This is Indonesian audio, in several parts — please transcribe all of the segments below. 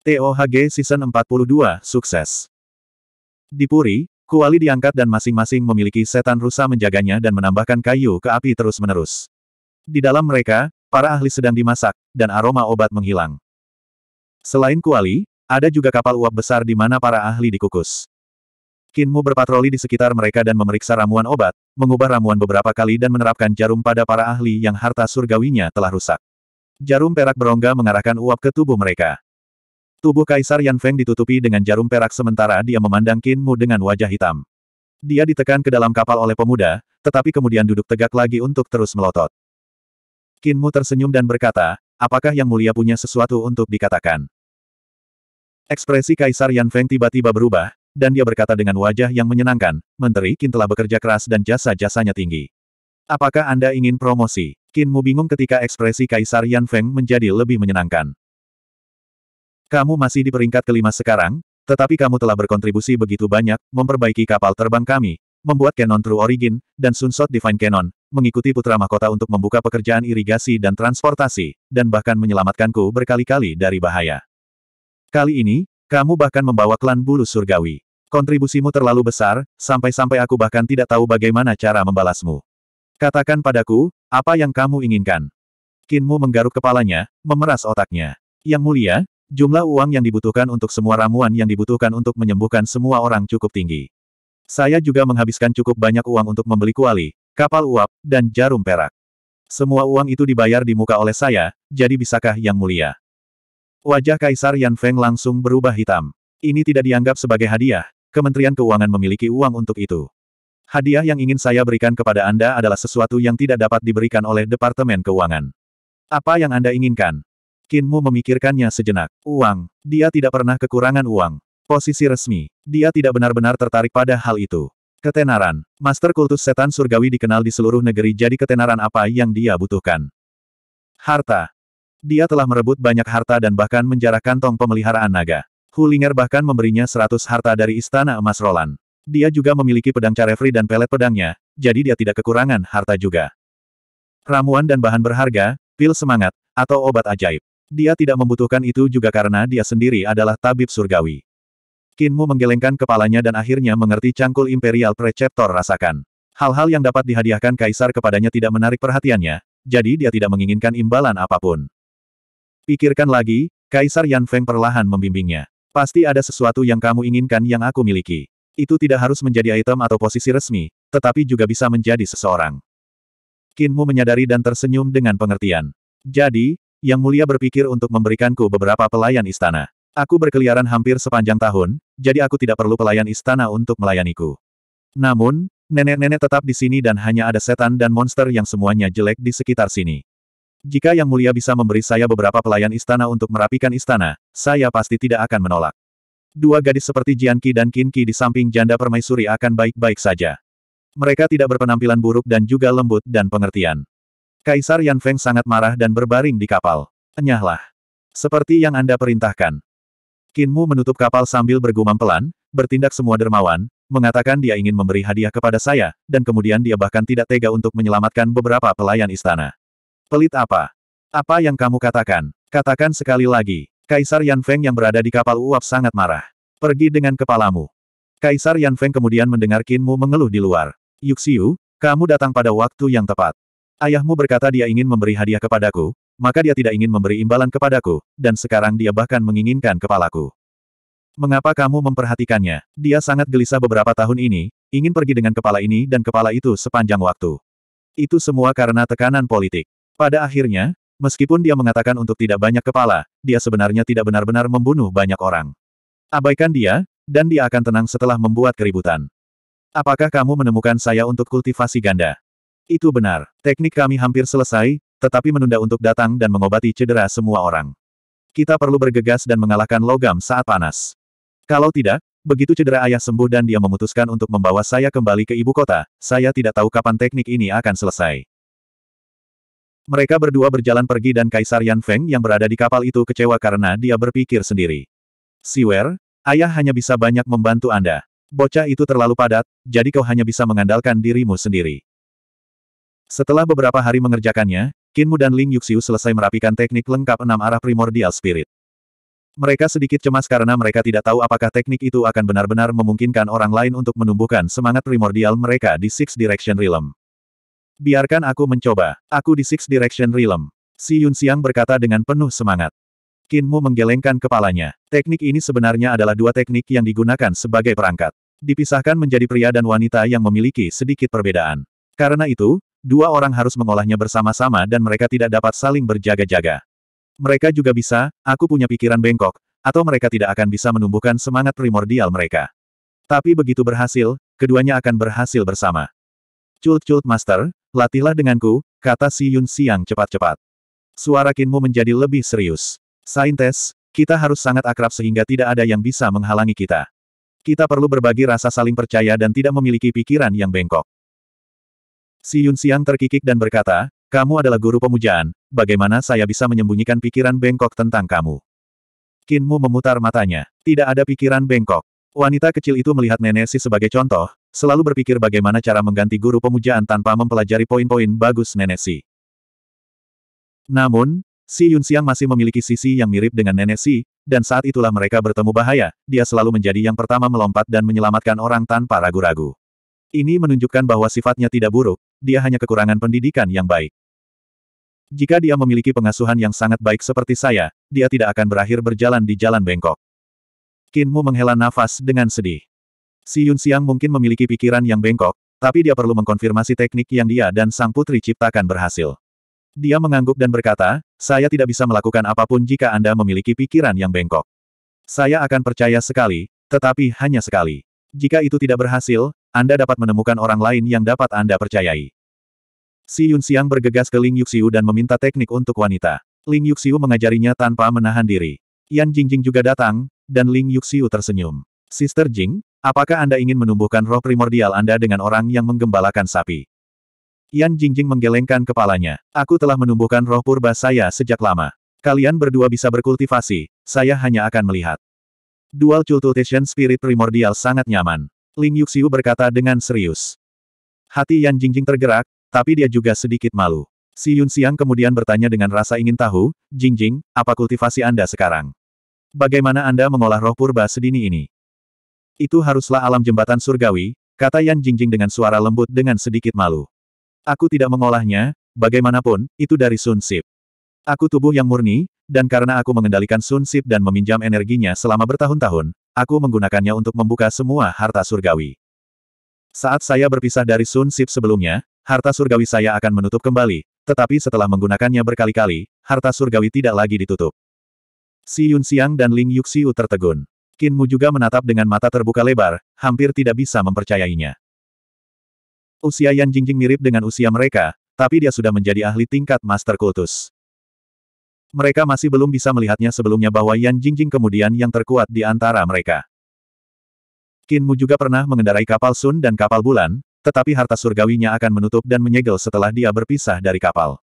TOHG Season 42, sukses. Di Puri, kuali diangkat dan masing-masing memiliki setan rusa menjaganya dan menambahkan kayu ke api terus-menerus. Di dalam mereka, para ahli sedang dimasak, dan aroma obat menghilang. Selain kuali, ada juga kapal uap besar di mana para ahli dikukus. Kinmu berpatroli di sekitar mereka dan memeriksa ramuan obat, mengubah ramuan beberapa kali dan menerapkan jarum pada para ahli yang harta surgawinya telah rusak. Jarum perak berongga mengarahkan uap ke tubuh mereka. Tubuh Kaisar Yan Feng ditutupi dengan jarum perak sementara dia memandang Qin Mu dengan wajah hitam. Dia ditekan ke dalam kapal oleh pemuda, tetapi kemudian duduk tegak lagi untuk terus melotot. Qin Mu tersenyum dan berkata, apakah Yang Mulia punya sesuatu untuk dikatakan? Ekspresi Kaisar Yan Feng tiba-tiba berubah, dan dia berkata dengan wajah yang menyenangkan, Menteri Qin telah bekerja keras dan jasa-jasanya tinggi. Apakah Anda ingin promosi? Qin Mu bingung ketika ekspresi Kaisar Yan Feng menjadi lebih menyenangkan. Kamu masih di peringkat kelima sekarang, tetapi kamu telah berkontribusi begitu banyak, memperbaiki kapal terbang kami, membuat Canon True Origin, dan Sunshot Divine Canon, mengikuti putra mahkota untuk membuka pekerjaan irigasi dan transportasi, dan bahkan menyelamatkanku berkali-kali dari bahaya. Kali ini, kamu bahkan membawa klan bulu surgawi. Kontribusimu terlalu besar, sampai-sampai aku bahkan tidak tahu bagaimana cara membalasmu. Katakan padaku, apa yang kamu inginkan. Kinmu menggaruk kepalanya, memeras otaknya. Yang mulia, Jumlah uang yang dibutuhkan untuk semua ramuan yang dibutuhkan untuk menyembuhkan semua orang cukup tinggi. Saya juga menghabiskan cukup banyak uang untuk membeli kuali, kapal uap, dan jarum perak. Semua uang itu dibayar di muka oleh saya, jadi bisakah yang mulia? Wajah Kaisar Yan Feng langsung berubah hitam. Ini tidak dianggap sebagai hadiah, Kementerian Keuangan memiliki uang untuk itu. Hadiah yang ingin saya berikan kepada Anda adalah sesuatu yang tidak dapat diberikan oleh Departemen Keuangan. Apa yang Anda inginkan? Kinmu memikirkannya sejenak. Uang. Dia tidak pernah kekurangan uang. Posisi resmi. Dia tidak benar-benar tertarik pada hal itu. Ketenaran. Master kultus setan surgawi dikenal di seluruh negeri jadi ketenaran apa yang dia butuhkan. Harta. Dia telah merebut banyak harta dan bahkan menjarah kantong pemeliharaan naga. Hulinger bahkan memberinya 100 harta dari Istana Emas Roland. Dia juga memiliki pedang Carefree dan pelet pedangnya, jadi dia tidak kekurangan harta juga. Ramuan dan bahan berharga, pil semangat, atau obat ajaib. Dia tidak membutuhkan itu juga karena dia sendiri adalah tabib surgawi. Kinmu menggelengkan kepalanya dan akhirnya mengerti cangkul imperial preceptor rasakan. Hal-hal yang dapat dihadiahkan kaisar kepadanya tidak menarik perhatiannya, jadi dia tidak menginginkan imbalan apapun. Pikirkan lagi, Kaisar Yan Feng perlahan membimbingnya. Pasti ada sesuatu yang kamu inginkan yang aku miliki. Itu tidak harus menjadi item atau posisi resmi, tetapi juga bisa menjadi seseorang. Kinmu menyadari dan tersenyum dengan pengertian. Jadi, yang Mulia berpikir untuk memberikanku beberapa pelayan istana. Aku berkeliaran hampir sepanjang tahun, jadi aku tidak perlu pelayan istana untuk melayaniku. Namun, nenek-nenek tetap di sini dan hanya ada setan dan monster yang semuanya jelek di sekitar sini. Jika Yang Mulia bisa memberi saya beberapa pelayan istana untuk merapikan istana, saya pasti tidak akan menolak. Dua gadis seperti Jianqi dan Kinki di samping janda permaisuri akan baik-baik saja. Mereka tidak berpenampilan buruk dan juga lembut dan pengertian. Kaisar Yan Feng sangat marah dan berbaring di kapal. Enyahlah. Seperti yang Anda perintahkan. Qin Mu menutup kapal sambil bergumam pelan, bertindak semua dermawan, mengatakan dia ingin memberi hadiah kepada saya, dan kemudian dia bahkan tidak tega untuk menyelamatkan beberapa pelayan istana. Pelit apa? Apa yang kamu katakan? Katakan sekali lagi. Kaisar Yan Feng yang berada di kapal uap sangat marah. Pergi dengan kepalamu. Kaisar Yan Feng kemudian mendengar Qin Mu mengeluh di luar. Yuxiu, kamu datang pada waktu yang tepat. Ayahmu berkata dia ingin memberi hadiah kepadaku, maka dia tidak ingin memberi imbalan kepadaku, dan sekarang dia bahkan menginginkan kepalaku. Mengapa kamu memperhatikannya? Dia sangat gelisah beberapa tahun ini, ingin pergi dengan kepala ini dan kepala itu sepanjang waktu. Itu semua karena tekanan politik. Pada akhirnya, meskipun dia mengatakan untuk tidak banyak kepala, dia sebenarnya tidak benar-benar membunuh banyak orang. Abaikan dia, dan dia akan tenang setelah membuat keributan. Apakah kamu menemukan saya untuk kultivasi ganda? Itu benar. Teknik kami hampir selesai, tetapi menunda untuk datang dan mengobati cedera semua orang. Kita perlu bergegas dan mengalahkan logam saat panas. Kalau tidak, begitu cedera ayah sembuh dan dia memutuskan untuk membawa saya kembali ke ibu kota, saya tidak tahu kapan teknik ini akan selesai. Mereka berdua berjalan pergi dan Kaisar Yan Feng yang berada di kapal itu kecewa karena dia berpikir sendiri. Siwer, ayah hanya bisa banyak membantu Anda. Bocah itu terlalu padat, jadi kau hanya bisa mengandalkan dirimu sendiri. Setelah beberapa hari mengerjakannya, Kinmu dan Ling Yuxiu selesai merapikan teknik lengkap enam arah primordial spirit. Mereka sedikit cemas karena mereka tidak tahu apakah teknik itu akan benar-benar memungkinkan orang lain untuk menumbuhkan semangat primordial mereka di Six Direction Realm. Biarkan aku mencoba. Aku di Six Direction Realm. Si Yun Xiang berkata dengan penuh semangat. Kinmu menggelengkan kepalanya. Teknik ini sebenarnya adalah dua teknik yang digunakan sebagai perangkat. Dipisahkan menjadi pria dan wanita yang memiliki sedikit perbedaan. Karena itu, dua orang harus mengolahnya bersama-sama dan mereka tidak dapat saling berjaga-jaga. Mereka juga bisa, aku punya pikiran bengkok, atau mereka tidak akan bisa menumbuhkan semangat primordial mereka. Tapi begitu berhasil, keduanya akan berhasil bersama. Cult-cult master, latihlah denganku, kata Si Yun Siang cepat-cepat. Suara Kinmu menjadi lebih serius. Saintes, kita harus sangat akrab sehingga tidak ada yang bisa menghalangi kita. Kita perlu berbagi rasa saling percaya dan tidak memiliki pikiran yang bengkok. Si Yun terkikik dan berkata, kamu adalah guru pemujaan, bagaimana saya bisa menyembunyikan pikiran bengkok tentang kamu? Kinmu memutar matanya. Tidak ada pikiran bengkok. Wanita kecil itu melihat nenek si sebagai contoh, selalu berpikir bagaimana cara mengganti guru pemujaan tanpa mempelajari poin-poin bagus nenek si. Namun, si Yun Xiang masih memiliki sisi yang mirip dengan nenek si, dan saat itulah mereka bertemu bahaya, dia selalu menjadi yang pertama melompat dan menyelamatkan orang tanpa ragu-ragu. Ini menunjukkan bahwa sifatnya tidak buruk, dia hanya kekurangan pendidikan yang baik. Jika dia memiliki pengasuhan yang sangat baik seperti saya, dia tidak akan berakhir berjalan di jalan bengkok. Kinmu menghela nafas dengan sedih. Si Yun Siang mungkin memiliki pikiran yang bengkok, tapi dia perlu mengkonfirmasi teknik yang dia dan sang putri ciptakan berhasil. Dia mengangguk dan berkata, saya tidak bisa melakukan apapun jika Anda memiliki pikiran yang bengkok. Saya akan percaya sekali, tetapi hanya sekali. Jika itu tidak berhasil, anda dapat menemukan orang lain yang dapat Anda percayai. Si Yun Xiang bergegas ke Ling Yuxiu dan meminta teknik untuk wanita. Ling Yuxiu mengajarinya tanpa menahan diri. Yan Jingjing juga datang, dan Ling Yuxiu tersenyum. Sister Jing, apakah Anda ingin menumbuhkan roh primordial Anda dengan orang yang menggembalakan sapi? Yan Jingjing menggelengkan kepalanya. Aku telah menumbuhkan roh purba saya sejak lama. Kalian berdua bisa berkultivasi, saya hanya akan melihat. Dual Cultivation Spirit Primordial sangat nyaman. Ling Yuxiu berkata dengan serius. Hati Yan Jingjing tergerak, tapi dia juga sedikit malu. Si Yun Xiang kemudian bertanya dengan rasa ingin tahu, Jingjing, apa kultivasi Anda sekarang? Bagaimana Anda mengolah roh purba sedini ini? Itu haruslah alam jembatan surgawi, kata Yan Jingjing dengan suara lembut dengan sedikit malu. Aku tidak mengolahnya, bagaimanapun, itu dari Sun Sip. Aku tubuh yang murni, dan karena aku mengendalikan Sun Sip dan meminjam energinya selama bertahun-tahun, Aku menggunakannya untuk membuka semua harta surgawi. Saat saya berpisah dari Sun Sip sebelumnya, harta surgawi saya akan menutup kembali, tetapi setelah menggunakannya berkali-kali, harta surgawi tidak lagi ditutup. Si Yun Xiang dan Ling Yuxiu tertegun. Qin Mu juga menatap dengan mata terbuka lebar, hampir tidak bisa mempercayainya. Usia Yan Jingjing mirip dengan usia mereka, tapi dia sudah menjadi ahli tingkat master kultus. Mereka masih belum bisa melihatnya sebelumnya bahwa Yan Jingjing kemudian yang terkuat di antara mereka. Kinmu juga pernah mengendarai kapal Sun dan kapal Bulan, tetapi harta surgawinya akan menutup dan menyegel setelah dia berpisah dari kapal.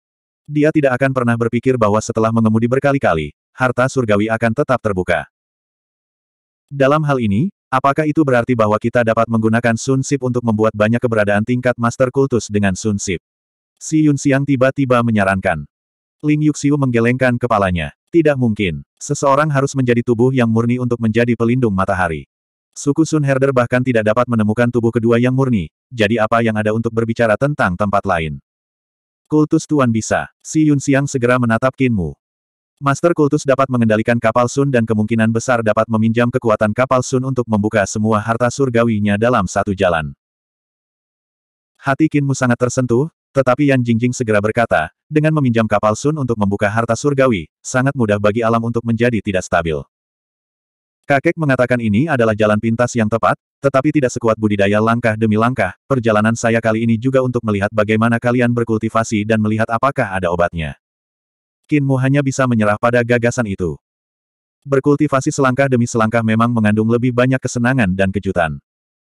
Dia tidak akan pernah berpikir bahwa setelah mengemudi berkali-kali, harta surgawi akan tetap terbuka. Dalam hal ini, apakah itu berarti bahwa kita dapat menggunakan Sun Sip untuk membuat banyak keberadaan tingkat master kultus dengan Sun Sip? Si Yun Siang tiba-tiba menyarankan. Ling Yuxiu menggelengkan kepalanya. Tidak mungkin. Seseorang harus menjadi tubuh yang murni untuk menjadi pelindung matahari. Suku Sun Herder bahkan tidak dapat menemukan tubuh kedua yang murni, jadi apa yang ada untuk berbicara tentang tempat lain? Kultus Tuan bisa. Si Yun Siang segera menatap Kinmu. Master Kultus dapat mengendalikan kapal Sun dan kemungkinan besar dapat meminjam kekuatan kapal Sun untuk membuka semua harta surgawinya dalam satu jalan. Hati Kinmu sangat tersentuh, tetapi Yan Jingjing segera berkata, dengan meminjam kapal Sun untuk membuka harta surgawi, sangat mudah bagi alam untuk menjadi tidak stabil. Kakek mengatakan ini adalah jalan pintas yang tepat, tetapi tidak sekuat budidaya langkah demi langkah, perjalanan saya kali ini juga untuk melihat bagaimana kalian berkultivasi dan melihat apakah ada obatnya. Kinmu hanya bisa menyerah pada gagasan itu. Berkultivasi selangkah demi selangkah memang mengandung lebih banyak kesenangan dan kejutan.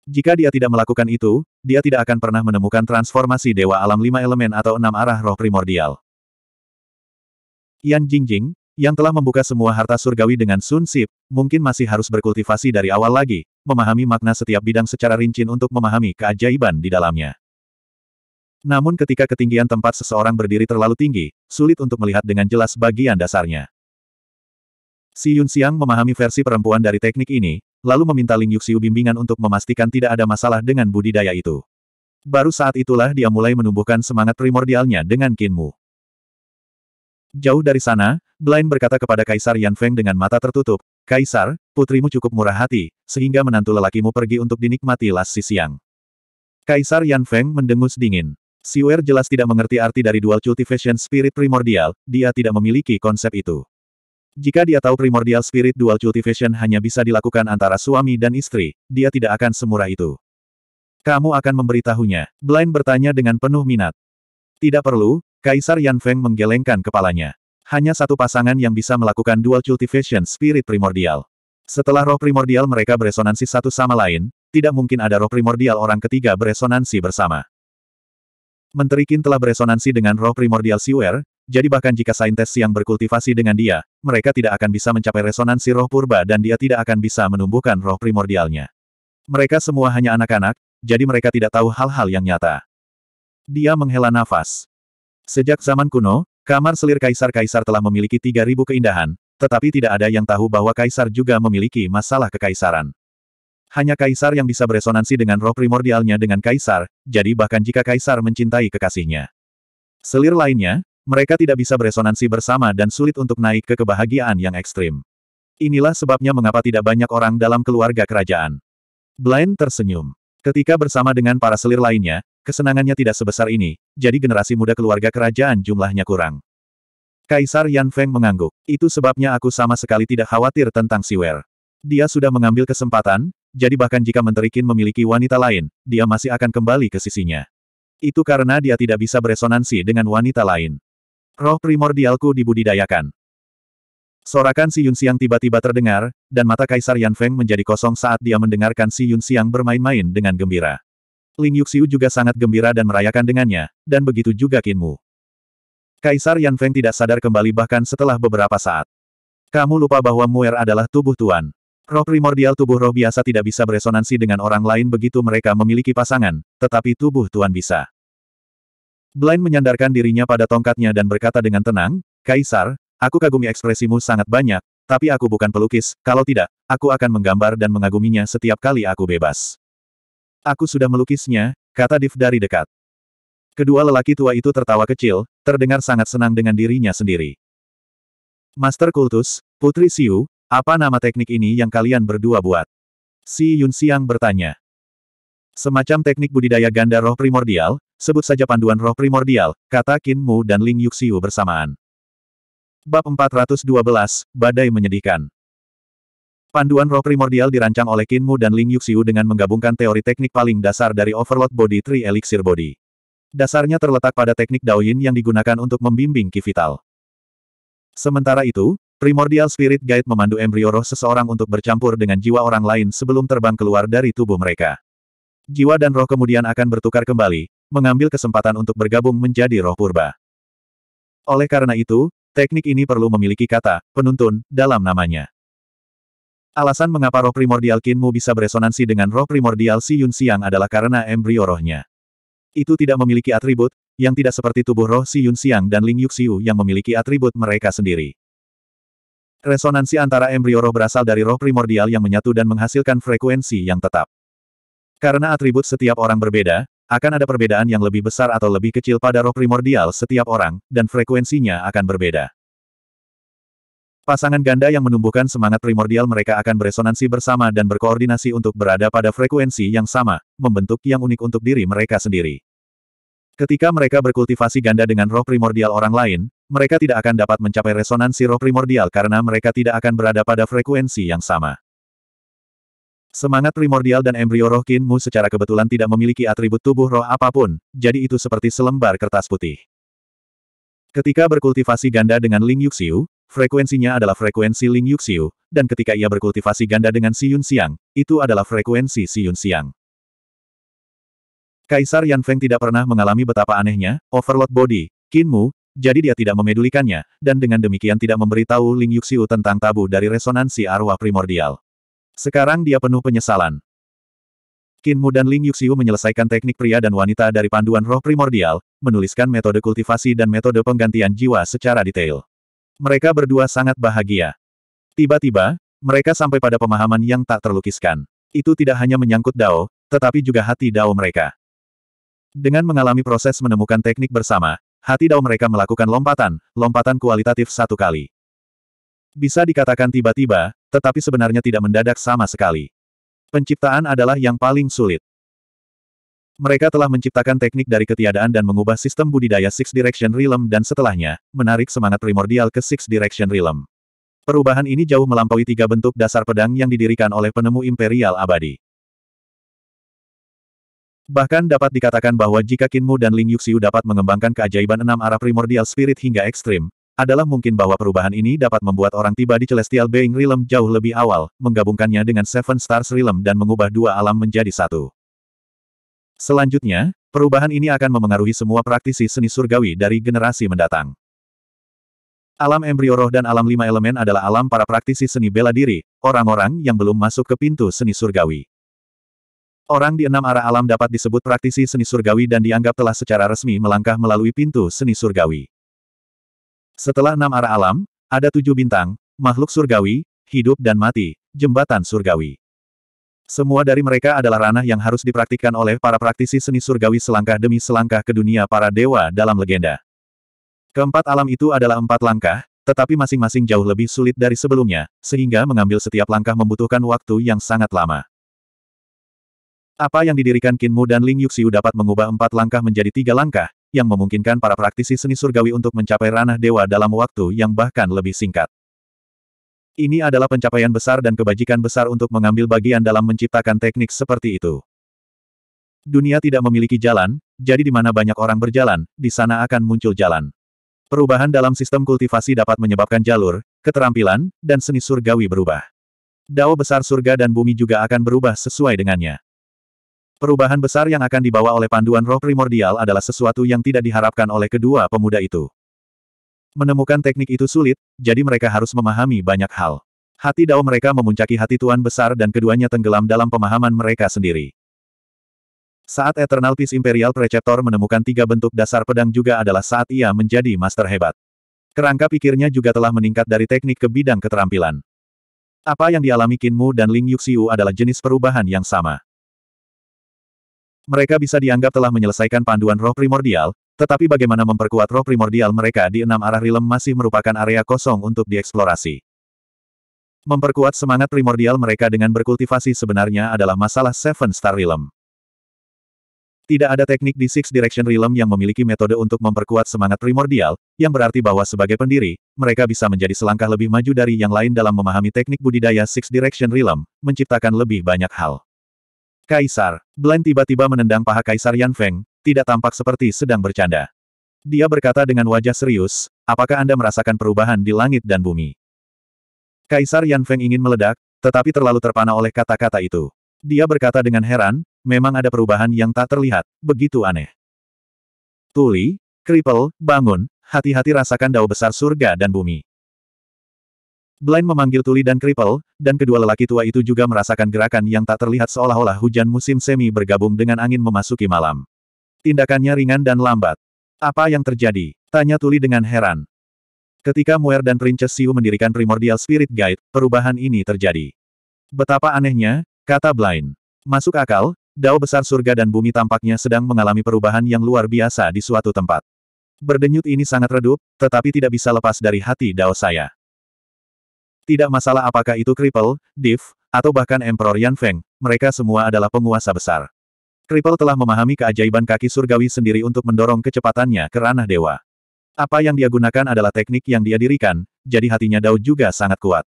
Jika dia tidak melakukan itu, dia tidak akan pernah menemukan transformasi Dewa Alam Lima Elemen atau Enam Arah Roh Primordial. Yan Jingjing, yang telah membuka semua harta surgawi dengan Sun Sip, mungkin masih harus berkultivasi dari awal lagi, memahami makna setiap bidang secara rinci untuk memahami keajaiban di dalamnya. Namun ketika ketinggian tempat seseorang berdiri terlalu tinggi, sulit untuk melihat dengan jelas bagian dasarnya. Si Yun Siang memahami versi perempuan dari teknik ini, lalu meminta Ling Yuxiu bimbingan untuk memastikan tidak ada masalah dengan budidaya itu. Baru saat itulah dia mulai menumbuhkan semangat primordialnya dengan Qin Mu. Jauh dari sana, Blind berkata kepada Kaisar Yan Feng dengan mata tertutup, Kaisar, putrimu cukup murah hati, sehingga menantu lelakimu pergi untuk dinikmati las si siang. Kaisar Yan Feng mendengus dingin. Siwer jelas tidak mengerti arti dari dual cultivation spirit primordial, dia tidak memiliki konsep itu. Jika dia tahu primordial spirit dual cultivation hanya bisa dilakukan antara suami dan istri, dia tidak akan semurah itu. Kamu akan memberitahunya. Blind bertanya dengan penuh minat. Tidak perlu, Kaisar Yan Feng menggelengkan kepalanya. Hanya satu pasangan yang bisa melakukan dual cultivation spirit primordial. Setelah roh primordial mereka beresonansi satu sama lain, tidak mungkin ada roh primordial orang ketiga beresonansi bersama. Menteri Qin telah beresonansi dengan roh primordial Siwer, jadi bahkan jika saintes yang berkultivasi dengan dia, mereka tidak akan bisa mencapai resonansi roh purba dan dia tidak akan bisa menumbuhkan roh primordialnya. Mereka semua hanya anak-anak, jadi mereka tidak tahu hal-hal yang nyata. Dia menghela nafas. Sejak zaman kuno, kamar selir kaisar-kaisar telah memiliki 3.000 keindahan, tetapi tidak ada yang tahu bahwa kaisar juga memiliki masalah kekaisaran. Hanya kaisar yang bisa beresonansi dengan roh primordialnya dengan kaisar, jadi bahkan jika kaisar mencintai kekasihnya. Selir lainnya, mereka tidak bisa beresonansi bersama dan sulit untuk naik ke kebahagiaan yang ekstrim. Inilah sebabnya mengapa tidak banyak orang dalam keluarga kerajaan. Blaine tersenyum. Ketika bersama dengan para selir lainnya, kesenangannya tidak sebesar ini, jadi generasi muda keluarga kerajaan jumlahnya kurang. Kaisar Yan Feng mengangguk. Itu sebabnya aku sama sekali tidak khawatir tentang Siwer. Dia sudah mengambil kesempatan, jadi bahkan jika Menteri Qin memiliki wanita lain, dia masih akan kembali ke sisinya. Itu karena dia tidak bisa beresonansi dengan wanita lain. Roh primordialku dibudidayakan. Sorakan Si Yun Siang tiba-tiba terdengar, dan mata Kaisar Yan Feng menjadi kosong saat dia mendengarkan Si Yun Siang bermain-main dengan gembira. Ling Yuxiu juga sangat gembira dan merayakan dengannya, dan begitu juga Qin Mu. Kaisar Yan Feng tidak sadar kembali bahkan setelah beberapa saat. Kamu lupa bahwa Muer adalah tubuh Tuan. Roh primordial tubuh roh biasa tidak bisa beresonansi dengan orang lain begitu mereka memiliki pasangan, tetapi tubuh Tuan bisa. Blind menyandarkan dirinya pada tongkatnya dan berkata dengan tenang, Kaisar, aku kagumi ekspresimu sangat banyak, tapi aku bukan pelukis, kalau tidak, aku akan menggambar dan mengaguminya setiap kali aku bebas. Aku sudah melukisnya, kata Div dari dekat. Kedua lelaki tua itu tertawa kecil, terdengar sangat senang dengan dirinya sendiri. Master Kultus, Putri Siu, apa nama teknik ini yang kalian berdua buat? Si Yun Siang bertanya. Semacam teknik budidaya ganda roh primordial, Sebut saja panduan roh primordial, kata Qin Mu dan Ling Yuxiu bersamaan. Bab 412, Badai Menyedihkan Panduan roh primordial dirancang oleh Qin Mu dan Ling Yuxiu dengan menggabungkan teori teknik paling dasar dari Overload Body Tree Elixir Body. Dasarnya terletak pada teknik Dao Yin yang digunakan untuk membimbing Ki Vital. Sementara itu, Primordial Spirit Guide memandu embrio roh seseorang untuk bercampur dengan jiwa orang lain sebelum terbang keluar dari tubuh mereka. Jiwa dan roh kemudian akan bertukar kembali, mengambil kesempatan untuk bergabung menjadi roh purba. Oleh karena itu, teknik ini perlu memiliki kata, penuntun, dalam namanya. Alasan mengapa roh primordial Kinmu bisa beresonansi dengan roh primordial Si Yun Siang adalah karena embrio rohnya. Itu tidak memiliki atribut, yang tidak seperti tubuh roh Si Yun Siang dan Ling Yuxiu yang memiliki atribut mereka sendiri. Resonansi antara embrio roh berasal dari roh primordial yang menyatu dan menghasilkan frekuensi yang tetap. Karena atribut setiap orang berbeda, akan ada perbedaan yang lebih besar atau lebih kecil pada roh primordial setiap orang, dan frekuensinya akan berbeda. Pasangan ganda yang menumbuhkan semangat primordial mereka akan beresonansi bersama dan berkoordinasi untuk berada pada frekuensi yang sama, membentuk yang unik untuk diri mereka sendiri. Ketika mereka berkultivasi ganda dengan roh primordial orang lain, mereka tidak akan dapat mencapai resonansi roh primordial karena mereka tidak akan berada pada frekuensi yang sama. Semangat primordial dan embrio roh Kinmu secara kebetulan tidak memiliki atribut tubuh roh apapun, jadi itu seperti selembar kertas putih. Ketika berkultivasi ganda dengan Ling Yuxiu, frekuensinya adalah frekuensi Ling Yuxiu, dan ketika ia berkultivasi ganda dengan Si Yun Xiang, itu adalah frekuensi Si Yun Xiang. Kaisar Yan Feng tidak pernah mengalami betapa anehnya, overload body, Kinmu, jadi dia tidak memedulikannya, dan dengan demikian tidak memberitahu Ling Yuxiu tentang tabu dari resonansi arwah primordial. Sekarang dia penuh penyesalan. Qin Mu dan Ling Yuxiu menyelesaikan teknik pria dan wanita dari panduan roh primordial, menuliskan metode kultivasi dan metode penggantian jiwa secara detail. Mereka berdua sangat bahagia. Tiba-tiba, mereka sampai pada pemahaman yang tak terlukiskan. Itu tidak hanya menyangkut Dao, tetapi juga hati Dao mereka. Dengan mengalami proses menemukan teknik bersama, hati Dao mereka melakukan lompatan, lompatan kualitatif satu kali. Bisa dikatakan tiba-tiba, tetapi sebenarnya tidak mendadak sama sekali. Penciptaan adalah yang paling sulit. Mereka telah menciptakan teknik dari ketiadaan dan mengubah sistem budidaya Six Direction Realm dan setelahnya, menarik semangat primordial ke Six Direction Realm. Perubahan ini jauh melampaui tiga bentuk dasar pedang yang didirikan oleh penemu imperial abadi. Bahkan dapat dikatakan bahwa jika Kinmu dan Ling Yuxiu dapat mengembangkan keajaiban enam arah primordial spirit hingga ekstrim, adalah mungkin bahwa perubahan ini dapat membuat orang tiba di Celestial Being Realm jauh lebih awal, menggabungkannya dengan Seven Stars Realm dan mengubah dua alam menjadi satu. Selanjutnya, perubahan ini akan memengaruhi semua praktisi seni surgawi dari generasi mendatang. Alam embrio roh dan alam lima elemen adalah alam para praktisi seni bela diri, orang-orang yang belum masuk ke pintu seni surgawi. Orang di enam arah alam dapat disebut praktisi seni surgawi dan dianggap telah secara resmi melangkah melalui pintu seni surgawi. Setelah enam arah alam, ada tujuh bintang, makhluk surgawi, hidup dan mati, jembatan surgawi. Semua dari mereka adalah ranah yang harus dipraktikkan oleh para praktisi seni surgawi selangkah demi selangkah ke dunia para dewa dalam legenda. Keempat alam itu adalah empat langkah, tetapi masing-masing jauh lebih sulit dari sebelumnya, sehingga mengambil setiap langkah membutuhkan waktu yang sangat lama. Apa yang didirikan Kinmu dan Ling Yuxiu dapat mengubah empat langkah menjadi tiga langkah, yang memungkinkan para praktisi seni surgawi untuk mencapai ranah dewa dalam waktu yang bahkan lebih singkat. Ini adalah pencapaian besar dan kebajikan besar untuk mengambil bagian dalam menciptakan teknik seperti itu. Dunia tidak memiliki jalan, jadi di mana banyak orang berjalan, di sana akan muncul jalan. Perubahan dalam sistem kultivasi dapat menyebabkan jalur, keterampilan, dan seni surgawi berubah. Dao besar surga dan bumi juga akan berubah sesuai dengannya. Perubahan besar yang akan dibawa oleh panduan roh primordial adalah sesuatu yang tidak diharapkan oleh kedua pemuda itu. Menemukan teknik itu sulit, jadi mereka harus memahami banyak hal. Hati dao mereka memuncaki hati Tuan Besar dan keduanya tenggelam dalam pemahaman mereka sendiri. Saat Eternal Peace Imperial Preceptor menemukan tiga bentuk dasar pedang juga adalah saat ia menjadi master hebat. Kerangka pikirnya juga telah meningkat dari teknik ke bidang keterampilan. Apa yang dialami Kinmu dan Ling Yuxiu adalah jenis perubahan yang sama. Mereka bisa dianggap telah menyelesaikan panduan roh primordial, tetapi bagaimana memperkuat roh primordial mereka di enam arah rilem masih merupakan area kosong untuk dieksplorasi. Memperkuat semangat primordial mereka dengan berkultivasi sebenarnya adalah masalah Seven Star Realm. Tidak ada teknik di Six Direction Realm yang memiliki metode untuk memperkuat semangat primordial, yang berarti bahwa sebagai pendiri, mereka bisa menjadi selangkah lebih maju dari yang lain dalam memahami teknik budidaya Six Direction Realm, menciptakan lebih banyak hal. Kaisar, Blaine tiba-tiba menendang paha Kaisar Yan Feng, tidak tampak seperti sedang bercanda. Dia berkata dengan wajah serius, apakah Anda merasakan perubahan di langit dan bumi? Kaisar Yan Feng ingin meledak, tetapi terlalu terpana oleh kata-kata itu. Dia berkata dengan heran, memang ada perubahan yang tak terlihat, begitu aneh. Tuli, kripel, bangun, hati-hati rasakan dao besar surga dan bumi. Blind memanggil Tuli dan Kriple, dan kedua lelaki tua itu juga merasakan gerakan yang tak terlihat seolah-olah hujan musim semi bergabung dengan angin memasuki malam. Tindakannya ringan dan lambat. Apa yang terjadi? Tanya Tuli dengan heran. Ketika Muer dan Princess Siu mendirikan Primordial Spirit Guide, perubahan ini terjadi. Betapa anehnya, kata Blind. Masuk akal, dao besar surga dan bumi tampaknya sedang mengalami perubahan yang luar biasa di suatu tempat. Berdenyut ini sangat redup, tetapi tidak bisa lepas dari hati dao saya. Tidak masalah apakah itu Cripple, Div, atau bahkan Emperor Yan Feng, mereka semua adalah penguasa besar. Cripple telah memahami keajaiban kaki surgawi sendiri untuk mendorong kecepatannya ke ranah dewa. Apa yang dia gunakan adalah teknik yang dia dirikan, jadi hatinya Dao juga sangat kuat.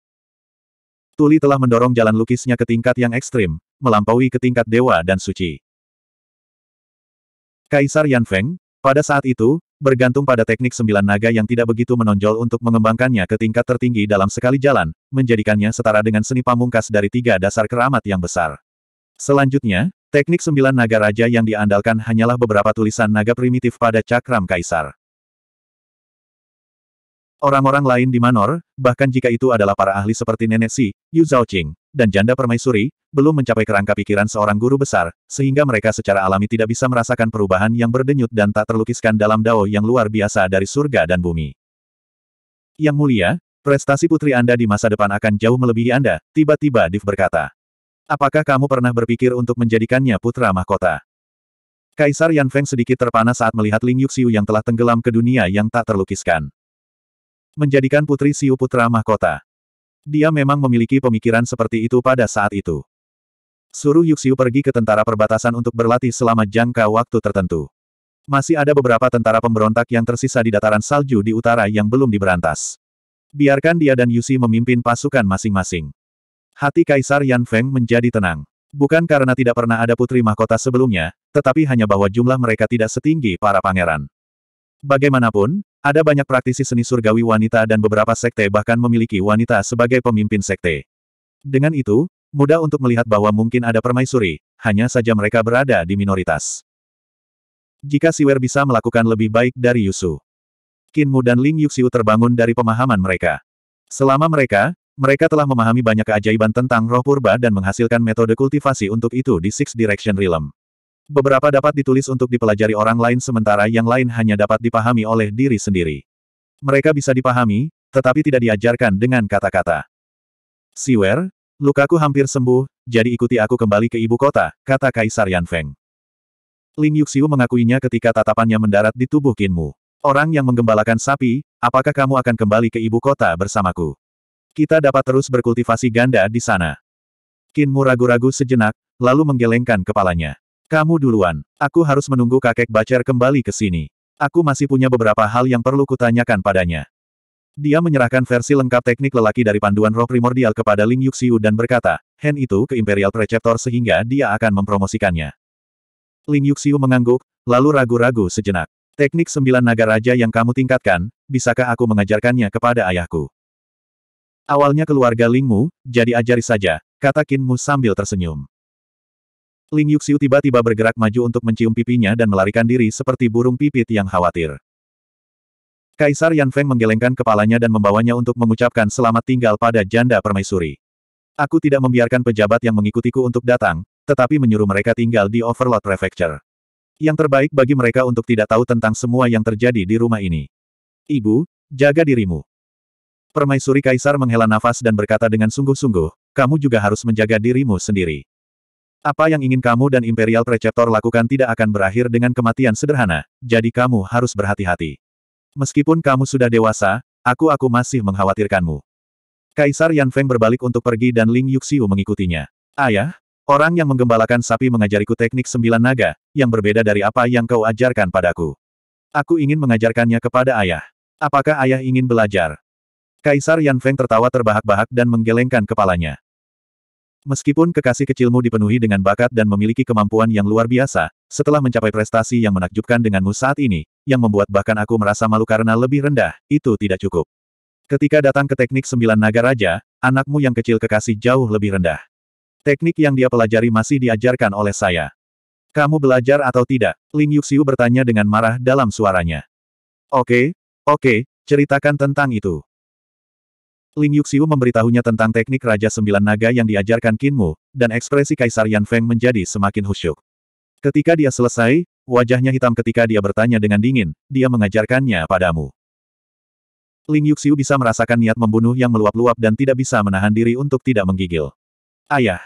Tuli telah mendorong jalan lukisnya ke tingkat yang ekstrim, melampaui ke tingkat dewa dan suci. Kaisar Yan Feng, pada saat itu, bergantung pada teknik sembilan naga yang tidak begitu menonjol untuk mengembangkannya ke tingkat tertinggi dalam sekali jalan, menjadikannya setara dengan seni pamungkas dari tiga dasar keramat yang besar. Selanjutnya, teknik sembilan naga raja yang diandalkan hanyalah beberapa tulisan naga primitif pada cakram kaisar. Orang-orang lain di Manor, bahkan jika itu adalah para ahli seperti Nenek Si, Yu Zhaoqing, dan janda permaisuri, belum mencapai kerangka pikiran seorang guru besar, sehingga mereka secara alami tidak bisa merasakan perubahan yang berdenyut dan tak terlukiskan dalam dao yang luar biasa dari surga dan bumi. Yang mulia, prestasi putri Anda di masa depan akan jauh melebihi Anda, tiba-tiba Div berkata. Apakah kamu pernah berpikir untuk menjadikannya putra mahkota? Kaisar Yan Feng sedikit terpana saat melihat Ling Yuxiu yang telah tenggelam ke dunia yang tak terlukiskan menjadikan Putri Siu putra mahkota. Dia memang memiliki pemikiran seperti itu pada saat itu. Suruh Yuxiu pergi ke tentara perbatasan untuk berlatih selama jangka waktu tertentu. Masih ada beberapa tentara pemberontak yang tersisa di dataran salju di utara yang belum diberantas. Biarkan dia dan Yuxi memimpin pasukan masing-masing. Hati Kaisar Yan Feng menjadi tenang. Bukan karena tidak pernah ada putri mahkota sebelumnya, tetapi hanya bahwa jumlah mereka tidak setinggi para pangeran. Bagaimanapun, ada banyak praktisi seni surgawi wanita dan beberapa sekte bahkan memiliki wanita sebagai pemimpin sekte. Dengan itu, mudah untuk melihat bahwa mungkin ada permaisuri, hanya saja mereka berada di minoritas. Jika Siwer bisa melakukan lebih baik dari Yusu. Kinmu dan Ling Yuxiu terbangun dari pemahaman mereka. Selama mereka, mereka telah memahami banyak keajaiban tentang roh purba dan menghasilkan metode kultivasi untuk itu di Six Direction Realm. Beberapa dapat ditulis untuk dipelajari orang lain sementara yang lain hanya dapat dipahami oleh diri sendiri. Mereka bisa dipahami, tetapi tidak diajarkan dengan kata-kata. Siwer, lukaku hampir sembuh, jadi ikuti aku kembali ke ibu kota, kata Kaisar Yan Feng. Ling Yuxiu mengakuinya ketika tatapannya mendarat di tubuh Kinmu. Orang yang menggembalakan sapi, apakah kamu akan kembali ke ibu kota bersamaku? Kita dapat terus berkultivasi ganda di sana. Kinmu ragu-ragu sejenak, lalu menggelengkan kepalanya. Kamu duluan. Aku harus menunggu kakek Bacer kembali ke sini. Aku masih punya beberapa hal yang perlu kutanyakan padanya. Dia menyerahkan versi lengkap teknik lelaki dari panduan roh primordial kepada Ling Yuxiu dan berkata, Hen itu ke Imperial Preceptor sehingga dia akan mempromosikannya. Ling Yuxiu mengangguk, lalu ragu-ragu sejenak. Teknik sembilan naga raja yang kamu tingkatkan, bisakah aku mengajarkannya kepada ayahku? Awalnya keluarga Lingmu, jadi ajari saja, kata Kinmu sambil tersenyum. Ling Yuxiu tiba-tiba bergerak maju untuk mencium pipinya dan melarikan diri seperti burung pipit yang khawatir. Kaisar Yan Feng menggelengkan kepalanya dan membawanya untuk mengucapkan selamat tinggal pada janda permaisuri. Aku tidak membiarkan pejabat yang mengikutiku untuk datang, tetapi menyuruh mereka tinggal di Overlord Prefecture. Yang terbaik bagi mereka untuk tidak tahu tentang semua yang terjadi di rumah ini. Ibu, jaga dirimu. Permaisuri Kaisar menghela nafas dan berkata dengan sungguh-sungguh, kamu juga harus menjaga dirimu sendiri. Apa yang ingin kamu dan Imperial Preceptor lakukan tidak akan berakhir dengan kematian sederhana, jadi kamu harus berhati-hati. Meskipun kamu sudah dewasa, aku-aku masih mengkhawatirkanmu. Kaisar Yan Feng berbalik untuk pergi dan Ling Yuxiu mengikutinya. Ayah, orang yang menggembalakan sapi mengajariku teknik sembilan naga, yang berbeda dari apa yang kau ajarkan padaku. Aku ingin mengajarkannya kepada ayah. Apakah ayah ingin belajar? Kaisar Yan Feng tertawa terbahak-bahak dan menggelengkan kepalanya. Meskipun kekasih kecilmu dipenuhi dengan bakat dan memiliki kemampuan yang luar biasa, setelah mencapai prestasi yang menakjubkan denganmu saat ini, yang membuat bahkan aku merasa malu karena lebih rendah, itu tidak cukup. Ketika datang ke teknik sembilan naga raja, anakmu yang kecil kekasih jauh lebih rendah. Teknik yang dia pelajari masih diajarkan oleh saya. Kamu belajar atau tidak? Ling Yuxiu bertanya dengan marah dalam suaranya. Oke, okay, oke, okay, ceritakan tentang itu. Ling Yuxiu memberitahunya tentang teknik Raja Sembilan Naga yang diajarkan Qin Mu, dan ekspresi Kaisar Yan Feng menjadi semakin khusyuk. Ketika dia selesai, wajahnya hitam ketika dia bertanya dengan dingin, dia mengajarkannya padamu. Ling Yuxiu bisa merasakan niat membunuh yang meluap-luap dan tidak bisa menahan diri untuk tidak menggigil. Ayah!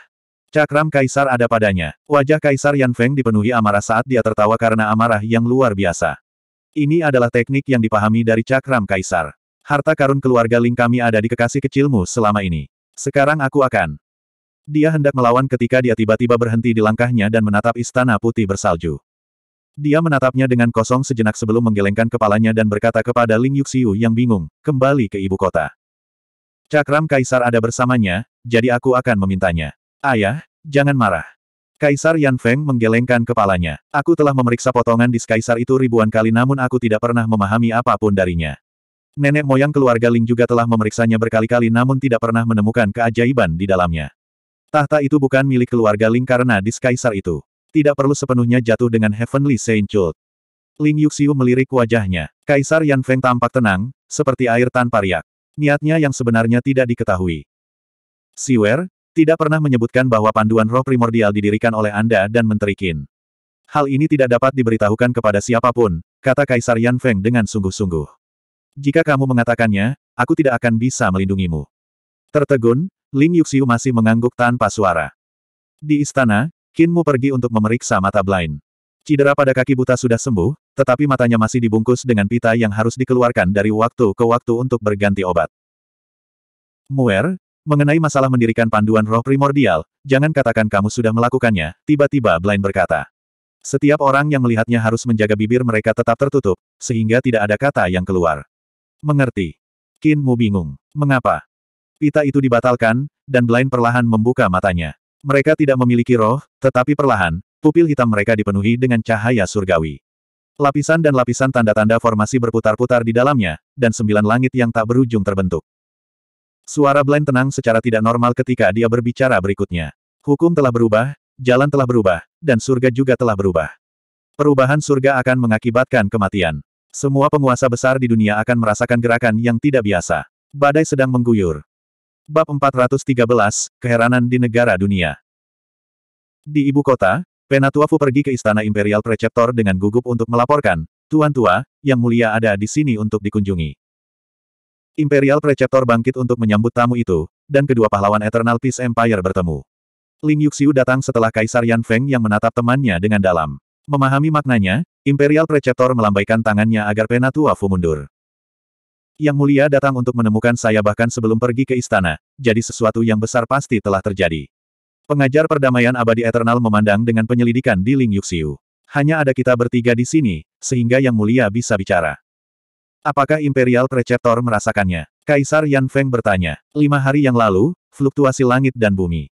Cakram Kaisar ada padanya. Wajah Kaisar Yan Feng dipenuhi amarah saat dia tertawa karena amarah yang luar biasa. Ini adalah teknik yang dipahami dari cakram Kaisar. Harta karun keluarga Ling kami ada di kekasih kecilmu selama ini. Sekarang aku akan. Dia hendak melawan ketika dia tiba-tiba berhenti di langkahnya dan menatap istana putih bersalju. Dia menatapnya dengan kosong sejenak sebelum menggelengkan kepalanya dan berkata kepada Ling Yuxiu yang bingung, kembali ke ibu kota. Cakram Kaisar ada bersamanya, jadi aku akan memintanya. Ayah, jangan marah. Kaisar Yan Feng menggelengkan kepalanya. Aku telah memeriksa potongan di kaisar itu ribuan kali namun aku tidak pernah memahami apapun darinya. Nenek moyang keluarga Ling juga telah memeriksanya berkali-kali namun tidak pernah menemukan keajaiban di dalamnya. Tahta itu bukan milik keluarga Ling karena dis kaisar itu. Tidak perlu sepenuhnya jatuh dengan Heavenly Saint Chult. Ling Yuxiu melirik wajahnya. Kaisar Yan Feng tampak tenang, seperti air tanpa riak. Niatnya yang sebenarnya tidak diketahui. Siwer, tidak pernah menyebutkan bahwa panduan roh primordial didirikan oleh Anda dan Menteri Qin. Hal ini tidak dapat diberitahukan kepada siapapun, kata Kaisar Yan Feng dengan sungguh-sungguh. Jika kamu mengatakannya, aku tidak akan bisa melindungimu. Tertegun, Ling Yuxiu masih mengangguk tanpa suara. Di istana, Kinmu pergi untuk memeriksa mata blind. Cidera pada kaki buta sudah sembuh, tetapi matanya masih dibungkus dengan pita yang harus dikeluarkan dari waktu ke waktu untuk berganti obat. Muer, mengenai masalah mendirikan panduan roh primordial, jangan katakan kamu sudah melakukannya, tiba-tiba blind berkata. Setiap orang yang melihatnya harus menjaga bibir mereka tetap tertutup, sehingga tidak ada kata yang keluar. Mengerti. Kinmu bingung. Mengapa? Pita itu dibatalkan, dan Blind perlahan membuka matanya. Mereka tidak memiliki roh, tetapi perlahan, pupil hitam mereka dipenuhi dengan cahaya surgawi. Lapisan dan lapisan tanda-tanda formasi berputar-putar di dalamnya, dan sembilan langit yang tak berujung terbentuk. Suara Blind tenang secara tidak normal ketika dia berbicara berikutnya. Hukum telah berubah, jalan telah berubah, dan surga juga telah berubah. Perubahan surga akan mengakibatkan kematian. Semua penguasa besar di dunia akan merasakan gerakan yang tidak biasa. Badai sedang mengguyur. Bab 413, Keheranan di Negara Dunia Di ibu kota, Penatuafu pergi ke Istana Imperial Preceptor dengan gugup untuk melaporkan, Tuan Tua, Yang Mulia ada di sini untuk dikunjungi. Imperial Preceptor bangkit untuk menyambut tamu itu, dan kedua pahlawan Eternal Peace Empire bertemu. Ling Yuxiu datang setelah Kaisar Yan Feng yang menatap temannya dengan dalam. Memahami maknanya, Imperial Preceptor melambaikan tangannya agar Penatua Fu mundur. Yang mulia datang untuk menemukan saya bahkan sebelum pergi ke istana, jadi sesuatu yang besar pasti telah terjadi. Pengajar perdamaian abadi Eternal memandang dengan penyelidikan di Ling Yuxiu. Hanya ada kita bertiga di sini, sehingga Yang Mulia bisa bicara. Apakah Imperial Preceptor merasakannya? Kaisar Yan Feng bertanya. Lima hari yang lalu, fluktuasi langit dan bumi.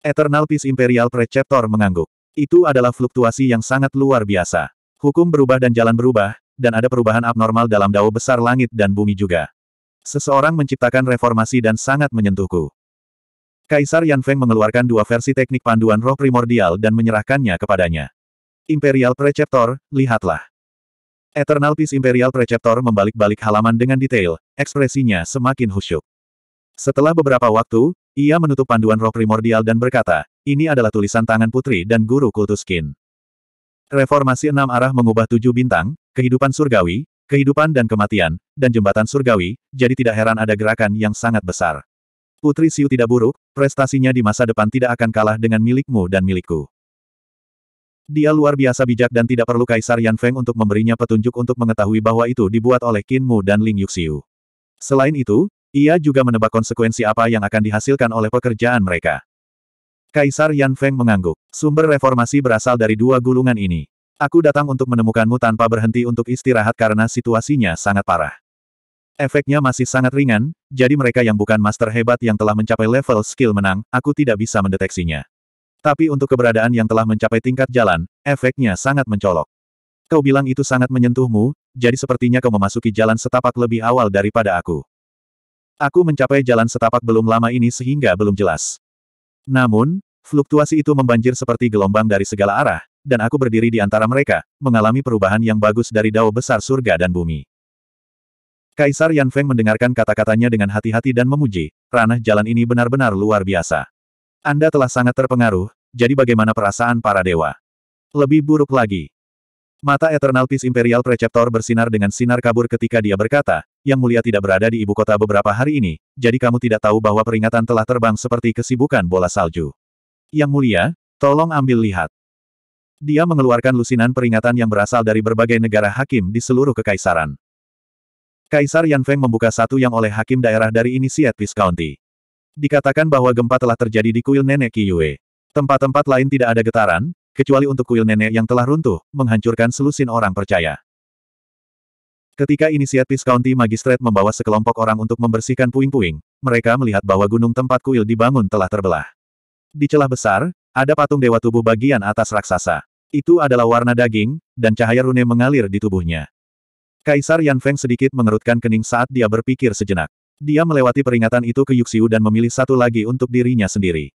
Eternal Peace Imperial Preceptor mengangguk. Itu adalah fluktuasi yang sangat luar biasa. Hukum berubah dan jalan berubah, dan ada perubahan abnormal dalam dao besar langit dan bumi juga. Seseorang menciptakan reformasi dan sangat menyentuhku. Kaisar Yan Feng mengeluarkan dua versi teknik panduan roh primordial dan menyerahkannya kepadanya. Imperial Preceptor, lihatlah. Eternal Peace Imperial Preceptor membalik-balik halaman dengan detail, ekspresinya semakin husyuk. Setelah beberapa waktu, ia menutup panduan roh primordial dan berkata, ini adalah tulisan tangan putri dan guru Kultuskin. Reformasi enam arah mengubah tujuh bintang, kehidupan surgawi, kehidupan dan kematian, dan jembatan surgawi, jadi tidak heran ada gerakan yang sangat besar. Putri Siu tidak buruk, prestasinya di masa depan tidak akan kalah dengan milikmu dan milikku. Dia luar biasa bijak dan tidak perlu Kaisar Yan Feng untuk memberinya petunjuk untuk mengetahui bahwa itu dibuat oleh Qin Mu dan Ling Yuxiu. Selain itu, ia juga menebak konsekuensi apa yang akan dihasilkan oleh pekerjaan mereka. Kaisar Yan Feng mengangguk. Sumber reformasi berasal dari dua gulungan ini. Aku datang untuk menemukanmu tanpa berhenti untuk istirahat karena situasinya sangat parah. Efeknya masih sangat ringan, jadi mereka yang bukan master hebat yang telah mencapai level skill menang, aku tidak bisa mendeteksinya. Tapi untuk keberadaan yang telah mencapai tingkat jalan, efeknya sangat mencolok. Kau bilang itu sangat menyentuhmu, jadi sepertinya kau memasuki jalan setapak lebih awal daripada aku. Aku mencapai jalan setapak belum lama ini sehingga belum jelas. Namun, fluktuasi itu membanjir seperti gelombang dari segala arah, dan aku berdiri di antara mereka, mengalami perubahan yang bagus dari dao besar surga dan bumi. Kaisar Yan Feng mendengarkan kata-katanya dengan hati-hati dan memuji, ranah jalan ini benar-benar luar biasa. Anda telah sangat terpengaruh, jadi bagaimana perasaan para dewa? Lebih buruk lagi, Mata Eternal Peace Imperial Preceptor bersinar dengan sinar kabur ketika dia berkata, Yang Mulia tidak berada di ibu kota beberapa hari ini, jadi kamu tidak tahu bahwa peringatan telah terbang seperti kesibukan bola salju. Yang Mulia, tolong ambil lihat. Dia mengeluarkan lusinan peringatan yang berasal dari berbagai negara hakim di seluruh kekaisaran. Kaisar Yan Feng membuka satu yang oleh hakim daerah dari Inisiat Peace County. Dikatakan bahwa gempa telah terjadi di kuil nenek Kiyue. Tempat-tempat lain tidak ada getaran, kecuali untuk kuil nenek yang telah runtuh, menghancurkan selusin orang percaya. Ketika inisiatif County Magistrate membawa sekelompok orang untuk membersihkan puing-puing, mereka melihat bahwa gunung tempat kuil dibangun telah terbelah. Di celah besar, ada patung dewa tubuh bagian atas raksasa. Itu adalah warna daging, dan cahaya rune mengalir di tubuhnya. Kaisar Yan Feng sedikit mengerutkan kening saat dia berpikir sejenak. Dia melewati peringatan itu ke Yuxiu dan memilih satu lagi untuk dirinya sendiri.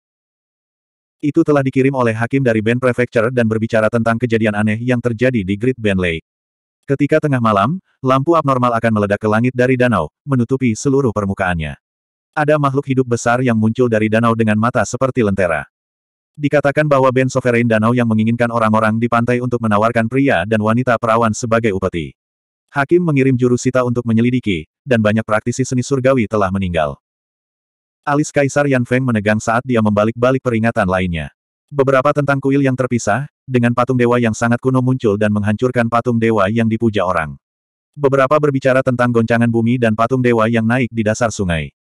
Itu telah dikirim oleh hakim dari Ben Prefecture dan berbicara tentang kejadian aneh yang terjadi di Great Ben Lake. Ketika tengah malam, lampu abnormal akan meledak ke langit dari danau, menutupi seluruh permukaannya. Ada makhluk hidup besar yang muncul dari danau dengan mata seperti lentera. Dikatakan bahwa Ben Sovereign Danau yang menginginkan orang-orang di pantai untuk menawarkan pria dan wanita perawan sebagai upeti. Hakim mengirim jurusita untuk menyelidiki, dan banyak praktisi seni surgawi telah meninggal. Alis Kaisar Yan Feng menegang saat dia membalik-balik peringatan lainnya. Beberapa tentang kuil yang terpisah, dengan patung dewa yang sangat kuno muncul dan menghancurkan patung dewa yang dipuja orang. Beberapa berbicara tentang goncangan bumi dan patung dewa yang naik di dasar sungai.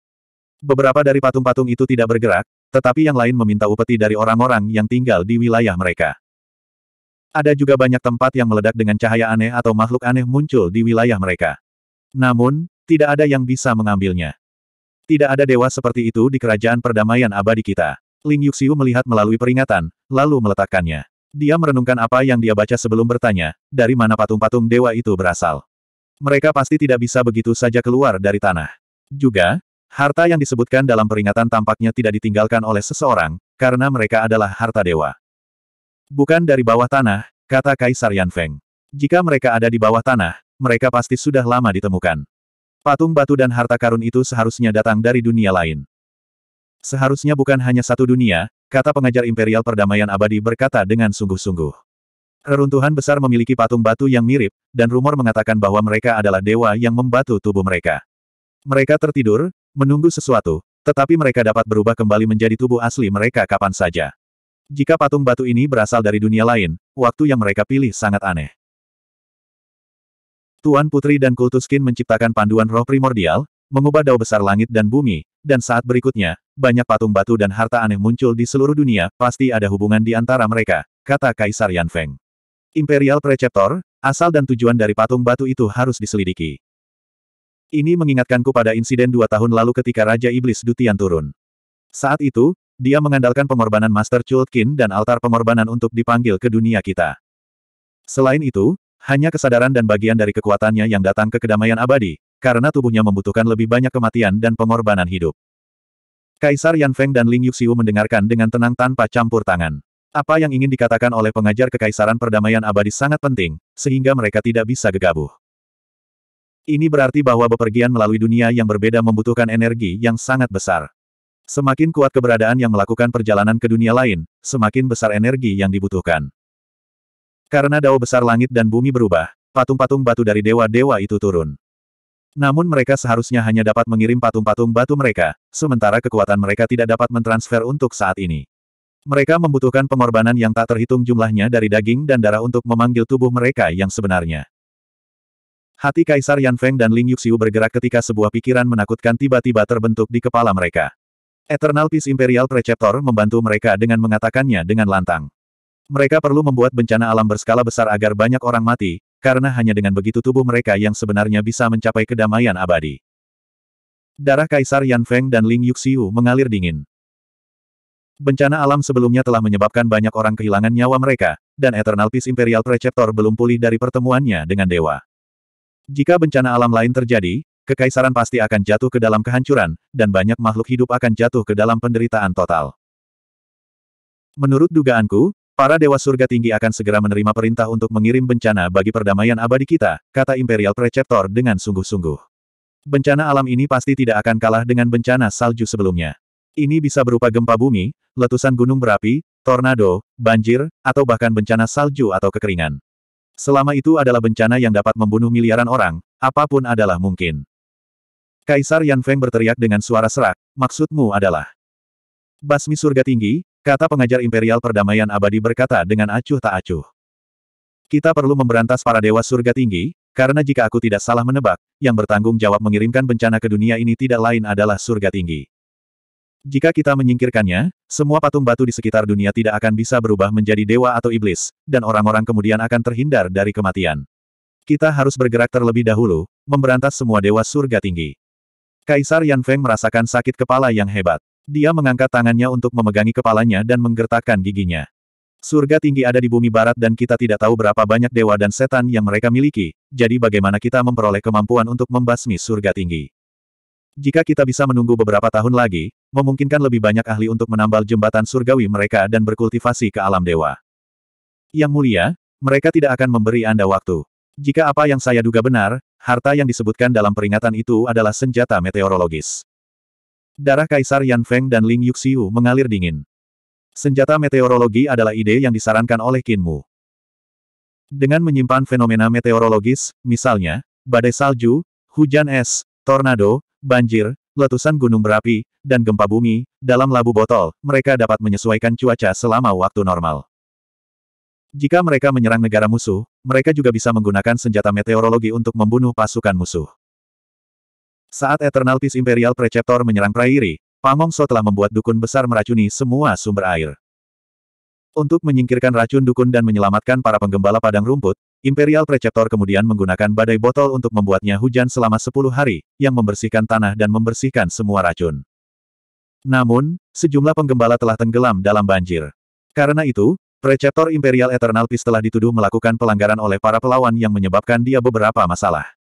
Beberapa dari patung-patung itu tidak bergerak, tetapi yang lain meminta upeti dari orang-orang yang tinggal di wilayah mereka. Ada juga banyak tempat yang meledak dengan cahaya aneh atau makhluk aneh muncul di wilayah mereka. Namun, tidak ada yang bisa mengambilnya. Tidak ada dewa seperti itu di kerajaan perdamaian abadi kita. Ling Yuxiu melihat melalui peringatan, lalu meletakkannya. Dia merenungkan apa yang dia baca sebelum bertanya, dari mana patung-patung dewa itu berasal. Mereka pasti tidak bisa begitu saja keluar dari tanah. Juga, harta yang disebutkan dalam peringatan tampaknya tidak ditinggalkan oleh seseorang, karena mereka adalah harta dewa. Bukan dari bawah tanah, kata Kaisar Yan Feng. Jika mereka ada di bawah tanah, mereka pasti sudah lama ditemukan. Patung batu dan harta karun itu seharusnya datang dari dunia lain. Seharusnya bukan hanya satu dunia, kata pengajar imperial perdamaian abadi berkata dengan sungguh-sungguh. Reruntuhan besar memiliki patung batu yang mirip, dan rumor mengatakan bahwa mereka adalah dewa yang membatu tubuh mereka. Mereka tertidur, menunggu sesuatu, tetapi mereka dapat berubah kembali menjadi tubuh asli mereka kapan saja. Jika patung batu ini berasal dari dunia lain, waktu yang mereka pilih sangat aneh. Tuan Putri dan Kultuskin menciptakan panduan roh primordial, mengubah dao besar langit dan bumi, dan saat berikutnya, banyak patung batu dan harta aneh muncul di seluruh dunia, pasti ada hubungan di antara mereka, kata Kaisar Yan Feng. Imperial Preceptor, asal dan tujuan dari patung batu itu harus diselidiki. Ini mengingatkanku pada insiden dua tahun lalu ketika Raja Iblis Dutian turun. Saat itu, dia mengandalkan pengorbanan Master Chultkin dan altar pengorbanan untuk dipanggil ke dunia kita. Selain itu, hanya kesadaran dan bagian dari kekuatannya yang datang ke kedamaian abadi, karena tubuhnya membutuhkan lebih banyak kematian dan pengorbanan hidup. Kaisar Yan Feng dan Ling Yuxiu mendengarkan dengan tenang tanpa campur tangan. Apa yang ingin dikatakan oleh pengajar kekaisaran perdamaian abadi sangat penting, sehingga mereka tidak bisa gegabah. Ini berarti bahwa bepergian melalui dunia yang berbeda membutuhkan energi yang sangat besar. Semakin kuat keberadaan yang melakukan perjalanan ke dunia lain, semakin besar energi yang dibutuhkan. Karena dao besar langit dan bumi berubah, patung-patung batu dari dewa-dewa itu turun. Namun mereka seharusnya hanya dapat mengirim patung-patung batu mereka, sementara kekuatan mereka tidak dapat mentransfer untuk saat ini. Mereka membutuhkan pengorbanan yang tak terhitung jumlahnya dari daging dan darah untuk memanggil tubuh mereka yang sebenarnya. Hati Kaisar Yan Feng dan Ling Yuxiu bergerak ketika sebuah pikiran menakutkan tiba-tiba terbentuk di kepala mereka. Eternal Peace Imperial Preceptor membantu mereka dengan mengatakannya dengan lantang. Mereka perlu membuat bencana alam berskala besar agar banyak orang mati, karena hanya dengan begitu tubuh mereka yang sebenarnya bisa mencapai kedamaian abadi. Darah Kaisar Yan Feng dan Ling Yuxiu mengalir dingin. Bencana alam sebelumnya telah menyebabkan banyak orang kehilangan nyawa mereka, dan Eternal Peace Imperial Preceptor belum pulih dari pertemuannya dengan dewa. Jika bencana alam lain terjadi, kekaisaran pasti akan jatuh ke dalam kehancuran, dan banyak makhluk hidup akan jatuh ke dalam penderitaan total. Menurut dugaanku, Para dewa surga tinggi akan segera menerima perintah untuk mengirim bencana bagi perdamaian abadi kita, kata Imperial Preceptor dengan sungguh-sungguh. Bencana alam ini pasti tidak akan kalah dengan bencana salju sebelumnya. Ini bisa berupa gempa bumi, letusan gunung berapi, tornado, banjir, atau bahkan bencana salju atau kekeringan. Selama itu adalah bencana yang dapat membunuh miliaran orang, apapun adalah mungkin. Kaisar Yan Feng berteriak dengan suara serak, maksudmu adalah basmi surga tinggi, Kata pengajar imperial perdamaian abadi berkata dengan acuh tak acuh. Kita perlu memberantas para dewa surga tinggi, karena jika aku tidak salah menebak, yang bertanggung jawab mengirimkan bencana ke dunia ini tidak lain adalah surga tinggi. Jika kita menyingkirkannya, semua patung batu di sekitar dunia tidak akan bisa berubah menjadi dewa atau iblis, dan orang-orang kemudian akan terhindar dari kematian. Kita harus bergerak terlebih dahulu, memberantas semua dewa surga tinggi. Kaisar Yan Feng merasakan sakit kepala yang hebat. Dia mengangkat tangannya untuk memegangi kepalanya dan menggertakkan giginya. Surga tinggi ada di bumi barat dan kita tidak tahu berapa banyak dewa dan setan yang mereka miliki, jadi bagaimana kita memperoleh kemampuan untuk membasmi surga tinggi? Jika kita bisa menunggu beberapa tahun lagi, memungkinkan lebih banyak ahli untuk menambal jembatan surgawi mereka dan berkultivasi ke alam dewa. Yang mulia, mereka tidak akan memberi Anda waktu. Jika apa yang saya duga benar, harta yang disebutkan dalam peringatan itu adalah senjata meteorologis. Darah Kaisar Yan Feng dan Ling Yuxiu mengalir dingin. Senjata meteorologi adalah ide yang disarankan oleh Qin Mu. Dengan menyimpan fenomena meteorologis, misalnya, badai salju, hujan es, tornado, banjir, letusan gunung berapi, dan gempa bumi, dalam labu botol, mereka dapat menyesuaikan cuaca selama waktu normal. Jika mereka menyerang negara musuh, mereka juga bisa menggunakan senjata meteorologi untuk membunuh pasukan musuh. Saat Eternal Peace Imperial Preceptor menyerang Prairi, Pamongso telah membuat dukun besar meracuni semua sumber air. Untuk menyingkirkan racun dukun dan menyelamatkan para penggembala padang rumput, Imperial Preceptor kemudian menggunakan badai botol untuk membuatnya hujan selama 10 hari, yang membersihkan tanah dan membersihkan semua racun. Namun, sejumlah penggembala telah tenggelam dalam banjir. Karena itu, Preceptor Imperial Eternal Peace telah dituduh melakukan pelanggaran oleh para pelawan yang menyebabkan dia beberapa masalah.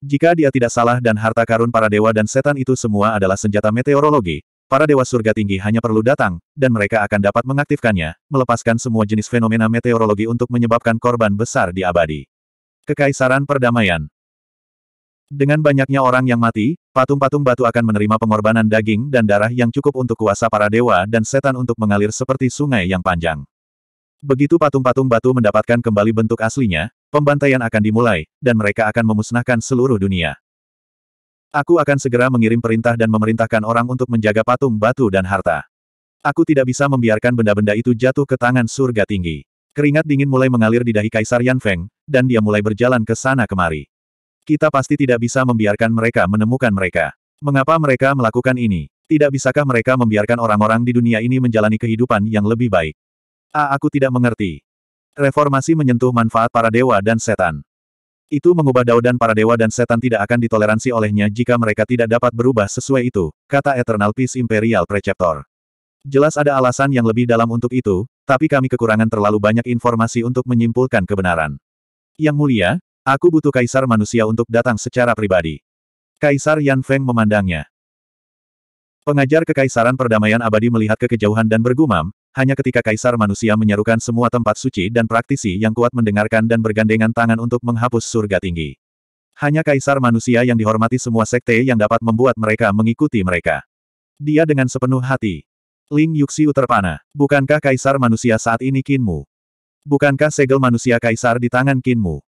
Jika dia tidak salah dan harta karun para dewa dan setan itu semua adalah senjata meteorologi, para dewa surga tinggi hanya perlu datang, dan mereka akan dapat mengaktifkannya, melepaskan semua jenis fenomena meteorologi untuk menyebabkan korban besar di abadi. Kekaisaran Perdamaian Dengan banyaknya orang yang mati, patung-patung batu akan menerima pengorbanan daging dan darah yang cukup untuk kuasa para dewa dan setan untuk mengalir seperti sungai yang panjang. Begitu patung-patung batu mendapatkan kembali bentuk aslinya, Pembantaian akan dimulai, dan mereka akan memusnahkan seluruh dunia. Aku akan segera mengirim perintah dan memerintahkan orang untuk menjaga patung batu dan harta. Aku tidak bisa membiarkan benda-benda itu jatuh ke tangan surga tinggi. Keringat dingin mulai mengalir di dahi Kaisar Yan Feng, dan dia mulai berjalan ke sana kemari. Kita pasti tidak bisa membiarkan mereka menemukan mereka. Mengapa mereka melakukan ini? Tidak bisakah mereka membiarkan orang-orang di dunia ini menjalani kehidupan yang lebih baik? Ah, aku tidak mengerti. Reformasi menyentuh manfaat para dewa dan setan. Itu mengubah Dao dan para dewa dan setan tidak akan ditoleransi olehnya jika mereka tidak dapat berubah sesuai itu, kata Eternal Peace Imperial Preceptor. Jelas ada alasan yang lebih dalam untuk itu, tapi kami kekurangan terlalu banyak informasi untuk menyimpulkan kebenaran. Yang mulia, aku butuh kaisar manusia untuk datang secara pribadi. Kaisar Yan Feng memandangnya. Pengajar Kekaisaran Perdamaian Abadi melihat kekejauhan dan bergumam, hanya ketika kaisar manusia menyerukan semua tempat suci dan praktisi yang kuat mendengarkan dan bergandengan tangan untuk menghapus surga tinggi. Hanya kaisar manusia yang dihormati semua sekte yang dapat membuat mereka mengikuti mereka. Dia dengan sepenuh hati. Ling Yuxiu terpana. Bukankah kaisar manusia saat ini Kinmu? Bukankah segel manusia kaisar di tangan Kinmu?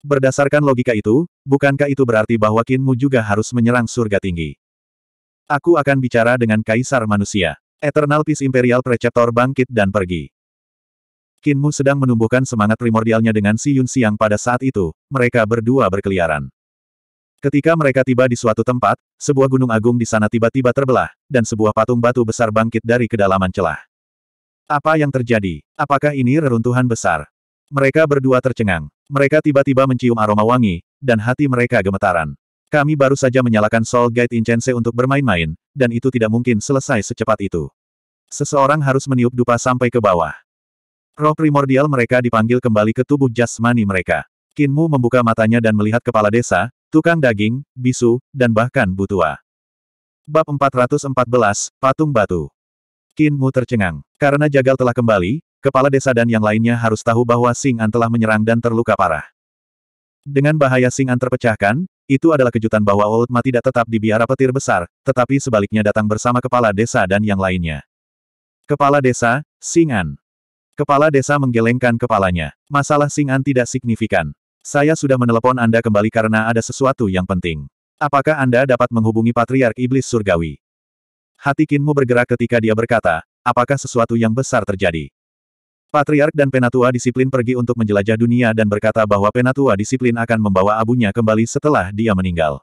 Berdasarkan logika itu, bukankah itu berarti bahwa Kinmu juga harus menyerang surga tinggi? Aku akan bicara dengan kaisar manusia. Eternal Peace Imperial Preceptor bangkit dan pergi. Kinmu sedang menumbuhkan semangat primordialnya dengan Si Yun Siang pada saat itu, mereka berdua berkeliaran. Ketika mereka tiba di suatu tempat, sebuah gunung agung di sana tiba-tiba terbelah, dan sebuah patung batu besar bangkit dari kedalaman celah. Apa yang terjadi? Apakah ini reruntuhan besar? Mereka berdua tercengang. Mereka tiba-tiba mencium aroma wangi, dan hati mereka gemetaran. Kami baru saja menyalakan Soul Guide Incense untuk bermain-main, dan itu tidak mungkin selesai secepat itu. Seseorang harus meniup dupa sampai ke bawah. Roh primordial mereka dipanggil kembali ke tubuh jasmani mereka. Kinmu membuka matanya dan melihat kepala desa, tukang daging, bisu, dan bahkan butua. Bab 414, Patung Batu Kinmu tercengang. Karena Jagal telah kembali, kepala desa dan yang lainnya harus tahu bahwa Singan telah menyerang dan terluka parah. Dengan bahaya Singan terpecahkan, itu adalah kejutan bahwa Outma tidak tetap di biara petir besar, tetapi sebaliknya datang bersama kepala desa dan yang lainnya. Kepala desa, Singan. Kepala desa menggelengkan kepalanya. Masalah Singan tidak signifikan. Saya sudah menelepon Anda kembali karena ada sesuatu yang penting. Apakah Anda dapat menghubungi Patriark Iblis Surgawi? Hati Kinmu bergerak ketika dia berkata, apakah sesuatu yang besar terjadi? Patriark dan Penatua Disiplin pergi untuk menjelajah dunia dan berkata bahwa Penatua Disiplin akan membawa abunya kembali setelah dia meninggal.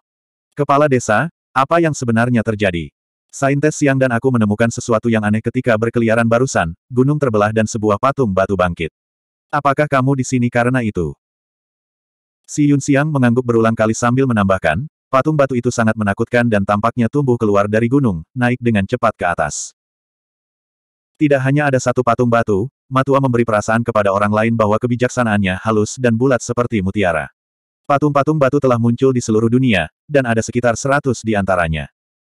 Kepala desa, apa yang sebenarnya terjadi? Saintes siang dan aku menemukan sesuatu yang aneh ketika berkeliaran barusan, gunung terbelah dan sebuah patung batu bangkit. Apakah kamu di sini karena itu? Si Yun Siang mengangguk berulang kali sambil menambahkan, patung batu itu sangat menakutkan dan tampaknya tumbuh keluar dari gunung, naik dengan cepat ke atas. Tidak hanya ada satu patung batu, Matua memberi perasaan kepada orang lain bahwa kebijaksanaannya halus dan bulat seperti mutiara. Patung-patung batu telah muncul di seluruh dunia, dan ada sekitar seratus di antaranya.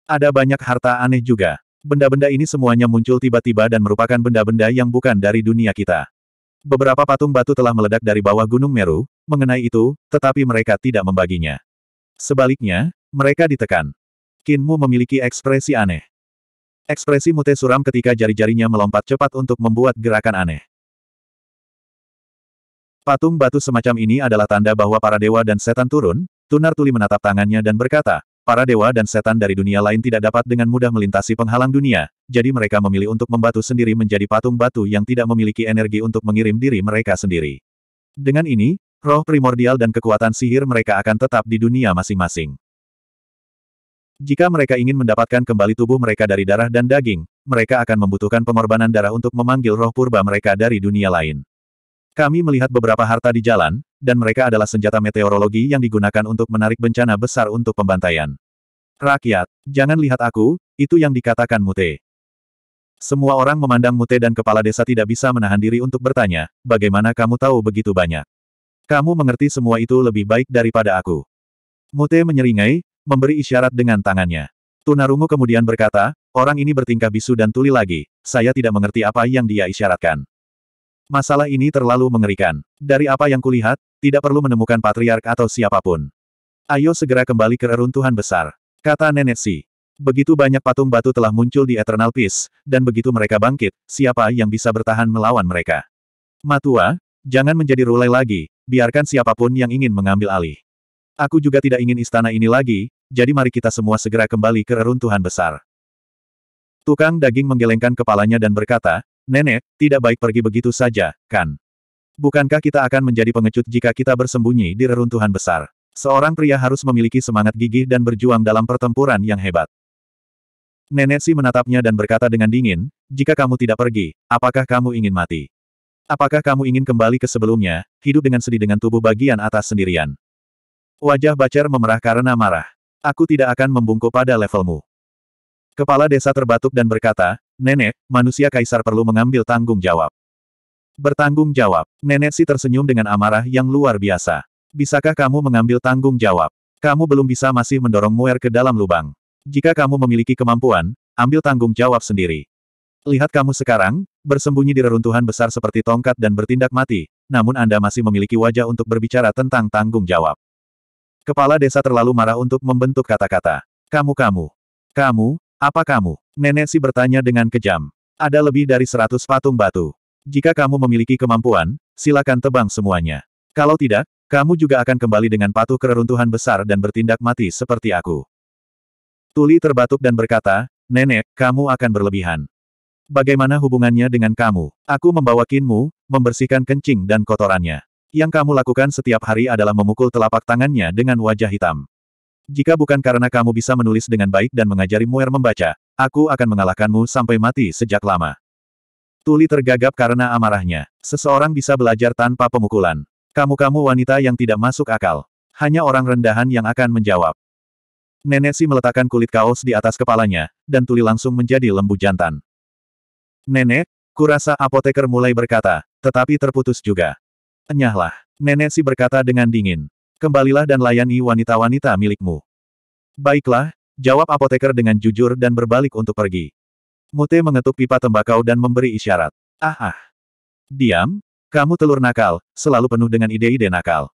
Ada banyak harta aneh juga. Benda-benda ini semuanya muncul tiba-tiba dan merupakan benda-benda yang bukan dari dunia kita. Beberapa patung batu telah meledak dari bawah Gunung Meru, mengenai itu, tetapi mereka tidak membaginya. Sebaliknya, mereka ditekan. Kinmu memiliki ekspresi aneh. Ekspresi Mute suram ketika jari-jarinya melompat cepat untuk membuat gerakan aneh. Patung batu semacam ini adalah tanda bahwa para dewa dan setan turun, Tunar Tuli menatap tangannya dan berkata, para dewa dan setan dari dunia lain tidak dapat dengan mudah melintasi penghalang dunia, jadi mereka memilih untuk membatu sendiri menjadi patung batu yang tidak memiliki energi untuk mengirim diri mereka sendiri. Dengan ini, roh primordial dan kekuatan sihir mereka akan tetap di dunia masing-masing. Jika mereka ingin mendapatkan kembali tubuh mereka dari darah dan daging, mereka akan membutuhkan pengorbanan darah untuk memanggil roh purba mereka dari dunia lain. Kami melihat beberapa harta di jalan, dan mereka adalah senjata meteorologi yang digunakan untuk menarik bencana besar untuk pembantaian. Rakyat, jangan lihat aku, itu yang dikatakan Mute. Semua orang memandang Mute dan kepala desa tidak bisa menahan diri untuk bertanya, bagaimana kamu tahu begitu banyak? Kamu mengerti semua itu lebih baik daripada aku. Mute menyeringai, memberi isyarat dengan tangannya. Tunarungu kemudian berkata, orang ini bertingkah bisu dan tuli lagi, saya tidak mengerti apa yang dia isyaratkan. Masalah ini terlalu mengerikan. Dari apa yang kulihat, tidak perlu menemukan patriark atau siapapun. Ayo segera kembali ke reruntuhan besar. Kata Nenek Si. Begitu banyak patung batu telah muncul di Eternal Peace, dan begitu mereka bangkit, siapa yang bisa bertahan melawan mereka? Matua, jangan menjadi rulai lagi, biarkan siapapun yang ingin mengambil alih. Aku juga tidak ingin istana ini lagi, jadi mari kita semua segera kembali ke reruntuhan besar. Tukang daging menggelengkan kepalanya dan berkata, Nenek, tidak baik pergi begitu saja, kan? Bukankah kita akan menjadi pengecut jika kita bersembunyi di reruntuhan besar? Seorang pria harus memiliki semangat gigih dan berjuang dalam pertempuran yang hebat. Nenek Si menatapnya dan berkata dengan dingin, jika kamu tidak pergi, apakah kamu ingin mati? Apakah kamu ingin kembali ke sebelumnya, hidup dengan sedih dengan tubuh bagian atas sendirian? Wajah Bacer memerah karena marah. Aku tidak akan membungkuk pada levelmu. Kepala desa terbatuk dan berkata, Nenek, manusia kaisar perlu mengambil tanggung jawab. Bertanggung jawab, Nenek si tersenyum dengan amarah yang luar biasa. Bisakah kamu mengambil tanggung jawab? Kamu belum bisa masih mendorong Muer ke dalam lubang. Jika kamu memiliki kemampuan, ambil tanggung jawab sendiri. Lihat kamu sekarang, bersembunyi di reruntuhan besar seperti tongkat dan bertindak mati, namun Anda masih memiliki wajah untuk berbicara tentang tanggung jawab. Kepala desa terlalu marah untuk membentuk kata-kata. Kamu-kamu. Kamu, apa kamu? Nenek si bertanya dengan kejam. Ada lebih dari seratus patung batu. Jika kamu memiliki kemampuan, silakan tebang semuanya. Kalau tidak, kamu juga akan kembali dengan patuh keruntuhan besar dan bertindak mati seperti aku. Tuli terbatuk dan berkata, Nenek, kamu akan berlebihan. Bagaimana hubungannya dengan kamu? Aku membawa kinmu, membersihkan kencing dan kotorannya. Yang kamu lakukan setiap hari adalah memukul telapak tangannya dengan wajah hitam. Jika bukan karena kamu bisa menulis dengan baik dan mengajari Muer membaca, aku akan mengalahkanmu sampai mati sejak lama. Tuli tergagap karena amarahnya. Seseorang bisa belajar tanpa pemukulan. Kamu-kamu wanita yang tidak masuk akal. Hanya orang rendahan yang akan menjawab. Nenek Si meletakkan kulit kaos di atas kepalanya, dan Tuli langsung menjadi lembu jantan. Nenek, kurasa apoteker mulai berkata, tetapi terputus juga. Enyahlah. Nenek si berkata dengan dingin. Kembalilah dan layani wanita-wanita milikmu. Baiklah, jawab apoteker dengan jujur dan berbalik untuk pergi. Mute mengetuk pipa tembakau dan memberi isyarat. Ah ah. Diam, kamu telur nakal, selalu penuh dengan ide-ide nakal.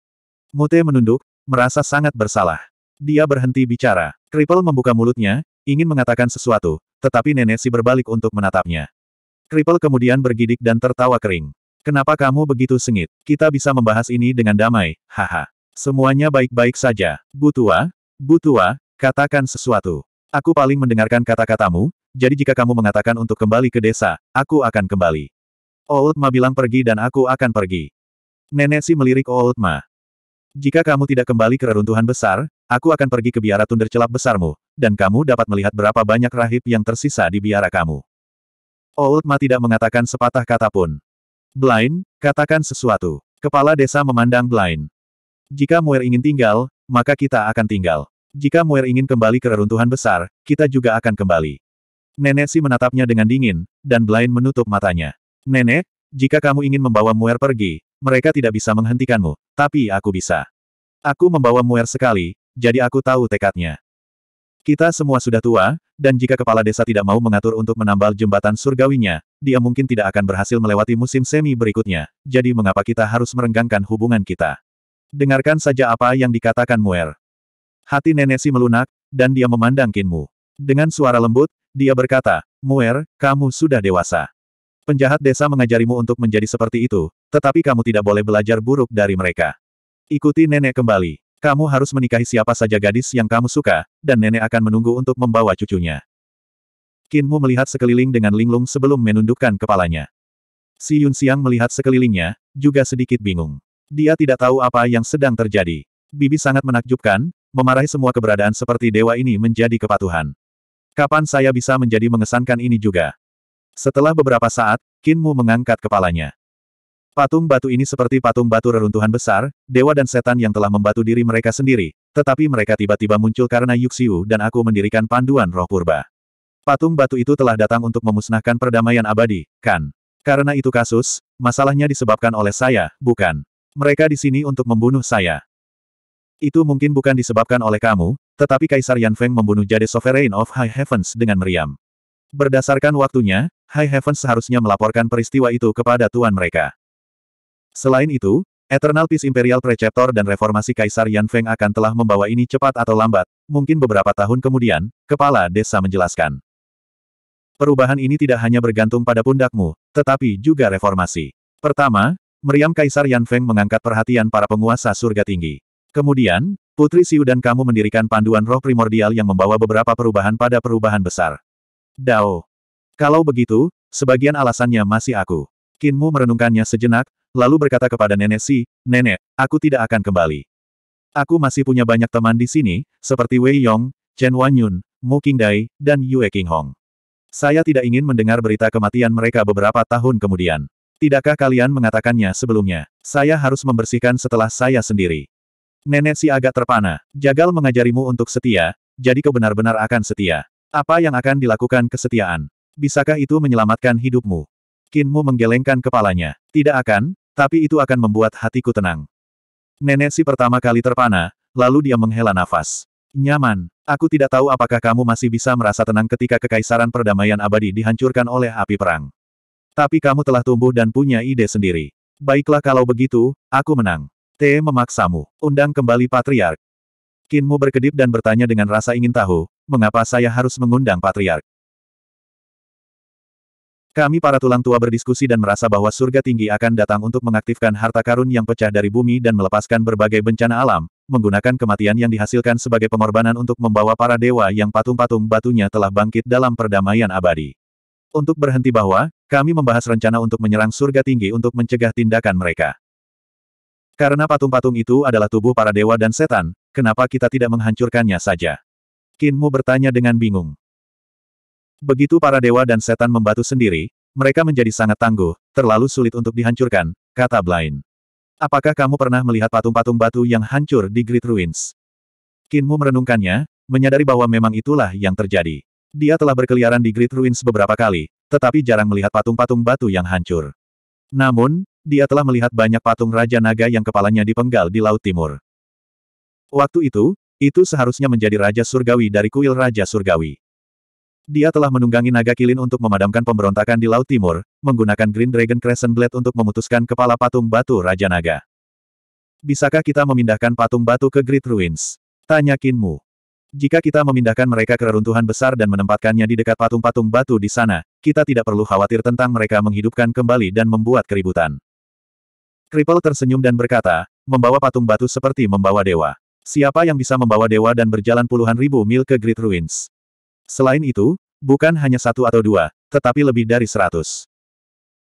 Mute menunduk, merasa sangat bersalah. Dia berhenti bicara. Kripel membuka mulutnya, ingin mengatakan sesuatu, tetapi nenek si berbalik untuk menatapnya. Kripel kemudian bergidik dan tertawa kering. Kenapa kamu begitu sengit? Kita bisa membahas ini dengan damai, haha. Semuanya baik-baik saja. Butua, Butua, katakan sesuatu. Aku paling mendengarkan kata-katamu, jadi jika kamu mengatakan untuk kembali ke desa, aku akan kembali. Oldma bilang pergi dan aku akan pergi. Nenek si melirik Oldma. Jika kamu tidak kembali ke reruntuhan besar, aku akan pergi ke biara tundar celap besarmu, dan kamu dapat melihat berapa banyak rahib yang tersisa di biara kamu. Oldma tidak mengatakan sepatah kata pun. Blind, katakan sesuatu. Kepala desa memandang Blind. Jika Muir ingin tinggal, maka kita akan tinggal. Jika Muir ingin kembali ke reruntuhan besar, kita juga akan kembali. Nenek Si menatapnya dengan dingin, dan Blind menutup matanya. Nenek, jika kamu ingin membawa Muir pergi, mereka tidak bisa menghentikanmu, tapi aku bisa. Aku membawa Muir sekali, jadi aku tahu tekadnya. Kita semua sudah tua, dan jika kepala desa tidak mau mengatur untuk menambal jembatan surgawinya, dia mungkin tidak akan berhasil melewati musim semi berikutnya, jadi mengapa kita harus merenggangkan hubungan kita? Dengarkan saja apa yang dikatakan Muer. Hati Nenesi melunak, dan dia memandang Kinmu. Dengan suara lembut, dia berkata, Muer, kamu sudah dewasa. Penjahat desa mengajarimu untuk menjadi seperti itu, tetapi kamu tidak boleh belajar buruk dari mereka. Ikuti nenek kembali. Kamu harus menikahi siapa saja gadis yang kamu suka, dan nenek akan menunggu untuk membawa cucunya. Kinmu melihat sekeliling dengan linglung sebelum menundukkan kepalanya. Si Yun Siang melihat sekelilingnya, juga sedikit bingung. Dia tidak tahu apa yang sedang terjadi. Bibi sangat menakjubkan, memarahi semua keberadaan seperti dewa ini menjadi kepatuhan. Kapan saya bisa menjadi mengesankan ini juga? Setelah beberapa saat, Kinmu mengangkat kepalanya. Patung batu ini seperti patung batu reruntuhan besar, dewa dan setan yang telah membatu diri mereka sendiri, tetapi mereka tiba-tiba muncul karena Yuxiu dan aku mendirikan panduan roh purba. Patung batu itu telah datang untuk memusnahkan perdamaian abadi, kan? Karena itu kasus, masalahnya disebabkan oleh saya, bukan. Mereka di sini untuk membunuh saya. Itu mungkin bukan disebabkan oleh kamu, tetapi Kaisar Yan Feng membunuh Jade Sovereign of High Heavens dengan meriam. Berdasarkan waktunya, High Heavens seharusnya melaporkan peristiwa itu kepada tuan mereka. Selain itu, Eternal Peace Imperial Preceptor dan reformasi Kaisar Yan Feng akan telah membawa ini cepat atau lambat, mungkin beberapa tahun kemudian, kepala desa menjelaskan. Perubahan ini tidak hanya bergantung pada pundakmu, tetapi juga reformasi. Pertama, meriam Kaisar Yan Feng mengangkat perhatian para penguasa surga tinggi. Kemudian, Putri Siu dan kamu mendirikan panduan roh primordial yang membawa beberapa perubahan pada perubahan besar. Dao. Kalau begitu, sebagian alasannya masih aku. Kinmu merenungkannya sejenak, lalu berkata kepada nenek Si, Nenek, aku tidak akan kembali. Aku masih punya banyak teman di sini, seperti Wei Yong, Chen Wanyun, Mu Qingdai, dan Yue Qinghong. Saya tidak ingin mendengar berita kematian mereka beberapa tahun kemudian. Tidakkah kalian mengatakannya sebelumnya? Saya harus membersihkan setelah saya sendiri. Nenek Si agak terpana. Jagal mengajarimu untuk setia, jadi kau benar-benar akan setia. Apa yang akan dilakukan kesetiaan? Bisakah itu menyelamatkan hidupmu? Kinmu menggelengkan kepalanya. Tidak akan, tapi itu akan membuat hatiku tenang. Nenek si pertama kali terpana, lalu dia menghela nafas. Nyaman, aku tidak tahu apakah kamu masih bisa merasa tenang ketika kekaisaran perdamaian abadi dihancurkan oleh api perang. Tapi kamu telah tumbuh dan punya ide sendiri. Baiklah kalau begitu, aku menang. T memaksamu, undang kembali Patriark. Kinmu berkedip dan bertanya dengan rasa ingin tahu, mengapa saya harus mengundang Patriark? Kami para tulang tua berdiskusi dan merasa bahwa surga tinggi akan datang untuk mengaktifkan harta karun yang pecah dari bumi dan melepaskan berbagai bencana alam, menggunakan kematian yang dihasilkan sebagai pengorbanan untuk membawa para dewa yang patung-patung batunya telah bangkit dalam perdamaian abadi. Untuk berhenti bahwa, kami membahas rencana untuk menyerang surga tinggi untuk mencegah tindakan mereka. Karena patung-patung itu adalah tubuh para dewa dan setan, kenapa kita tidak menghancurkannya saja? Kinmu bertanya dengan bingung. Begitu para dewa dan setan membatu sendiri, mereka menjadi sangat tangguh, terlalu sulit untuk dihancurkan, kata Blaine. Apakah kamu pernah melihat patung-patung batu yang hancur di Great Ruins? Kinmu merenungkannya, menyadari bahwa memang itulah yang terjadi. Dia telah berkeliaran di Great Ruins beberapa kali, tetapi jarang melihat patung-patung batu yang hancur. Namun, dia telah melihat banyak patung Raja Naga yang kepalanya dipenggal di Laut Timur. Waktu itu, itu seharusnya menjadi Raja Surgawi dari kuil Raja Surgawi. Dia telah menunggangi naga kilin untuk memadamkan pemberontakan di Laut Timur, menggunakan Green Dragon Crescent Blade untuk memutuskan kepala patung batu Raja Naga. Bisakah kita memindahkan patung batu ke Great Ruins? Tanya Kinmu. Jika kita memindahkan mereka ke reruntuhan besar dan menempatkannya di dekat patung-patung batu di sana, kita tidak perlu khawatir tentang mereka menghidupkan kembali dan membuat keributan. Cripple tersenyum dan berkata, membawa patung batu seperti membawa dewa. Siapa yang bisa membawa dewa dan berjalan puluhan ribu mil ke Great Ruins? Selain itu, bukan hanya satu atau dua, tetapi lebih dari seratus.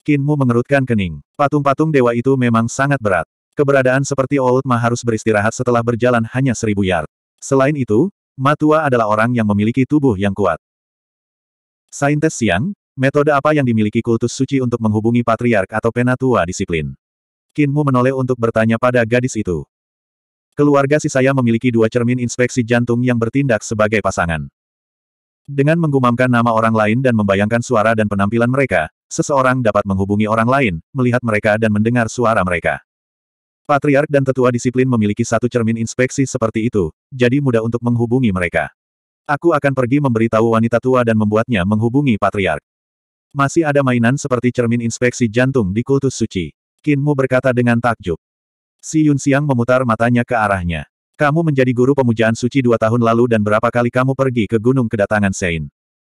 Kinmu mengerutkan kening. Patung-patung dewa itu memang sangat berat. Keberadaan seperti Old Ma harus beristirahat setelah berjalan hanya seribu yard. Selain itu, Matua adalah orang yang memiliki tubuh yang kuat. Saintes siang, metode apa yang dimiliki kultus suci untuk menghubungi patriark atau penatua disiplin? Kinmu menoleh untuk bertanya pada gadis itu. Keluarga si saya memiliki dua cermin inspeksi jantung yang bertindak sebagai pasangan. Dengan menggumamkan nama orang lain dan membayangkan suara dan penampilan mereka, seseorang dapat menghubungi orang lain, melihat mereka dan mendengar suara mereka. Patriark dan tetua disiplin memiliki satu cermin inspeksi seperti itu, jadi mudah untuk menghubungi mereka. Aku akan pergi memberitahu wanita tua dan membuatnya menghubungi patriark. Masih ada mainan seperti cermin inspeksi jantung di kultus suci. Kinmu berkata dengan takjub. Si Yun Xiang memutar matanya ke arahnya. Kamu menjadi guru pemujaan suci dua tahun lalu dan berapa kali kamu pergi ke gunung kedatangan Sein?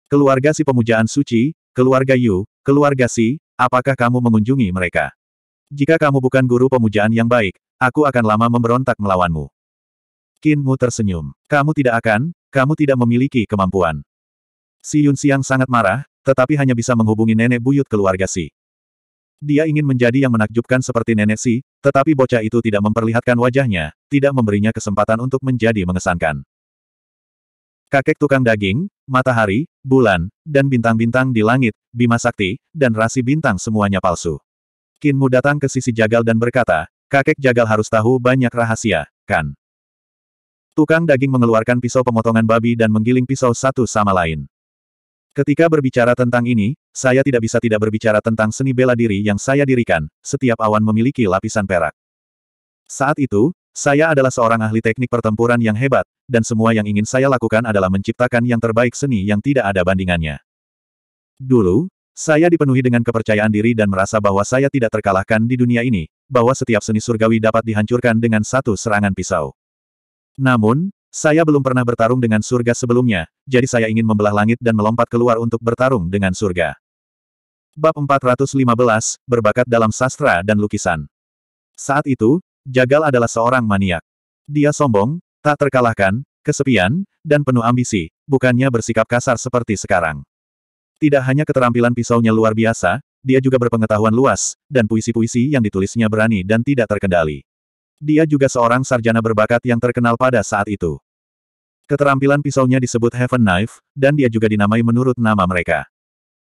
Keluarga si pemujaan suci, keluarga Yu, keluarga si, apakah kamu mengunjungi mereka? Jika kamu bukan guru pemujaan yang baik, aku akan lama memberontak melawanmu. Kinmu tersenyum. Kamu tidak akan, kamu tidak memiliki kemampuan. Si Yun Siang sangat marah, tetapi hanya bisa menghubungi nenek buyut keluarga Si. Dia ingin menjadi yang menakjubkan seperti nenek Si, tetapi bocah itu tidak memperlihatkan wajahnya, tidak memberinya kesempatan untuk menjadi mengesankan. Kakek tukang daging, matahari, bulan, dan bintang-bintang di langit, Bima Sakti, dan rasi bintang semuanya palsu. Kinmu datang ke sisi Jagal dan berkata, kakek Jagal harus tahu banyak rahasia, kan? Tukang daging mengeluarkan pisau pemotongan babi dan menggiling pisau satu sama lain. Ketika berbicara tentang ini, saya tidak bisa tidak berbicara tentang seni bela diri yang saya dirikan, setiap awan memiliki lapisan perak. Saat itu, saya adalah seorang ahli teknik pertempuran yang hebat, dan semua yang ingin saya lakukan adalah menciptakan yang terbaik seni yang tidak ada bandingannya. Dulu, saya dipenuhi dengan kepercayaan diri dan merasa bahwa saya tidak terkalahkan di dunia ini, bahwa setiap seni surgawi dapat dihancurkan dengan satu serangan pisau. Namun, saya belum pernah bertarung dengan surga sebelumnya, jadi saya ingin membelah langit dan melompat keluar untuk bertarung dengan surga. Bab 415, Berbakat dalam sastra dan lukisan. Saat itu, Jagal adalah seorang maniak. Dia sombong, tak terkalahkan, kesepian, dan penuh ambisi, bukannya bersikap kasar seperti sekarang. Tidak hanya keterampilan pisaunya luar biasa, dia juga berpengetahuan luas, dan puisi-puisi yang ditulisnya berani dan tidak terkendali. Dia juga seorang sarjana berbakat yang terkenal pada saat itu. Keterampilan pisaunya disebut Heaven Knife, dan dia juga dinamai menurut nama mereka.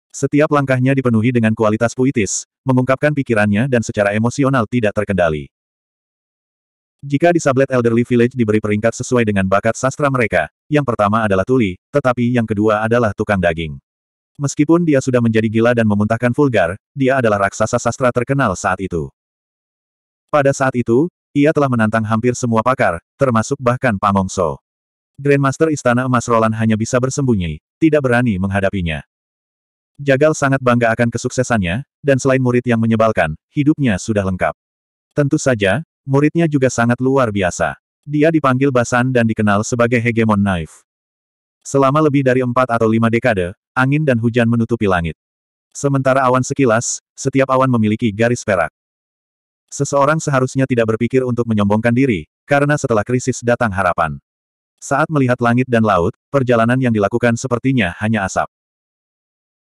Setiap langkahnya dipenuhi dengan kualitas puitis, mengungkapkan pikirannya dan secara emosional tidak terkendali. Jika di Sablet Elderly Village diberi peringkat sesuai dengan bakat sastra mereka, yang pertama adalah tuli, tetapi yang kedua adalah tukang daging. Meskipun dia sudah menjadi gila dan memuntahkan vulgar, dia adalah raksasa sastra terkenal saat itu. Pada saat itu, ia telah menantang hampir semua pakar, termasuk bahkan Pamongso. Grandmaster Istana Emas Roland hanya bisa bersembunyi, tidak berani menghadapinya. Jagal sangat bangga akan kesuksesannya, dan selain murid yang menyebalkan, hidupnya sudah lengkap. Tentu saja, muridnya juga sangat luar biasa. Dia dipanggil Basan dan dikenal sebagai Hegemon Knife. Selama lebih dari empat atau lima dekade, angin dan hujan menutupi langit. Sementara awan sekilas, setiap awan memiliki garis perak. Seseorang seharusnya tidak berpikir untuk menyombongkan diri, karena setelah krisis datang harapan. Saat melihat langit dan laut, perjalanan yang dilakukan sepertinya hanya asap.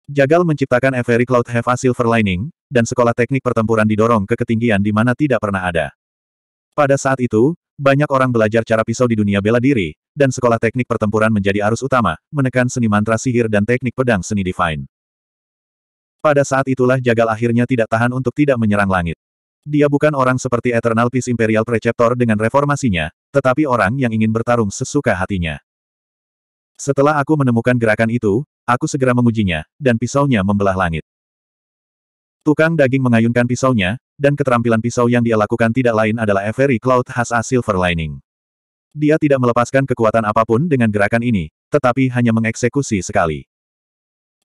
Jagal menciptakan Every Cloud Have a Silver Lining, dan sekolah teknik pertempuran didorong ke ketinggian di mana tidak pernah ada. Pada saat itu, banyak orang belajar cara pisau di dunia bela diri, dan sekolah teknik pertempuran menjadi arus utama, menekan seni mantra sihir dan teknik pedang seni divine. Pada saat itulah Jagal akhirnya tidak tahan untuk tidak menyerang langit. Dia bukan orang seperti Eternal Peace Imperial Preceptor dengan reformasinya, tetapi orang yang ingin bertarung sesuka hatinya. Setelah aku menemukan gerakan itu, aku segera mengujinya, dan pisaunya membelah langit. Tukang daging mengayunkan pisaunya, dan keterampilan pisau yang dia lakukan tidak lain adalah Every Cloud Has A Silver Lining. Dia tidak melepaskan kekuatan apapun dengan gerakan ini, tetapi hanya mengeksekusi sekali.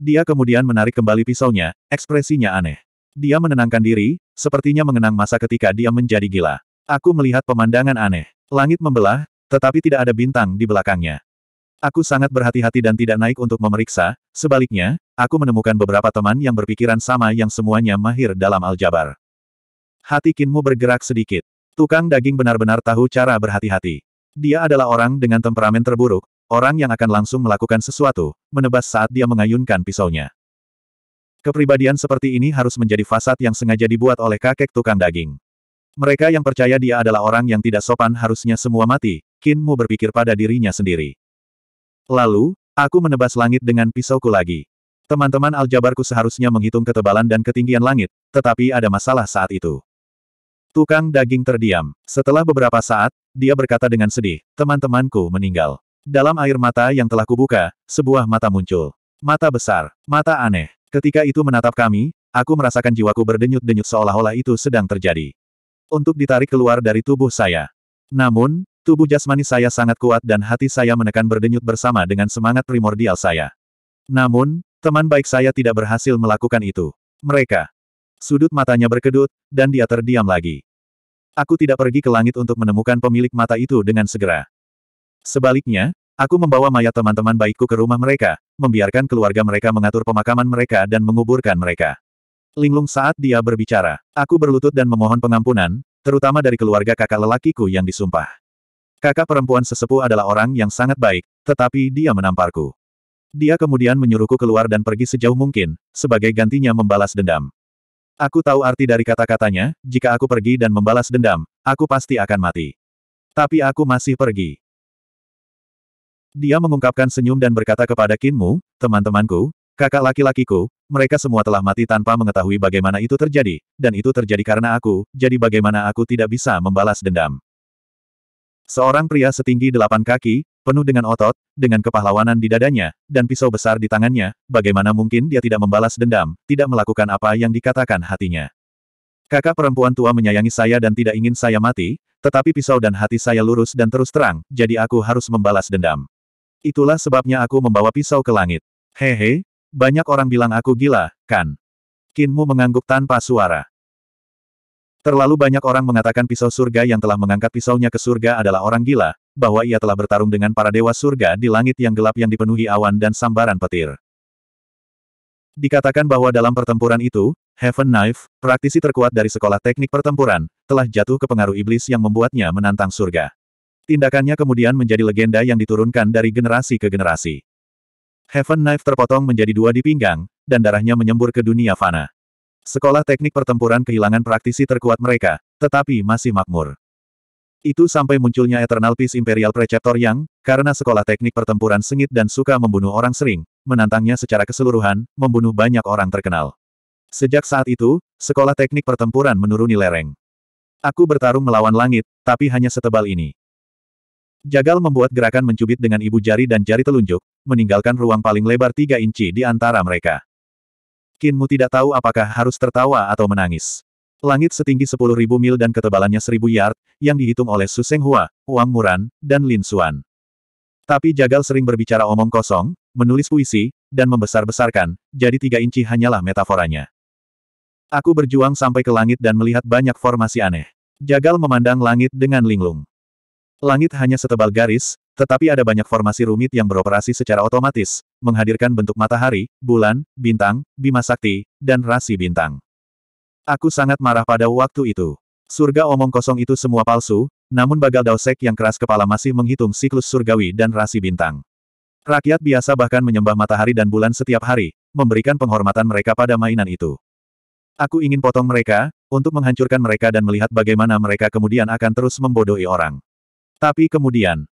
Dia kemudian menarik kembali pisaunya, ekspresinya aneh. Dia menenangkan diri, sepertinya mengenang masa ketika dia menjadi gila. Aku melihat pemandangan aneh. Langit membelah, tetapi tidak ada bintang di belakangnya. Aku sangat berhati-hati dan tidak naik untuk memeriksa, sebaliknya, aku menemukan beberapa teman yang berpikiran sama yang semuanya mahir dalam aljabar. Hati Kinmu bergerak sedikit. Tukang daging benar-benar tahu cara berhati-hati. Dia adalah orang dengan temperamen terburuk, orang yang akan langsung melakukan sesuatu, menebas saat dia mengayunkan pisaunya. Kepribadian seperti ini harus menjadi fasad yang sengaja dibuat oleh kakek tukang daging. Mereka yang percaya dia adalah orang yang tidak sopan harusnya semua mati, Kinmu berpikir pada dirinya sendiri. Lalu, aku menebas langit dengan pisauku lagi. Teman-teman aljabarku seharusnya menghitung ketebalan dan ketinggian langit, tetapi ada masalah saat itu. Tukang daging terdiam. Setelah beberapa saat, dia berkata dengan sedih, teman-temanku meninggal. Dalam air mata yang telah kubuka, sebuah mata muncul. Mata besar, mata aneh, Ketika itu menatap kami, aku merasakan jiwaku berdenyut-denyut seolah-olah itu sedang terjadi. Untuk ditarik keluar dari tubuh saya. Namun, tubuh jasmani saya sangat kuat dan hati saya menekan berdenyut bersama dengan semangat primordial saya. Namun, teman baik saya tidak berhasil melakukan itu. Mereka. Sudut matanya berkedut, dan dia terdiam lagi. Aku tidak pergi ke langit untuk menemukan pemilik mata itu dengan segera. Sebaliknya, Aku membawa mayat teman-teman baikku ke rumah mereka, membiarkan keluarga mereka mengatur pemakaman mereka dan menguburkan mereka. Linglung saat dia berbicara, aku berlutut dan memohon pengampunan, terutama dari keluarga kakak lelakiku yang disumpah. Kakak perempuan sesepuh adalah orang yang sangat baik, tetapi dia menamparku. Dia kemudian menyuruhku keluar dan pergi sejauh mungkin, sebagai gantinya membalas dendam. Aku tahu arti dari kata-katanya, jika aku pergi dan membalas dendam, aku pasti akan mati. Tapi aku masih pergi. Dia mengungkapkan senyum dan berkata kepada Kinmu, teman-temanku, kakak laki-lakiku, mereka semua telah mati tanpa mengetahui bagaimana itu terjadi, dan itu terjadi karena aku, jadi bagaimana aku tidak bisa membalas dendam. Seorang pria setinggi delapan kaki, penuh dengan otot, dengan kepahlawanan di dadanya, dan pisau besar di tangannya, bagaimana mungkin dia tidak membalas dendam, tidak melakukan apa yang dikatakan hatinya. Kakak perempuan tua menyayangi saya dan tidak ingin saya mati, tetapi pisau dan hati saya lurus dan terus terang, jadi aku harus membalas dendam. Itulah sebabnya aku membawa pisau ke langit. Hehe, banyak orang bilang aku gila, kan? Kinmu mengangguk tanpa suara. Terlalu banyak orang mengatakan pisau surga yang telah mengangkat pisaunya ke surga adalah orang gila, bahwa ia telah bertarung dengan para dewa surga di langit yang gelap yang dipenuhi awan dan sambaran petir. Dikatakan bahwa dalam pertempuran itu, Heaven Knife, praktisi terkuat dari sekolah teknik pertempuran, telah jatuh ke pengaruh iblis yang membuatnya menantang surga. Tindakannya kemudian menjadi legenda yang diturunkan dari generasi ke generasi. Heaven Knife terpotong menjadi dua di pinggang, dan darahnya menyembur ke dunia fana. Sekolah teknik pertempuran kehilangan praktisi terkuat mereka, tetapi masih makmur. Itu sampai munculnya Eternal Peace Imperial Preceptor yang, karena sekolah teknik pertempuran sengit dan suka membunuh orang sering, menantangnya secara keseluruhan, membunuh banyak orang terkenal. Sejak saat itu, sekolah teknik pertempuran menuruni lereng. Aku bertarung melawan langit, tapi hanya setebal ini. Jagal membuat gerakan mencubit dengan ibu jari dan jari telunjuk, meninggalkan ruang paling lebar tiga inci di antara mereka. Kinmu tidak tahu apakah harus tertawa atau menangis. Langit setinggi sepuluh ribu mil dan ketebalannya seribu yard, yang dihitung oleh Su Senghua, Wang Muran, dan Lin Xuan. Tapi Jagal sering berbicara omong kosong, menulis puisi, dan membesar-besarkan, jadi tiga inci hanyalah metaforanya. Aku berjuang sampai ke langit dan melihat banyak formasi aneh. Jagal memandang langit dengan linglung. Langit hanya setebal garis, tetapi ada banyak formasi rumit yang beroperasi secara otomatis, menghadirkan bentuk matahari, bulan, bintang, bima sakti, dan rasi bintang. Aku sangat marah pada waktu itu. Surga omong kosong itu semua palsu, namun bagal daosek yang keras kepala masih menghitung siklus surgawi dan rasi bintang. Rakyat biasa bahkan menyembah matahari dan bulan setiap hari, memberikan penghormatan mereka pada mainan itu. Aku ingin potong mereka, untuk menghancurkan mereka dan melihat bagaimana mereka kemudian akan terus membodohi orang. Tapi kemudian,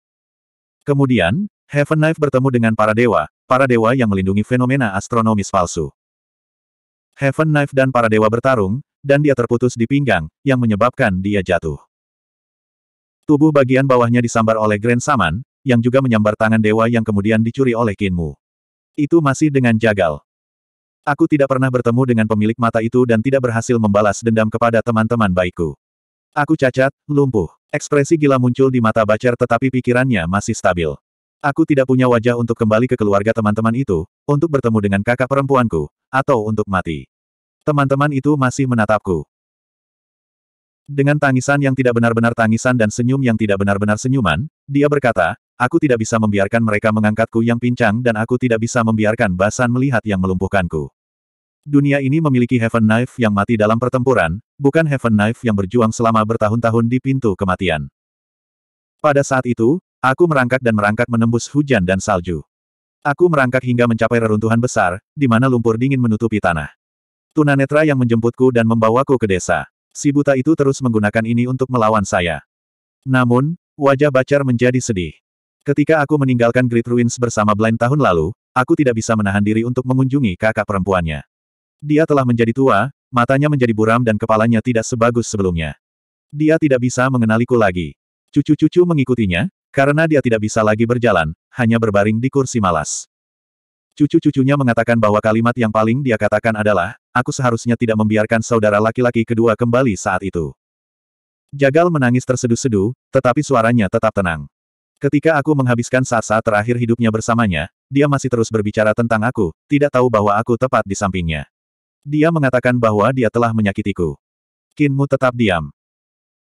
kemudian, Heaven Knife bertemu dengan para dewa, para dewa yang melindungi fenomena astronomis palsu. Heaven Knife dan para dewa bertarung, dan dia terputus di pinggang, yang menyebabkan dia jatuh. Tubuh bagian bawahnya disambar oleh Grand Saman, yang juga menyambar tangan dewa yang kemudian dicuri oleh Kinmu. Itu masih dengan jagal. Aku tidak pernah bertemu dengan pemilik mata itu dan tidak berhasil membalas dendam kepada teman-teman baikku. Aku cacat, lumpuh. Ekspresi gila muncul di mata Bacer, tetapi pikirannya masih stabil. Aku tidak punya wajah untuk kembali ke keluarga teman-teman itu, untuk bertemu dengan kakak perempuanku, atau untuk mati. Teman-teman itu masih menatapku. Dengan tangisan yang tidak benar-benar tangisan dan senyum yang tidak benar-benar senyuman, dia berkata, aku tidak bisa membiarkan mereka mengangkatku yang pincang dan aku tidak bisa membiarkan Basan melihat yang melumpuhkanku. Dunia ini memiliki Heaven Knife yang mati dalam pertempuran, bukan Heaven Knife yang berjuang selama bertahun-tahun di pintu kematian. Pada saat itu, aku merangkak dan merangkak menembus hujan dan salju. Aku merangkak hingga mencapai reruntuhan besar, di mana lumpur dingin menutupi tanah. Tunanetra yang menjemputku dan membawaku ke desa. Si buta itu terus menggunakan ini untuk melawan saya. Namun, wajah Bacar menjadi sedih. Ketika aku meninggalkan Great Ruins bersama Blind tahun lalu, aku tidak bisa menahan diri untuk mengunjungi kakak perempuannya. Dia telah menjadi tua, matanya menjadi buram dan kepalanya tidak sebagus sebelumnya. Dia tidak bisa mengenaliku lagi. Cucu-cucu mengikutinya, karena dia tidak bisa lagi berjalan, hanya berbaring di kursi malas. Cucu-cucunya mengatakan bahwa kalimat yang paling dia katakan adalah, aku seharusnya tidak membiarkan saudara laki-laki kedua kembali saat itu. Jagal menangis terseduh sedu tetapi suaranya tetap tenang. Ketika aku menghabiskan saat-saat terakhir hidupnya bersamanya, dia masih terus berbicara tentang aku, tidak tahu bahwa aku tepat di sampingnya. Dia mengatakan bahwa dia telah menyakitiku. Kinmu tetap diam.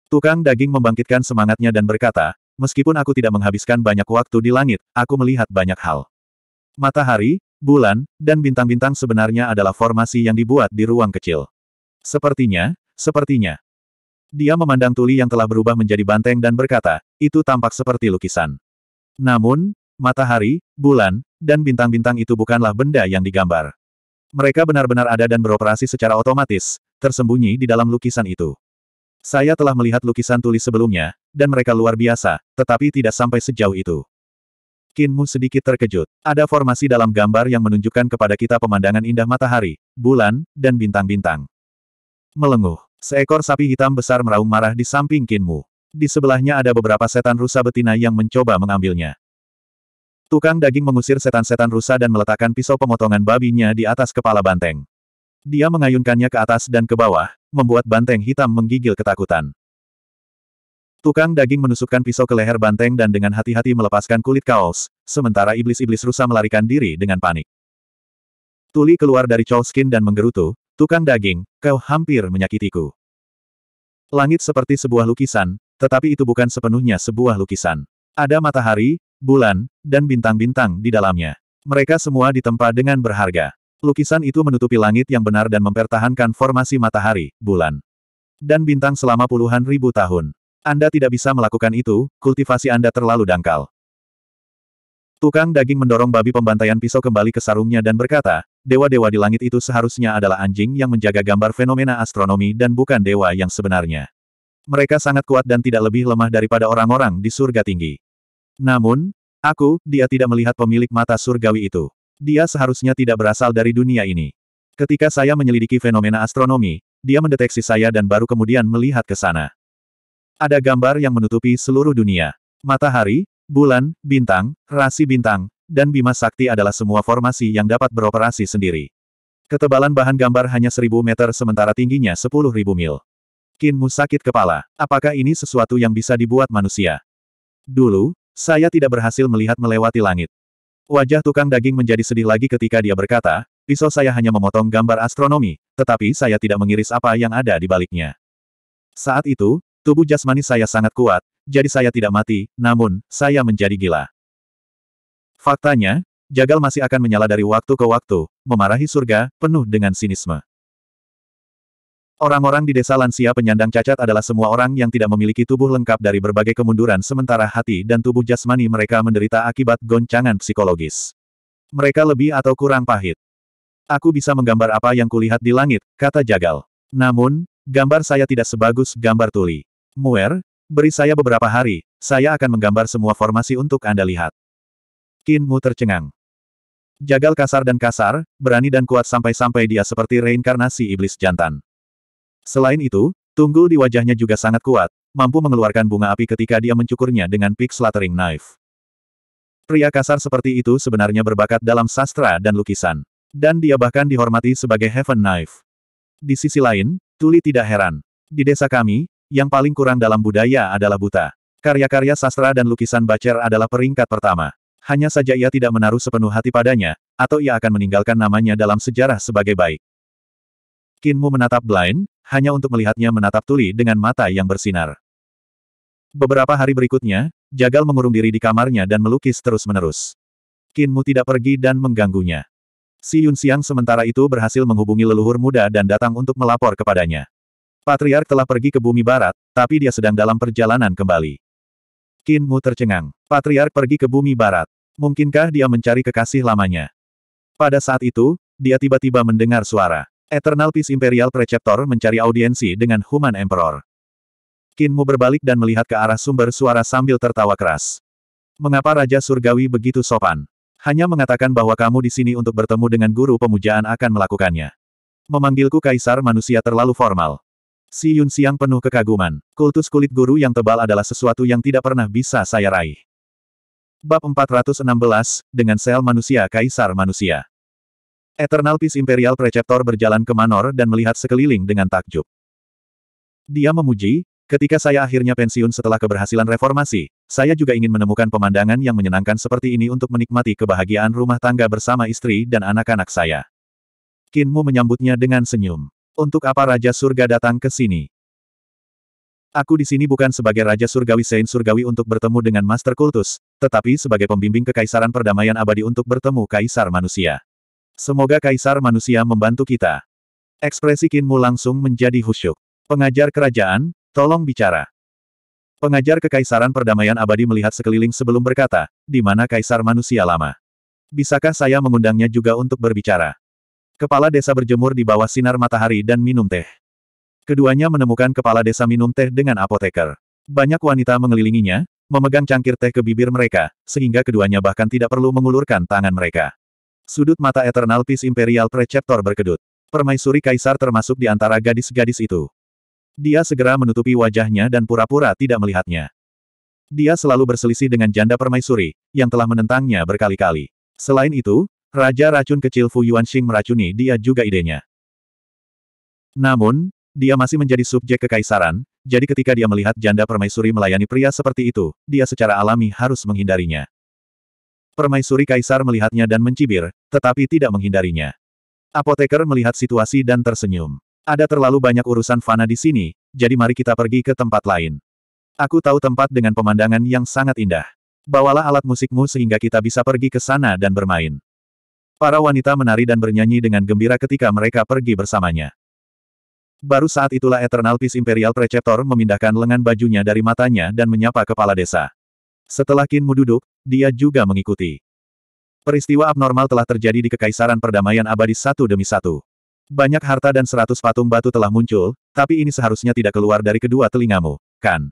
Tukang daging membangkitkan semangatnya dan berkata, meskipun aku tidak menghabiskan banyak waktu di langit, aku melihat banyak hal. Matahari, bulan, dan bintang-bintang sebenarnya adalah formasi yang dibuat di ruang kecil. Sepertinya, sepertinya. Dia memandang tuli yang telah berubah menjadi banteng dan berkata, itu tampak seperti lukisan. Namun, matahari, bulan, dan bintang-bintang itu bukanlah benda yang digambar. Mereka benar-benar ada dan beroperasi secara otomatis, tersembunyi di dalam lukisan itu. Saya telah melihat lukisan tulis sebelumnya, dan mereka luar biasa, tetapi tidak sampai sejauh itu. Kinmu sedikit terkejut. Ada formasi dalam gambar yang menunjukkan kepada kita pemandangan indah matahari, bulan, dan bintang-bintang. Melenguh. Seekor sapi hitam besar meraung marah di samping Kinmu. Di sebelahnya ada beberapa setan rusa betina yang mencoba mengambilnya. Tukang daging mengusir setan-setan rusa dan meletakkan pisau pemotongan babinya di atas kepala banteng. Dia mengayunkannya ke atas dan ke bawah, membuat banteng hitam menggigil ketakutan. Tukang daging menusukkan pisau ke leher banteng dan dengan hati-hati melepaskan kulit kaos, sementara iblis-iblis rusa melarikan diri dengan panik. Tuli keluar dari Cholskin dan menggerutu, Tukang daging, kau hampir menyakitiku. Langit seperti sebuah lukisan, tetapi itu bukan sepenuhnya sebuah lukisan. Ada matahari, bulan, dan bintang-bintang di dalamnya. Mereka semua ditempa dengan berharga. Lukisan itu menutupi langit yang benar dan mempertahankan formasi matahari, bulan, dan bintang selama puluhan ribu tahun. Anda tidak bisa melakukan itu, kultivasi Anda terlalu dangkal. Tukang daging mendorong babi pembantaian pisau kembali ke sarungnya dan berkata, dewa-dewa di langit itu seharusnya adalah anjing yang menjaga gambar fenomena astronomi dan bukan dewa yang sebenarnya. Mereka sangat kuat dan tidak lebih lemah daripada orang-orang di surga tinggi. Namun, aku, dia tidak melihat pemilik mata surgawi itu. Dia seharusnya tidak berasal dari dunia ini. Ketika saya menyelidiki fenomena astronomi, dia mendeteksi saya dan baru kemudian melihat ke sana. Ada gambar yang menutupi seluruh dunia. Matahari, bulan, bintang, rasi bintang, dan bima sakti adalah semua formasi yang dapat beroperasi sendiri. Ketebalan bahan gambar hanya seribu meter sementara tingginya sepuluh ribu mil. Kinmu sakit kepala. Apakah ini sesuatu yang bisa dibuat manusia? Dulu, saya tidak berhasil melihat melewati langit. Wajah tukang daging menjadi sedih lagi ketika dia berkata, pisau saya hanya memotong gambar astronomi, tetapi saya tidak mengiris apa yang ada di baliknya. Saat itu, tubuh jasmani saya sangat kuat, jadi saya tidak mati, namun, saya menjadi gila. Faktanya, Jagal masih akan menyala dari waktu ke waktu, memarahi surga, penuh dengan sinisme. Orang-orang di desa lansia penyandang cacat adalah semua orang yang tidak memiliki tubuh lengkap dari berbagai kemunduran sementara hati dan tubuh jasmani mereka menderita akibat goncangan psikologis. Mereka lebih atau kurang pahit. Aku bisa menggambar apa yang kulihat di langit, kata Jagal. Namun, gambar saya tidak sebagus gambar Tuli. Muer, beri saya beberapa hari, saya akan menggambar semua formasi untuk Anda lihat. Kinmu tercengang. Jagal kasar dan kasar, berani dan kuat sampai-sampai dia seperti reinkarnasi iblis jantan. Selain itu, tunggul di wajahnya juga sangat kuat, mampu mengeluarkan bunga api ketika dia mencukurnya dengan pick slattering knife. Pria kasar seperti itu sebenarnya berbakat dalam sastra dan lukisan. Dan dia bahkan dihormati sebagai Heaven Knife. Di sisi lain, Tuli tidak heran. Di desa kami, yang paling kurang dalam budaya adalah buta. Karya-karya sastra dan lukisan Bacer adalah peringkat pertama. Hanya saja ia tidak menaruh sepenuh hati padanya, atau ia akan meninggalkan namanya dalam sejarah sebagai baik. Kinmu menatap Blind, hanya untuk melihatnya menatap Tuli dengan mata yang bersinar. Beberapa hari berikutnya, Jagal mengurung diri di kamarnya dan melukis terus-menerus. Kinmu tidak pergi dan mengganggunya. Si Yun Siang sementara itu berhasil menghubungi leluhur muda dan datang untuk melapor kepadanya. Patriark telah pergi ke bumi barat, tapi dia sedang dalam perjalanan kembali. Kinmu tercengang. Patriark pergi ke bumi barat. Mungkinkah dia mencari kekasih lamanya? Pada saat itu, dia tiba-tiba mendengar suara. Eternal Peace Imperial Preceptor mencari audiensi dengan Human Emperor. Kinmu berbalik dan melihat ke arah sumber suara sambil tertawa keras. Mengapa Raja Surgawi begitu sopan? Hanya mengatakan bahwa kamu di sini untuk bertemu dengan guru pemujaan akan melakukannya. Memanggilku kaisar manusia terlalu formal. Si Yun Siang penuh kekaguman. Kultus kulit guru yang tebal adalah sesuatu yang tidak pernah bisa saya raih. Bab 416, dengan sel manusia kaisar manusia. Eternal Peace Imperial Preceptor berjalan ke Manor dan melihat sekeliling dengan takjub. Dia memuji, ketika saya akhirnya pensiun setelah keberhasilan reformasi, saya juga ingin menemukan pemandangan yang menyenangkan seperti ini untuk menikmati kebahagiaan rumah tangga bersama istri dan anak-anak saya. Kinmu menyambutnya dengan senyum. Untuk apa Raja Surga datang ke sini? Aku di sini bukan sebagai Raja Surgawi Sein Surgawi untuk bertemu dengan Master Kultus, tetapi sebagai pembimbing Kekaisaran Perdamaian Abadi untuk bertemu Kaisar Manusia. Semoga kaisar manusia membantu kita. Ekspresi Kinmu langsung menjadi husyuk. Pengajar kerajaan, tolong bicara. Pengajar kekaisaran perdamaian abadi melihat sekeliling sebelum berkata, di mana kaisar manusia lama. Bisakah saya mengundangnya juga untuk berbicara? Kepala desa berjemur di bawah sinar matahari dan minum teh. Keduanya menemukan kepala desa minum teh dengan apoteker. Banyak wanita mengelilinginya, memegang cangkir teh ke bibir mereka, sehingga keduanya bahkan tidak perlu mengulurkan tangan mereka. Sudut mata Eternal Peace Imperial Preceptor berkedut. Permaisuri Kaisar termasuk di antara gadis-gadis itu. Dia segera menutupi wajahnya dan pura-pura tidak melihatnya. Dia selalu berselisih dengan janda permaisuri, yang telah menentangnya berkali-kali. Selain itu, Raja Racun Kecil Fu Yuanxing meracuni dia juga idenya. Namun, dia masih menjadi subjek kekaisaran, jadi ketika dia melihat janda permaisuri melayani pria seperti itu, dia secara alami harus menghindarinya. Permaisuri Kaisar melihatnya dan mencibir, tetapi tidak menghindarinya. Apoteker melihat situasi dan tersenyum. Ada terlalu banyak urusan fana di sini, jadi mari kita pergi ke tempat lain. Aku tahu tempat dengan pemandangan yang sangat indah. Bawalah alat musikmu sehingga kita bisa pergi ke sana dan bermain. Para wanita menari dan bernyanyi dengan gembira ketika mereka pergi bersamanya. Baru saat itulah Eternal Peace Imperial Preceptor memindahkan lengan bajunya dari matanya dan menyapa kepala desa. Setelah Kinmu duduk, dia juga mengikuti. Peristiwa abnormal telah terjadi di Kekaisaran Perdamaian Abadi satu demi satu. Banyak harta dan seratus patung batu telah muncul, tapi ini seharusnya tidak keluar dari kedua telingamu, kan?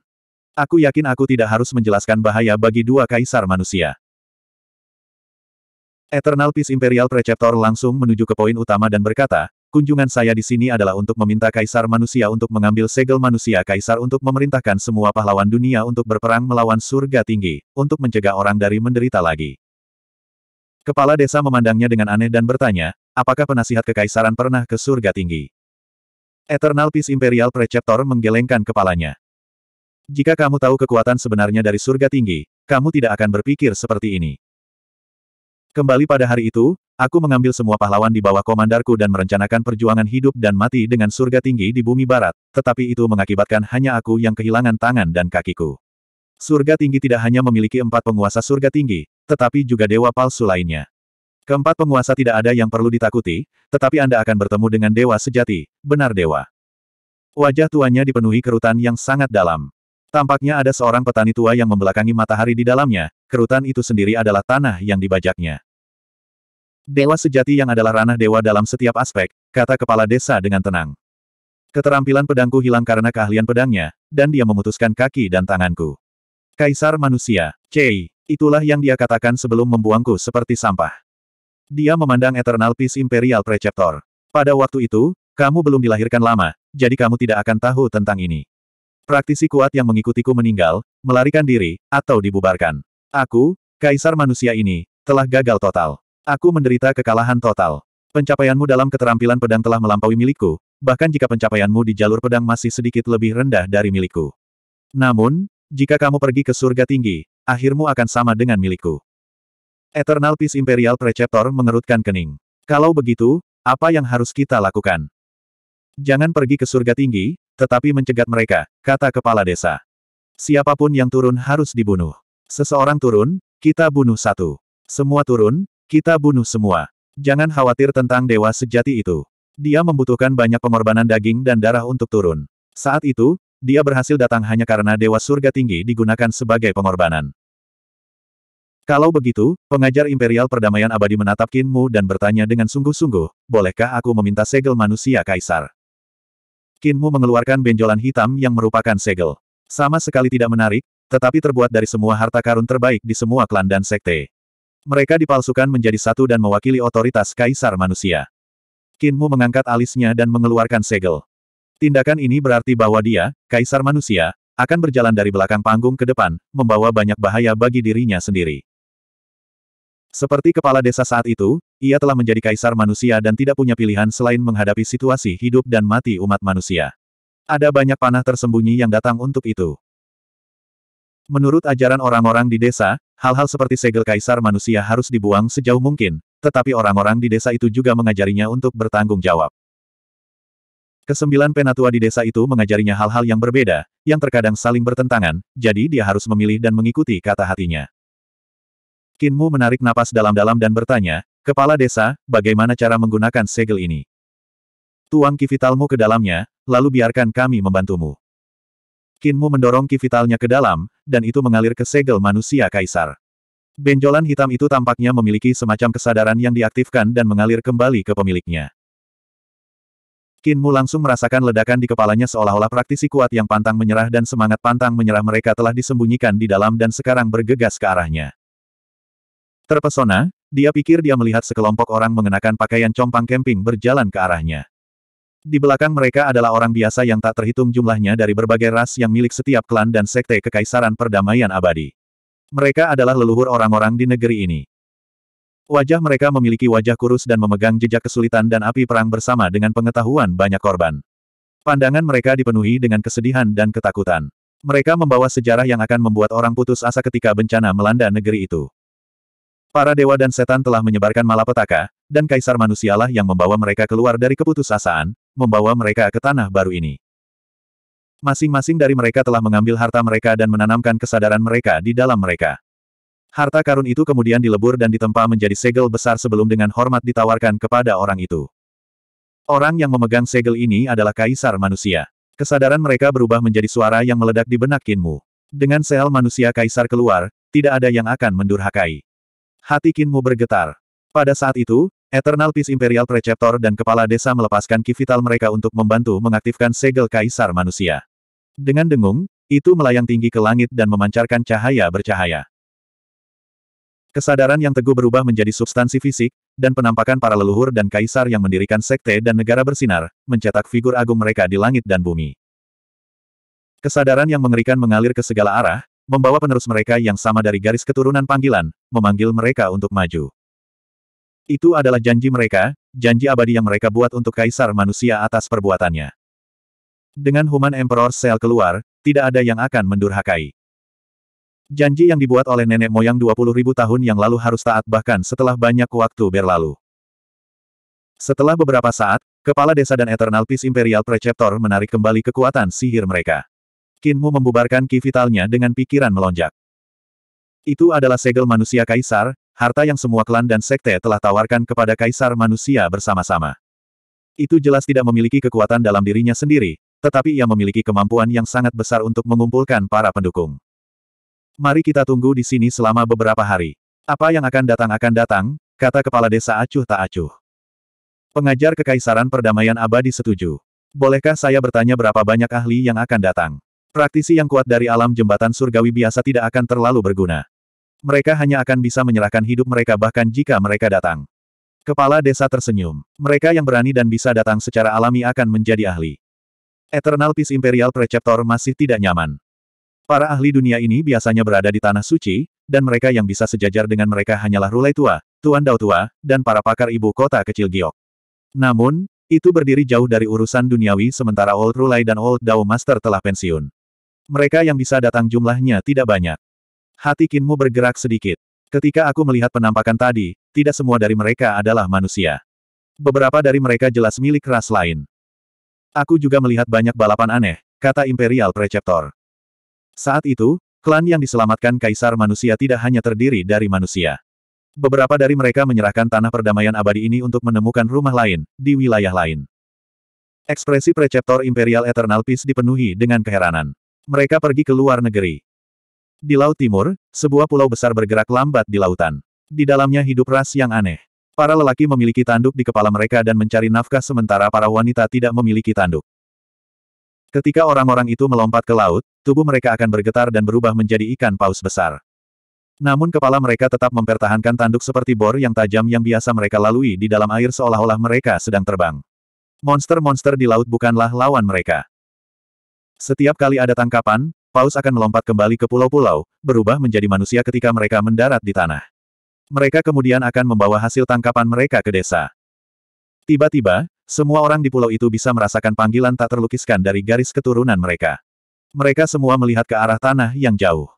Aku yakin aku tidak harus menjelaskan bahaya bagi dua kaisar manusia. Eternal Peace Imperial Preceptor langsung menuju ke poin utama dan berkata, kunjungan saya di sini adalah untuk meminta kaisar manusia untuk mengambil segel manusia kaisar untuk memerintahkan semua pahlawan dunia untuk berperang melawan surga tinggi, untuk mencegah orang dari menderita lagi. Kepala desa memandangnya dengan aneh dan bertanya, apakah penasihat kekaisaran pernah ke surga tinggi? Eternal Peace Imperial Preceptor menggelengkan kepalanya. Jika kamu tahu kekuatan sebenarnya dari surga tinggi, kamu tidak akan berpikir seperti ini. Kembali pada hari itu, aku mengambil semua pahlawan di bawah komandarku dan merencanakan perjuangan hidup dan mati dengan surga tinggi di bumi barat, tetapi itu mengakibatkan hanya aku yang kehilangan tangan dan kakiku. Surga tinggi tidak hanya memiliki empat penguasa surga tinggi, tetapi juga dewa palsu lainnya. Keempat penguasa tidak ada yang perlu ditakuti, tetapi Anda akan bertemu dengan dewa sejati, benar dewa. Wajah tuanya dipenuhi kerutan yang sangat dalam. Tampaknya ada seorang petani tua yang membelakangi matahari di dalamnya, kerutan itu sendiri adalah tanah yang dibajaknya. Dewa sejati yang adalah ranah dewa dalam setiap aspek, kata kepala desa dengan tenang. Keterampilan pedangku hilang karena keahlian pedangnya, dan dia memutuskan kaki dan tanganku. Kaisar manusia, Cei, itulah yang dia katakan sebelum membuangku seperti sampah. Dia memandang Eternal Peace Imperial Preceptor. Pada waktu itu, kamu belum dilahirkan lama, jadi kamu tidak akan tahu tentang ini. Praktisi kuat yang mengikutiku meninggal, melarikan diri, atau dibubarkan. Aku, kaisar manusia ini, telah gagal total. Aku menderita kekalahan total. Pencapaianmu dalam keterampilan pedang telah melampaui milikku, bahkan jika pencapaianmu di jalur pedang masih sedikit lebih rendah dari milikku. Namun, jika kamu pergi ke surga tinggi, akhirmu akan sama dengan milikku. Eternal Peace Imperial Preceptor mengerutkan kening. Kalau begitu, apa yang harus kita lakukan? Jangan pergi ke surga tinggi, tetapi mencegat mereka, kata kepala desa. Siapapun yang turun harus dibunuh. Seseorang turun, kita bunuh satu. Semua turun, kita bunuh semua. Jangan khawatir tentang dewa sejati itu. Dia membutuhkan banyak pengorbanan daging dan darah untuk turun. Saat itu, dia berhasil datang hanya karena dewa surga tinggi digunakan sebagai pengorbanan. Kalau begitu, pengajar imperial perdamaian abadi menatap Kinmu dan bertanya dengan sungguh-sungguh, bolehkah aku meminta segel manusia kaisar? Kinmu mengeluarkan benjolan hitam yang merupakan segel. Sama sekali tidak menarik, tetapi terbuat dari semua harta karun terbaik di semua klan dan sekte. Mereka dipalsukan menjadi satu dan mewakili otoritas kaisar manusia. Kinmu mengangkat alisnya dan mengeluarkan segel. Tindakan ini berarti bahwa dia, kaisar manusia, akan berjalan dari belakang panggung ke depan, membawa banyak bahaya bagi dirinya sendiri. Seperti kepala desa saat itu, ia telah menjadi kaisar manusia dan tidak punya pilihan selain menghadapi situasi hidup dan mati umat manusia. Ada banyak panah tersembunyi yang datang untuk itu. Menurut ajaran orang-orang di desa, Hal-hal seperti segel kaisar manusia harus dibuang sejauh mungkin, tetapi orang-orang di desa itu juga mengajarinya untuk bertanggung jawab. Kesembilan penatua di desa itu mengajarinya hal-hal yang berbeda, yang terkadang saling bertentangan, jadi dia harus memilih dan mengikuti kata hatinya. Kinmu menarik napas dalam-dalam dan bertanya, Kepala desa, bagaimana cara menggunakan segel ini? Tuang kivitalmu ke dalamnya, lalu biarkan kami membantumu. Kinmu mendorong ki vitalnya ke dalam, dan itu mengalir ke segel manusia kaisar. Benjolan hitam itu tampaknya memiliki semacam kesadaran yang diaktifkan dan mengalir kembali ke pemiliknya. Kinmu langsung merasakan ledakan di kepalanya seolah-olah praktisi kuat yang pantang menyerah dan semangat pantang menyerah mereka telah disembunyikan di dalam dan sekarang bergegas ke arahnya. Terpesona, dia pikir dia melihat sekelompok orang mengenakan pakaian compang camping berjalan ke arahnya. Di belakang mereka adalah orang biasa yang tak terhitung jumlahnya dari berbagai ras yang milik setiap klan dan sekte kekaisaran perdamaian abadi. Mereka adalah leluhur orang-orang di negeri ini. Wajah mereka memiliki wajah kurus dan memegang jejak kesulitan dan api perang bersama dengan pengetahuan banyak korban. Pandangan mereka dipenuhi dengan kesedihan dan ketakutan. Mereka membawa sejarah yang akan membuat orang putus asa ketika bencana melanda negeri itu. Para dewa dan setan telah menyebarkan malapetaka, dan kaisar manusialah yang membawa mereka keluar dari keputusasaan, membawa mereka ke tanah baru ini. Masing-masing dari mereka telah mengambil harta mereka dan menanamkan kesadaran mereka di dalam mereka. Harta karun itu kemudian dilebur dan ditempa menjadi segel besar sebelum dengan hormat ditawarkan kepada orang itu. Orang yang memegang segel ini adalah kaisar manusia. Kesadaran mereka berubah menjadi suara yang meledak di benak Kinmu. Dengan sel manusia kaisar keluar, tidak ada yang akan mendurhakai. Hati Kinmu bergetar. Pada saat itu, Eternal Peace Imperial Preceptor dan Kepala Desa melepaskan ki mereka untuk membantu mengaktifkan segel Kaisar Manusia. Dengan dengung, itu melayang tinggi ke langit dan memancarkan cahaya bercahaya. Kesadaran yang teguh berubah menjadi substansi fisik, dan penampakan para leluhur dan kaisar yang mendirikan sekte dan negara bersinar, mencetak figur agung mereka di langit dan bumi. Kesadaran yang mengerikan mengalir ke segala arah, membawa penerus mereka yang sama dari garis keturunan panggilan, memanggil mereka untuk maju. Itu adalah janji mereka, janji abadi yang mereka buat untuk kaisar manusia atas perbuatannya. Dengan Human Emperor Cell keluar, tidak ada yang akan mendurhakai. Janji yang dibuat oleh nenek moyang 20.000 tahun yang lalu harus taat bahkan setelah banyak waktu berlalu. Setelah beberapa saat, kepala desa dan Eternal Peace Imperial Preceptor menarik kembali kekuatan sihir mereka. Kinmu membubarkan ki vitalnya dengan pikiran melonjak. Itu adalah segel manusia kaisar, harta yang semua klan dan sekte telah tawarkan kepada kaisar manusia bersama-sama. Itu jelas tidak memiliki kekuatan dalam dirinya sendiri, tetapi ia memiliki kemampuan yang sangat besar untuk mengumpulkan para pendukung. Mari kita tunggu di sini selama beberapa hari. Apa yang akan datang akan datang, kata kepala desa acuh tak acuh. Pengajar Kekaisaran Perdamaian Abadi setuju. Bolehkah saya bertanya berapa banyak ahli yang akan datang? Praktisi yang kuat dari alam jembatan surgawi biasa tidak akan terlalu berguna. Mereka hanya akan bisa menyerahkan hidup mereka bahkan jika mereka datang. Kepala desa tersenyum. Mereka yang berani dan bisa datang secara alami akan menjadi ahli. Eternal Peace Imperial Preceptor masih tidak nyaman. Para ahli dunia ini biasanya berada di Tanah Suci, dan mereka yang bisa sejajar dengan mereka hanyalah Rulai Tua, Tuan Dao Tua, dan para pakar ibu kota kecil Giok. Namun, itu berdiri jauh dari urusan duniawi sementara Old Rulai dan Old Dao Master telah pensiun. Mereka yang bisa datang jumlahnya tidak banyak. Hati Kinmu bergerak sedikit. Ketika aku melihat penampakan tadi, tidak semua dari mereka adalah manusia. Beberapa dari mereka jelas milik ras lain. Aku juga melihat banyak balapan aneh, kata Imperial Preceptor. Saat itu, klan yang diselamatkan Kaisar Manusia tidak hanya terdiri dari manusia. Beberapa dari mereka menyerahkan tanah perdamaian abadi ini untuk menemukan rumah lain, di wilayah lain. Ekspresi Preceptor Imperial Eternal Peace dipenuhi dengan keheranan. Mereka pergi ke luar negeri. Di Laut Timur, sebuah pulau besar bergerak lambat di lautan. Di dalamnya hidup ras yang aneh. Para lelaki memiliki tanduk di kepala mereka dan mencari nafkah sementara para wanita tidak memiliki tanduk. Ketika orang-orang itu melompat ke laut, tubuh mereka akan bergetar dan berubah menjadi ikan paus besar. Namun kepala mereka tetap mempertahankan tanduk seperti bor yang tajam yang biasa mereka lalui di dalam air seolah-olah mereka sedang terbang. Monster-monster di laut bukanlah lawan mereka. Setiap kali ada tangkapan, paus akan melompat kembali ke pulau-pulau, berubah menjadi manusia ketika mereka mendarat di tanah. Mereka kemudian akan membawa hasil tangkapan mereka ke desa. Tiba-tiba, semua orang di pulau itu bisa merasakan panggilan tak terlukiskan dari garis keturunan mereka. Mereka semua melihat ke arah tanah yang jauh.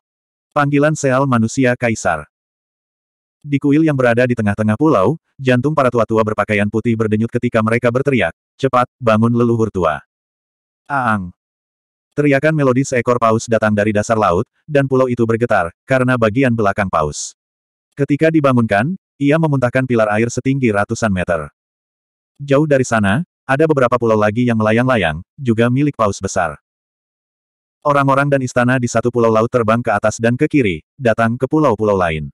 Panggilan Seal Manusia Kaisar. Di kuil yang berada di tengah-tengah pulau, jantung para tua-tua berpakaian putih berdenyut ketika mereka berteriak, cepat, bangun leluhur tua. Aang. Teriakan melodi seekor paus datang dari dasar laut, dan pulau itu bergetar, karena bagian belakang paus. Ketika dibangunkan, ia memuntahkan pilar air setinggi ratusan meter. Jauh dari sana, ada beberapa pulau lagi yang melayang-layang, juga milik paus besar. Orang-orang dan istana di satu pulau laut terbang ke atas dan ke kiri, datang ke pulau-pulau lain.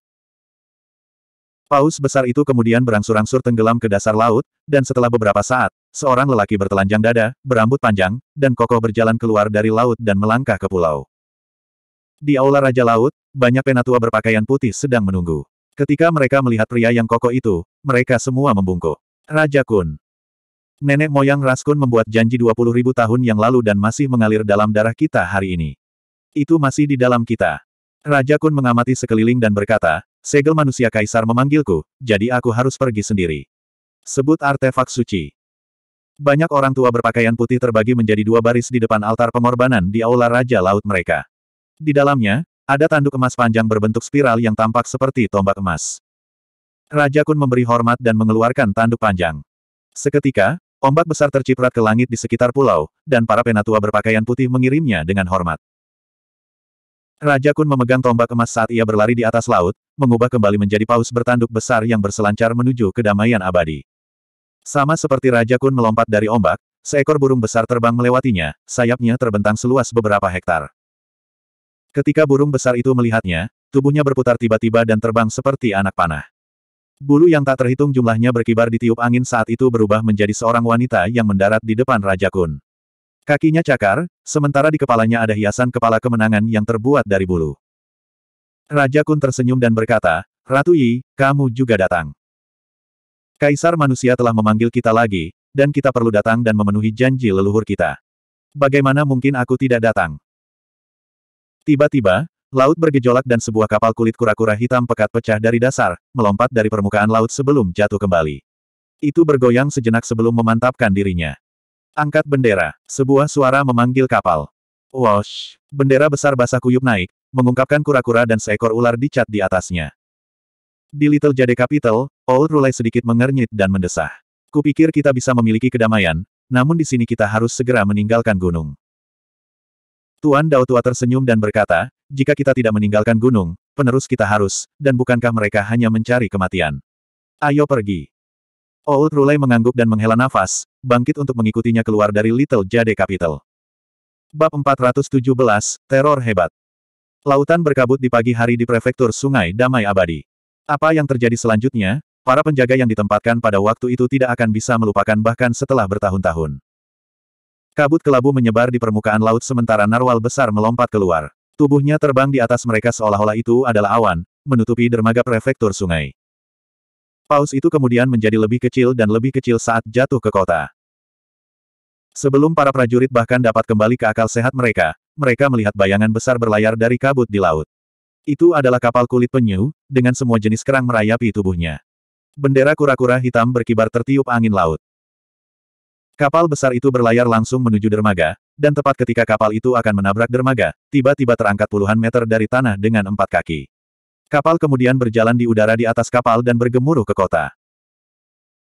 Paus besar itu kemudian berangsur-angsur tenggelam ke dasar laut, dan setelah beberapa saat, seorang lelaki bertelanjang dada, berambut panjang, dan kokoh berjalan keluar dari laut dan melangkah ke pulau. Di aula Raja Laut, banyak penatua berpakaian putih sedang menunggu. Ketika mereka melihat pria yang kokoh itu, mereka semua membungkuk. Raja Kun. Nenek moyang ras Kun membuat janji 20 ribu tahun yang lalu dan masih mengalir dalam darah kita hari ini. Itu masih di dalam kita. Raja Kun mengamati sekeliling dan berkata, Segel manusia kaisar memanggilku, jadi aku harus pergi sendiri. Sebut artefak suci. Banyak orang tua berpakaian putih terbagi menjadi dua baris di depan altar pengorbanan di aula Raja Laut mereka. Di dalamnya, ada tanduk emas panjang berbentuk spiral yang tampak seperti tombak emas. Raja Kun memberi hormat dan mengeluarkan tanduk panjang. Seketika, ombak besar terciprat ke langit di sekitar pulau, dan para penatua berpakaian putih mengirimnya dengan hormat. Raja Kun memegang tombak emas saat ia berlari di atas laut, mengubah kembali menjadi paus bertanduk besar yang berselancar menuju kedamaian abadi. Sama seperti Raja Kun melompat dari ombak, seekor burung besar terbang melewatinya, sayapnya terbentang seluas beberapa hektar. Ketika burung besar itu melihatnya, tubuhnya berputar tiba-tiba dan terbang seperti anak panah. Bulu yang tak terhitung jumlahnya berkibar di tiup angin saat itu berubah menjadi seorang wanita yang mendarat di depan Raja Kun. Kakinya cakar, sementara di kepalanya ada hiasan kepala kemenangan yang terbuat dari bulu. Raja Kun tersenyum dan berkata, Ratu Yi, kamu juga datang. Kaisar manusia telah memanggil kita lagi, dan kita perlu datang dan memenuhi janji leluhur kita. Bagaimana mungkin aku tidak datang? Tiba-tiba, Laut bergejolak dan sebuah kapal kulit kura-kura hitam pekat pecah dari dasar, melompat dari permukaan laut sebelum jatuh kembali. Itu bergoyang sejenak sebelum memantapkan dirinya. Angkat bendera. Sebuah suara memanggil kapal. Wash. Bendera besar basah kuyup naik, mengungkapkan kura-kura dan seekor ular dicat di atasnya. Di Little Jade Capital, Old Rulai sedikit mengernyit dan mendesah. Kupikir kita bisa memiliki kedamaian, namun di sini kita harus segera meninggalkan gunung. Tuan Dao Tua tersenyum dan berkata, jika kita tidak meninggalkan gunung, penerus kita harus, dan bukankah mereka hanya mencari kematian? Ayo pergi. Old Rulai mengangguk dan menghela nafas, bangkit untuk mengikutinya keluar dari Little Jade Capital. Bab 417, Teror Hebat Lautan berkabut di pagi hari di prefektur Sungai Damai Abadi. Apa yang terjadi selanjutnya, para penjaga yang ditempatkan pada waktu itu tidak akan bisa melupakan bahkan setelah bertahun-tahun. Kabut kelabu menyebar di permukaan laut sementara narwal besar melompat keluar. Tubuhnya terbang di atas mereka seolah-olah itu adalah awan, menutupi dermaga prefektur sungai. Paus itu kemudian menjadi lebih kecil dan lebih kecil saat jatuh ke kota. Sebelum para prajurit bahkan dapat kembali ke akal sehat mereka, mereka melihat bayangan besar berlayar dari kabut di laut. Itu adalah kapal kulit penyu, dengan semua jenis kerang merayapi tubuhnya. Bendera kura-kura hitam berkibar tertiup angin laut. Kapal besar itu berlayar langsung menuju dermaga, dan tepat ketika kapal itu akan menabrak dermaga, tiba-tiba terangkat puluhan meter dari tanah dengan empat kaki. Kapal kemudian berjalan di udara di atas kapal dan bergemuruh ke kota.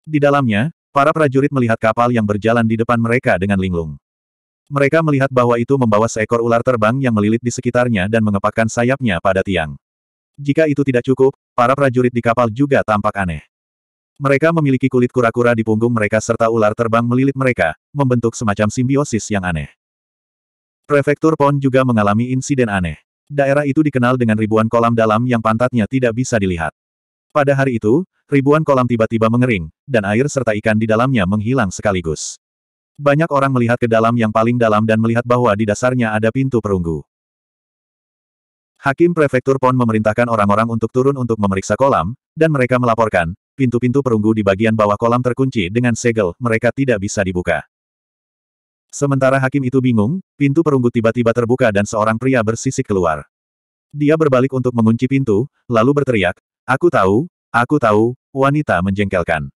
Di dalamnya, para prajurit melihat kapal yang berjalan di depan mereka dengan linglung. Mereka melihat bahwa itu membawa seekor ular terbang yang melilit di sekitarnya dan mengepakkan sayapnya pada tiang. Jika itu tidak cukup, para prajurit di kapal juga tampak aneh. Mereka memiliki kulit kura-kura di punggung mereka serta ular terbang melilit mereka, membentuk semacam simbiosis yang aneh. Prefektur Pon juga mengalami insiden aneh daerah itu dikenal dengan ribuan kolam dalam yang pantatnya tidak bisa dilihat. Pada hari itu, ribuan kolam tiba-tiba mengering, dan air serta ikan di dalamnya menghilang sekaligus. Banyak orang melihat ke dalam yang paling dalam dan melihat bahwa di dasarnya ada pintu perunggu. Hakim Prefektur Pon memerintahkan orang-orang untuk turun untuk memeriksa kolam, dan mereka melaporkan, pintu-pintu perunggu di bagian bawah kolam terkunci dengan segel, mereka tidak bisa dibuka. Sementara hakim itu bingung, pintu perunggu tiba-tiba terbuka dan seorang pria bersisik keluar. Dia berbalik untuk mengunci pintu, lalu berteriak, Aku tahu, aku tahu, wanita menjengkelkan.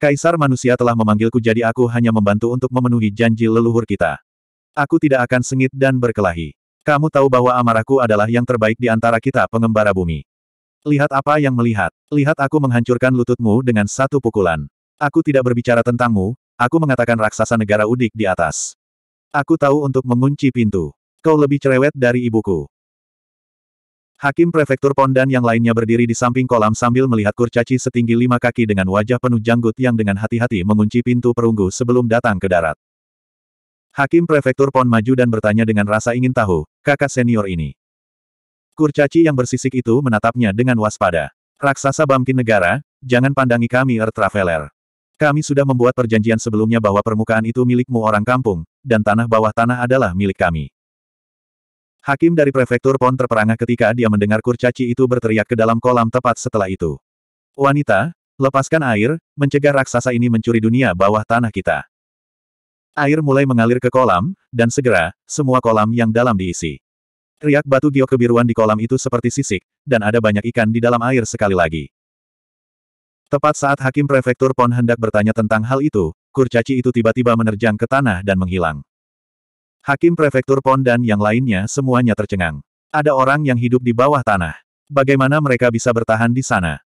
Kaisar manusia telah memanggilku jadi aku hanya membantu untuk memenuhi janji leluhur kita. Aku tidak akan sengit dan berkelahi. Kamu tahu bahwa amarahku adalah yang terbaik di antara kita pengembara bumi. Lihat apa yang melihat. Lihat aku menghancurkan lututmu dengan satu pukulan. Aku tidak berbicara tentangmu, Aku mengatakan raksasa negara udik di atas. Aku tahu untuk mengunci pintu. Kau lebih cerewet dari ibuku. Hakim prefektur Pondan yang lainnya berdiri di samping kolam sambil melihat kurcaci setinggi lima kaki dengan wajah penuh janggut yang dengan hati-hati mengunci pintu perunggu sebelum datang ke darat. Hakim prefektur Pon maju dan bertanya dengan rasa ingin tahu, kakak senior ini. Kurcaci yang bersisik itu menatapnya dengan waspada. Raksasa Bamkin Negara, jangan pandangi kami Air er Traveler. Kami sudah membuat perjanjian sebelumnya bahwa permukaan itu milikmu orang kampung, dan tanah bawah tanah adalah milik kami. Hakim dari prefektur Pon terperangah ketika dia mendengar kurcaci itu berteriak ke dalam kolam tepat setelah itu. Wanita, lepaskan air, mencegah raksasa ini mencuri dunia bawah tanah kita. Air mulai mengalir ke kolam, dan segera, semua kolam yang dalam diisi. Riak batu giok kebiruan di kolam itu seperti sisik, dan ada banyak ikan di dalam air sekali lagi. Tepat saat hakim prefektur Pon hendak bertanya tentang hal itu, kurcaci itu tiba-tiba menerjang ke tanah dan menghilang. Hakim prefektur Pon dan yang lainnya semuanya tercengang. Ada orang yang hidup di bawah tanah. Bagaimana mereka bisa bertahan di sana?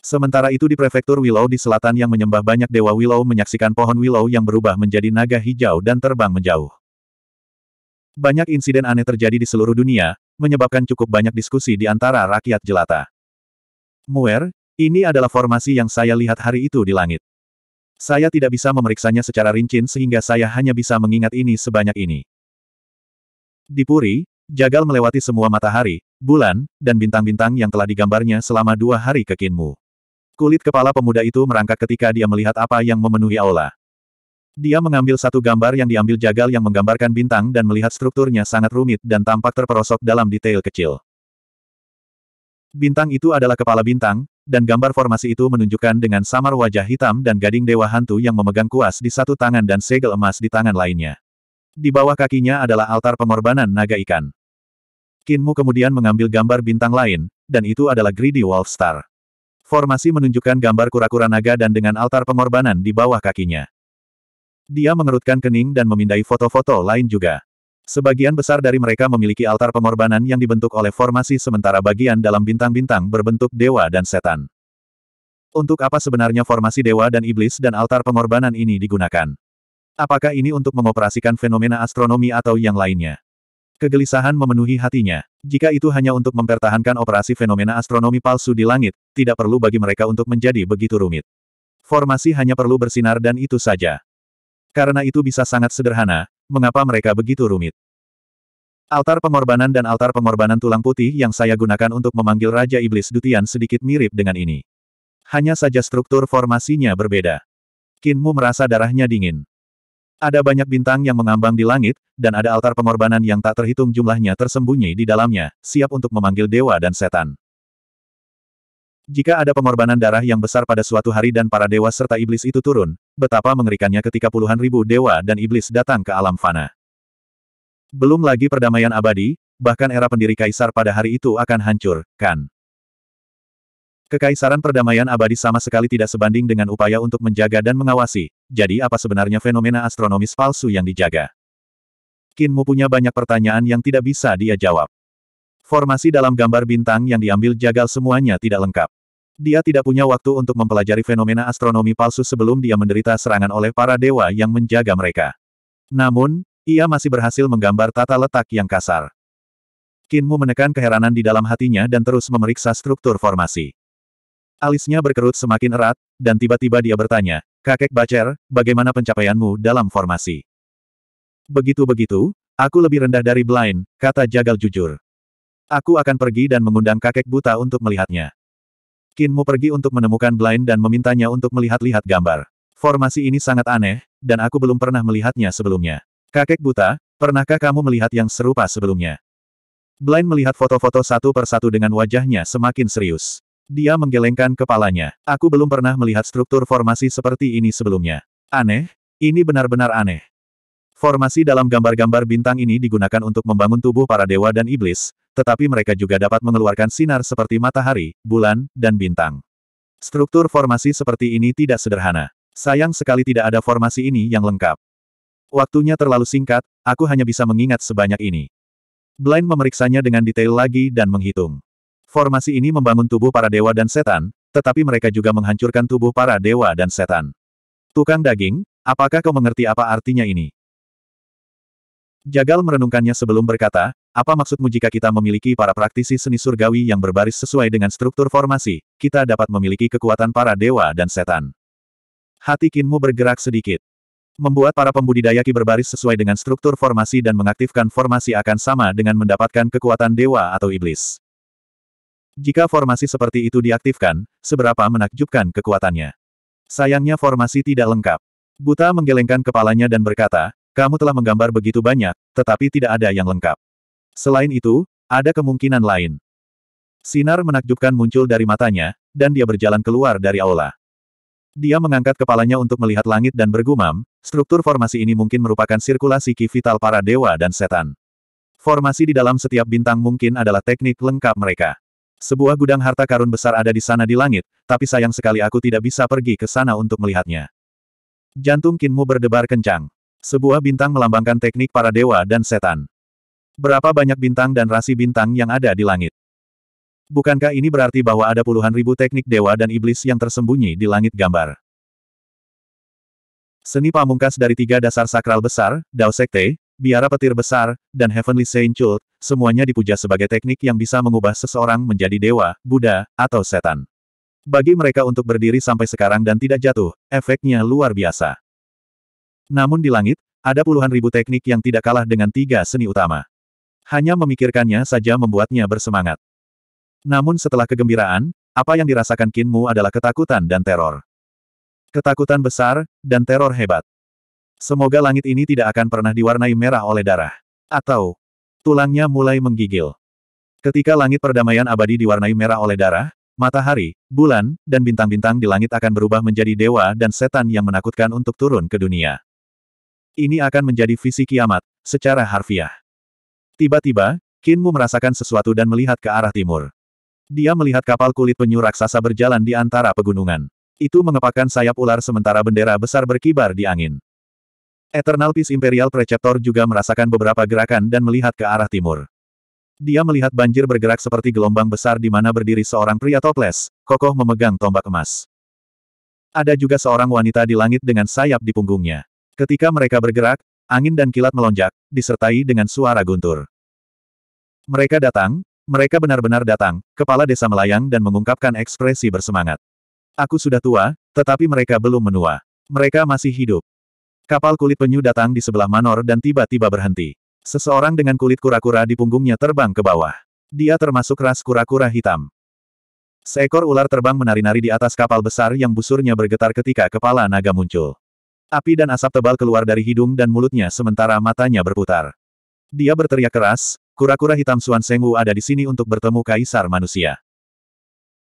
Sementara itu di prefektur Willow di selatan yang menyembah banyak dewa Willow menyaksikan pohon Willow yang berubah menjadi naga hijau dan terbang menjauh. Banyak insiden aneh terjadi di seluruh dunia, menyebabkan cukup banyak diskusi di antara rakyat jelata. Muer, ini adalah formasi yang saya lihat hari itu di langit. Saya tidak bisa memeriksanya secara rinci sehingga saya hanya bisa mengingat ini sebanyak ini. Di Puri, Jagal melewati semua matahari, bulan, dan bintang-bintang yang telah digambarnya selama dua hari ke Kinmu. Kulit kepala pemuda itu merangkak ketika dia melihat apa yang memenuhi aula. Dia mengambil satu gambar yang diambil jagal yang menggambarkan bintang dan melihat strukturnya sangat rumit dan tampak terperosok dalam detail kecil. Bintang itu adalah kepala bintang, dan gambar formasi itu menunjukkan dengan samar wajah hitam dan gading dewa hantu yang memegang kuas di satu tangan dan segel emas di tangan lainnya. Di bawah kakinya adalah altar pengorbanan naga ikan. Kinmu kemudian mengambil gambar bintang lain, dan itu adalah Greedy Wolf Star. Formasi menunjukkan gambar kura-kura naga dan dengan altar pengorbanan di bawah kakinya. Dia mengerutkan kening dan memindai foto-foto lain juga. Sebagian besar dari mereka memiliki altar pengorbanan yang dibentuk oleh formasi sementara bagian dalam bintang-bintang berbentuk dewa dan setan. Untuk apa sebenarnya formasi dewa dan iblis dan altar pengorbanan ini digunakan? Apakah ini untuk mengoperasikan fenomena astronomi atau yang lainnya? Kegelisahan memenuhi hatinya. Jika itu hanya untuk mempertahankan operasi fenomena astronomi palsu di langit, tidak perlu bagi mereka untuk menjadi begitu rumit. Formasi hanya perlu bersinar dan itu saja. Karena itu bisa sangat sederhana, mengapa mereka begitu rumit. Altar pengorbanan dan altar pengorbanan tulang putih yang saya gunakan untuk memanggil Raja Iblis Dutian sedikit mirip dengan ini. Hanya saja struktur formasinya berbeda. Kinmu merasa darahnya dingin. Ada banyak bintang yang mengambang di langit, dan ada altar pengorbanan yang tak terhitung jumlahnya tersembunyi di dalamnya, siap untuk memanggil dewa dan setan. Jika ada pengorbanan darah yang besar pada suatu hari dan para dewa serta iblis itu turun, betapa mengerikannya ketika puluhan ribu dewa dan iblis datang ke alam fana. Belum lagi perdamaian abadi, bahkan era pendiri kaisar pada hari itu akan hancur, kan? Kekaisaran perdamaian abadi sama sekali tidak sebanding dengan upaya untuk menjaga dan mengawasi, jadi apa sebenarnya fenomena astronomis palsu yang dijaga? Kinmu punya banyak pertanyaan yang tidak bisa dia jawab. Formasi dalam gambar bintang yang diambil jagal semuanya tidak lengkap. Dia tidak punya waktu untuk mempelajari fenomena astronomi palsu sebelum dia menderita serangan oleh para dewa yang menjaga mereka. Namun, ia masih berhasil menggambar tata letak yang kasar. Kinmu menekan keheranan di dalam hatinya dan terus memeriksa struktur formasi. Alisnya berkerut semakin erat, dan tiba-tiba dia bertanya, Kakek Bacer, bagaimana pencapaianmu dalam formasi? Begitu-begitu, aku lebih rendah dari blind, kata Jagal jujur. Aku akan pergi dan mengundang kakek buta untuk melihatnya. Kinmu pergi untuk menemukan Blind dan memintanya untuk melihat-lihat gambar. Formasi ini sangat aneh, dan aku belum pernah melihatnya sebelumnya. Kakek buta, pernahkah kamu melihat yang serupa sebelumnya? Blind melihat foto-foto satu persatu dengan wajahnya semakin serius. Dia menggelengkan kepalanya. Aku belum pernah melihat struktur formasi seperti ini sebelumnya. Aneh, ini benar-benar aneh. Formasi dalam gambar-gambar bintang ini digunakan untuk membangun tubuh para dewa dan iblis, tetapi mereka juga dapat mengeluarkan sinar seperti matahari, bulan, dan bintang. Struktur formasi seperti ini tidak sederhana. Sayang sekali tidak ada formasi ini yang lengkap. Waktunya terlalu singkat, aku hanya bisa mengingat sebanyak ini. Blind memeriksanya dengan detail lagi dan menghitung. Formasi ini membangun tubuh para dewa dan setan, tetapi mereka juga menghancurkan tubuh para dewa dan setan. Tukang daging, apakah kau mengerti apa artinya ini? Jagal merenungkannya sebelum berkata, apa maksudmu jika kita memiliki para praktisi seni surgawi yang berbaris sesuai dengan struktur formasi, kita dapat memiliki kekuatan para dewa dan setan. Hati Kinmu bergerak sedikit. Membuat para pembudidaya ki berbaris sesuai dengan struktur formasi dan mengaktifkan formasi akan sama dengan mendapatkan kekuatan dewa atau iblis. Jika formasi seperti itu diaktifkan, seberapa menakjubkan kekuatannya. Sayangnya formasi tidak lengkap. Buta menggelengkan kepalanya dan berkata, kamu telah menggambar begitu banyak, tetapi tidak ada yang lengkap. Selain itu, ada kemungkinan lain. Sinar menakjubkan muncul dari matanya, dan dia berjalan keluar dari aula. Dia mengangkat kepalanya untuk melihat langit dan bergumam, struktur formasi ini mungkin merupakan sirkulasi ki vital para dewa dan setan. Formasi di dalam setiap bintang mungkin adalah teknik lengkap mereka. Sebuah gudang harta karun besar ada di sana di langit, tapi sayang sekali aku tidak bisa pergi ke sana untuk melihatnya. Jantung Kinmu berdebar kencang. Sebuah bintang melambangkan teknik para dewa dan setan. Berapa banyak bintang dan rasi bintang yang ada di langit? Bukankah ini berarti bahwa ada puluhan ribu teknik dewa dan iblis yang tersembunyi di langit gambar? Seni pamungkas dari tiga dasar sakral besar, Dao Sekte, Biara Petir Besar, dan Heavenly Saint Cult, semuanya dipuja sebagai teknik yang bisa mengubah seseorang menjadi dewa, Buddha, atau setan. Bagi mereka untuk berdiri sampai sekarang dan tidak jatuh, efeknya luar biasa. Namun di langit, ada puluhan ribu teknik yang tidak kalah dengan tiga seni utama. Hanya memikirkannya saja membuatnya bersemangat. Namun setelah kegembiraan, apa yang dirasakan Kinmu adalah ketakutan dan teror. Ketakutan besar, dan teror hebat. Semoga langit ini tidak akan pernah diwarnai merah oleh darah. Atau, tulangnya mulai menggigil. Ketika langit perdamaian abadi diwarnai merah oleh darah, matahari, bulan, dan bintang-bintang di langit akan berubah menjadi dewa dan setan yang menakutkan untuk turun ke dunia. Ini akan menjadi visi kiamat, secara harfiah. Tiba-tiba, Kinmu merasakan sesuatu dan melihat ke arah timur. Dia melihat kapal kulit penyu raksasa berjalan di antara pegunungan. Itu mengepakkan sayap ular sementara bendera besar berkibar di angin. Eternal Peace Imperial Preceptor juga merasakan beberapa gerakan dan melihat ke arah timur. Dia melihat banjir bergerak seperti gelombang besar di mana berdiri seorang pria toples, kokoh memegang tombak emas. Ada juga seorang wanita di langit dengan sayap di punggungnya. Ketika mereka bergerak, angin dan kilat melonjak, disertai dengan suara guntur. Mereka datang, mereka benar-benar datang, kepala desa melayang dan mengungkapkan ekspresi bersemangat. Aku sudah tua, tetapi mereka belum menua. Mereka masih hidup. Kapal kulit penyu datang di sebelah manor dan tiba-tiba berhenti. Seseorang dengan kulit kura-kura di punggungnya terbang ke bawah. Dia termasuk ras kura-kura hitam. Seekor ular terbang menari-nari di atas kapal besar yang busurnya bergetar ketika kepala naga muncul. Api dan asap tebal keluar dari hidung dan mulutnya sementara matanya berputar. Dia berteriak keras, kura-kura hitam Suan Sengwu ada di sini untuk bertemu kaisar manusia.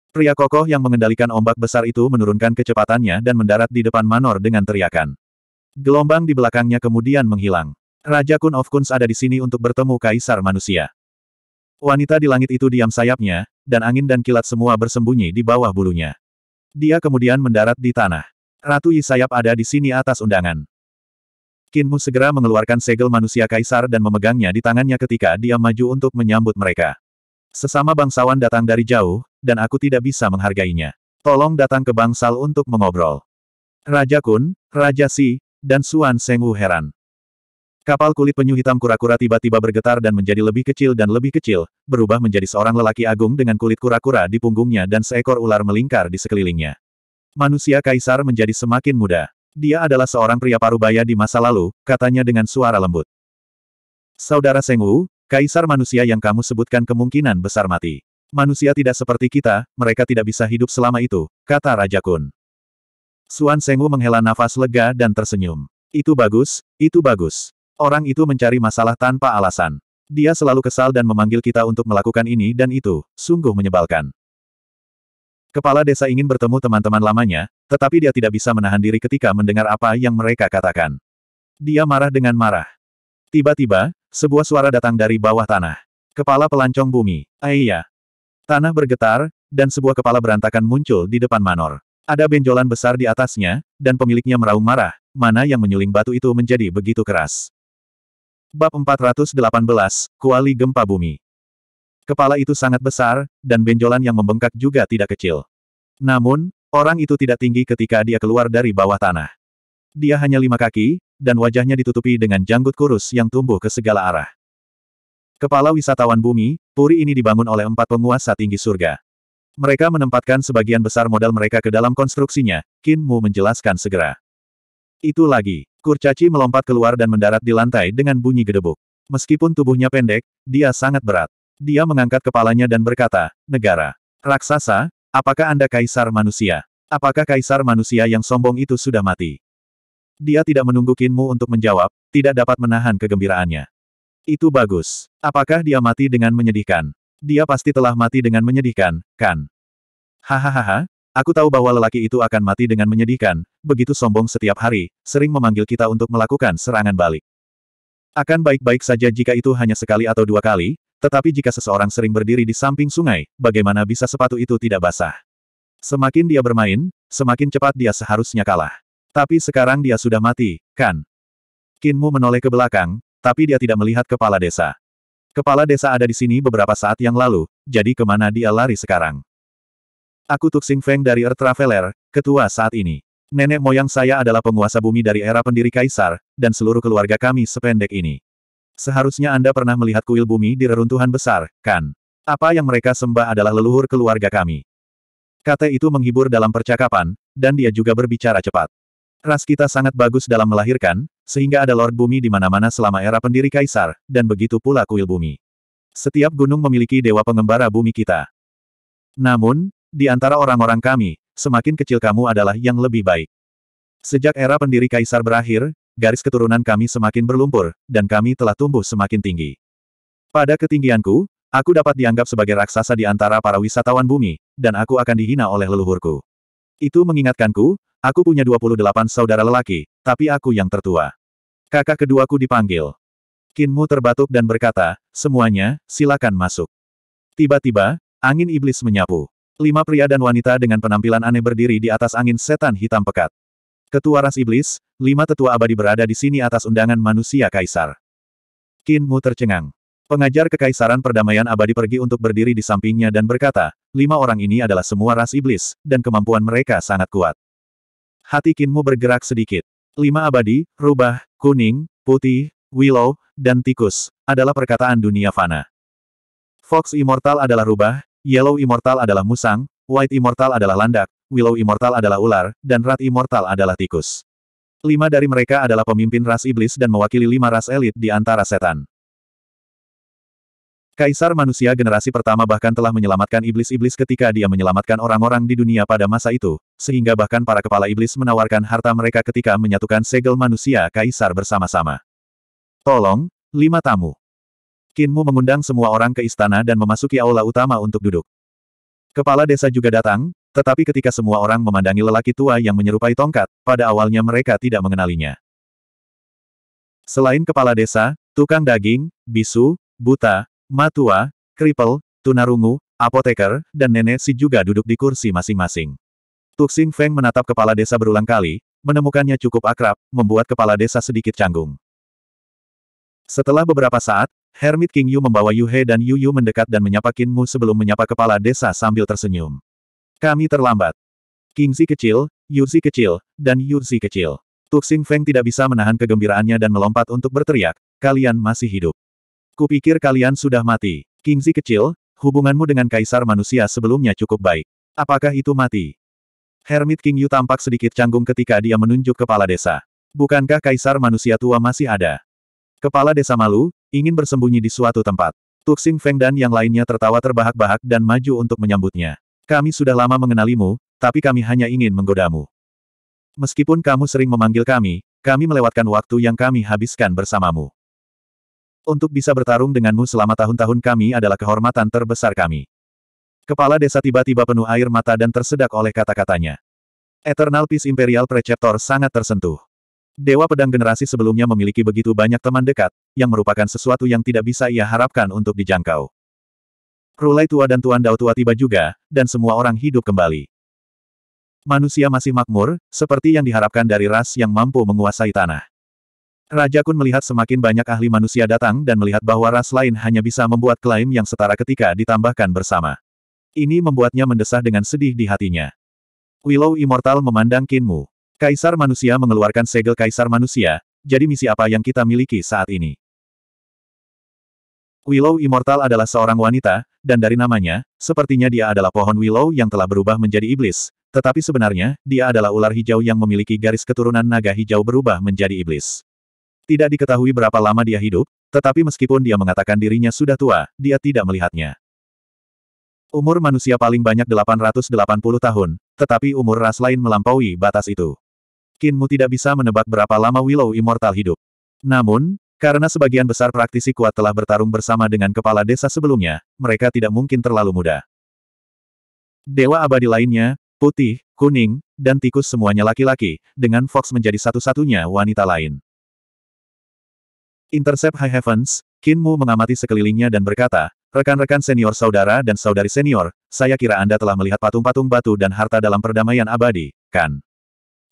Pria kokoh yang mengendalikan ombak besar itu menurunkan kecepatannya dan mendarat di depan Manor dengan teriakan. Gelombang di belakangnya kemudian menghilang. Raja Kun of Kuns ada di sini untuk bertemu kaisar manusia. Wanita di langit itu diam sayapnya, dan angin dan kilat semua bersembunyi di bawah bulunya. Dia kemudian mendarat di tanah. Ratu Yi Sayap ada di sini atas undangan. Kinmu segera mengeluarkan segel manusia kaisar dan memegangnya di tangannya ketika dia maju untuk menyambut mereka. Sesama bangsawan datang dari jauh, dan aku tidak bisa menghargainya. Tolong datang ke bangsal untuk mengobrol. Raja Kun, Raja Si, dan Suan Sengwu heran. Kapal kulit penyu hitam kura-kura tiba-tiba bergetar dan menjadi lebih kecil dan lebih kecil, berubah menjadi seorang lelaki agung dengan kulit kura-kura di punggungnya dan seekor ular melingkar di sekelilingnya. Manusia kaisar menjadi semakin muda. Dia adalah seorang pria parubaya di masa lalu, katanya dengan suara lembut. Saudara Seng Wu, kaisar manusia yang kamu sebutkan kemungkinan besar mati. Manusia tidak seperti kita, mereka tidak bisa hidup selama itu, kata Raja Kun. Suan Seng Wu menghela nafas lega dan tersenyum. Itu bagus, itu bagus. Orang itu mencari masalah tanpa alasan. Dia selalu kesal dan memanggil kita untuk melakukan ini dan itu, sungguh menyebalkan. Kepala desa ingin bertemu teman-teman lamanya, tetapi dia tidak bisa menahan diri ketika mendengar apa yang mereka katakan. Dia marah dengan marah. Tiba-tiba, sebuah suara datang dari bawah tanah. Kepala pelancong bumi, aiyah. Tanah bergetar, dan sebuah kepala berantakan muncul di depan Manor. Ada benjolan besar di atasnya, dan pemiliknya meraung marah, mana yang menyuling batu itu menjadi begitu keras. Bab 418, Kuali Gempa Bumi Kepala itu sangat besar, dan benjolan yang membengkak juga tidak kecil. Namun, orang itu tidak tinggi ketika dia keluar dari bawah tanah. Dia hanya lima kaki, dan wajahnya ditutupi dengan janggut kurus yang tumbuh ke segala arah. Kepala wisatawan bumi, puri ini dibangun oleh empat penguasa tinggi surga. Mereka menempatkan sebagian besar modal mereka ke dalam konstruksinya, Kinmu Mu menjelaskan segera. Itu lagi, kurcaci melompat keluar dan mendarat di lantai dengan bunyi gedebuk. Meskipun tubuhnya pendek, dia sangat berat. Dia mengangkat kepalanya dan berkata, negara. Raksasa, apakah Anda kaisar manusia? Apakah kaisar manusia yang sombong itu sudah mati? Dia tidak menunggu Kinmu untuk menjawab, tidak dapat menahan kegembiraannya. Itu bagus. Apakah dia mati dengan menyedihkan? Dia pasti telah mati dengan menyedihkan, kan? Hahaha, aku tahu bahwa lelaki itu akan mati dengan menyedihkan, begitu sombong setiap hari, sering memanggil kita untuk melakukan serangan balik. Akan baik-baik saja jika itu hanya sekali atau dua kali, tetapi jika seseorang sering berdiri di samping sungai, bagaimana bisa sepatu itu tidak basah? Semakin dia bermain, semakin cepat dia seharusnya kalah. Tapi sekarang dia sudah mati, kan? Kinmu menoleh ke belakang, tapi dia tidak melihat kepala desa. Kepala desa ada di sini beberapa saat yang lalu, jadi kemana dia lari sekarang? Aku Tuxing Feng dari Earth Traveler, ketua saat ini. Nenek moyang saya adalah penguasa bumi dari era pendiri kaisar, dan seluruh keluarga kami sependek ini. Seharusnya Anda pernah melihat kuil bumi di reruntuhan besar, kan? Apa yang mereka sembah adalah leluhur keluarga kami. Kata itu menghibur dalam percakapan, dan dia juga berbicara cepat. Ras kita sangat bagus dalam melahirkan, sehingga ada Lord Bumi di mana-mana selama era pendiri kaisar, dan begitu pula kuil bumi. Setiap gunung memiliki dewa pengembara bumi kita. Namun, di antara orang-orang kami, semakin kecil kamu adalah yang lebih baik. Sejak era pendiri kaisar berakhir, garis keturunan kami semakin berlumpur, dan kami telah tumbuh semakin tinggi. Pada ketinggianku, aku dapat dianggap sebagai raksasa di antara para wisatawan bumi, dan aku akan dihina oleh leluhurku. Itu mengingatkanku, aku punya 28 saudara lelaki, tapi aku yang tertua. Kakak keduaku dipanggil. Kinmu terbatuk dan berkata, semuanya, silakan masuk. Tiba-tiba, angin iblis menyapu. Lima pria dan wanita dengan penampilan aneh berdiri di atas angin setan hitam pekat. Ketua ras iblis, lima tetua abadi berada di sini atas undangan manusia kaisar. Qin Mu tercengang. Pengajar kekaisaran perdamaian abadi pergi untuk berdiri di sampingnya dan berkata, lima orang ini adalah semua ras iblis, dan kemampuan mereka sangat kuat. Hati Qin Mu bergerak sedikit. Lima abadi, rubah, kuning, putih, willow, dan tikus, adalah perkataan dunia fana. Fox Immortal adalah rubah, Yellow Immortal adalah musang, White Immortal adalah landak, Willow Immortal adalah ular, dan Rat Immortal adalah tikus. Lima dari mereka adalah pemimpin ras iblis dan mewakili lima ras elit di antara setan. Kaisar manusia generasi pertama bahkan telah menyelamatkan iblis-iblis ketika dia menyelamatkan orang-orang di dunia pada masa itu, sehingga bahkan para kepala iblis menawarkan harta mereka ketika menyatukan segel manusia kaisar bersama-sama. Tolong, lima tamu. Kinmu mengundang semua orang ke istana dan memasuki aula utama untuk duduk. Kepala desa juga datang, tetapi ketika semua orang memandangi lelaki tua yang menyerupai tongkat, pada awalnya mereka tidak mengenalinya. Selain kepala desa, tukang daging, bisu, buta, matua, kripel, tunarungu, apoteker, dan nenek si juga duduk di kursi masing-masing. Tuxing Feng menatap kepala desa berulang kali, menemukannya cukup akrab, membuat kepala desa sedikit canggung. Setelah beberapa saat, Hermit King Yu membawa Yu He dan Yu Yu mendekat dan menyapa Qin Mu sebelum menyapa kepala desa sambil tersenyum. Kami terlambat. King Zi kecil, Yu Zi kecil, dan Yu Zi kecil. Tuxing Feng tidak bisa menahan kegembiraannya dan melompat untuk berteriak, kalian masih hidup. Kupikir kalian sudah mati. King Zi kecil, hubunganmu dengan kaisar manusia sebelumnya cukup baik. Apakah itu mati? Hermit King Yu tampak sedikit canggung ketika dia menunjuk kepala desa. Bukankah kaisar manusia tua masih ada? Kepala desa malu, ingin bersembunyi di suatu tempat. Tuxing Feng dan yang lainnya tertawa terbahak-bahak dan maju untuk menyambutnya. Kami sudah lama mengenalimu, tapi kami hanya ingin menggodamu. Meskipun kamu sering memanggil kami, kami melewatkan waktu yang kami habiskan bersamamu. Untuk bisa bertarung denganmu selama tahun-tahun kami adalah kehormatan terbesar kami. Kepala desa tiba-tiba penuh air mata dan tersedak oleh kata-katanya. Eternal Peace Imperial Preceptor sangat tersentuh. Dewa pedang generasi sebelumnya memiliki begitu banyak teman dekat, yang merupakan sesuatu yang tidak bisa ia harapkan untuk dijangkau. Rulai tua dan Tuan Dao tua tiba juga, dan semua orang hidup kembali. Manusia masih makmur, seperti yang diharapkan dari ras yang mampu menguasai tanah. Raja Kun melihat semakin banyak ahli manusia datang dan melihat bahwa ras lain hanya bisa membuat klaim yang setara ketika ditambahkan bersama. Ini membuatnya mendesah dengan sedih di hatinya. Willow Immortal memandang Kinmu. Kaisar manusia mengeluarkan segel kaisar manusia, jadi misi apa yang kita miliki saat ini? Willow Immortal adalah seorang wanita, dan dari namanya, sepertinya dia adalah pohon Willow yang telah berubah menjadi iblis, tetapi sebenarnya, dia adalah ular hijau yang memiliki garis keturunan naga hijau berubah menjadi iblis. Tidak diketahui berapa lama dia hidup, tetapi meskipun dia mengatakan dirinya sudah tua, dia tidak melihatnya. Umur manusia paling banyak 880 tahun, tetapi umur ras lain melampaui batas itu. Kinmu tidak bisa menebak berapa lama Willow Immortal hidup. Namun, karena sebagian besar praktisi kuat telah bertarung bersama dengan kepala desa sebelumnya, mereka tidak mungkin terlalu muda. Dewa abadi lainnya, putih, kuning, dan tikus semuanya laki-laki, dengan Fox menjadi satu-satunya wanita lain. Intercept High Heavens, Kinmu mengamati sekelilingnya dan berkata, Rekan-rekan senior saudara dan saudari senior, saya kira Anda telah melihat patung-patung batu dan harta dalam perdamaian abadi, kan?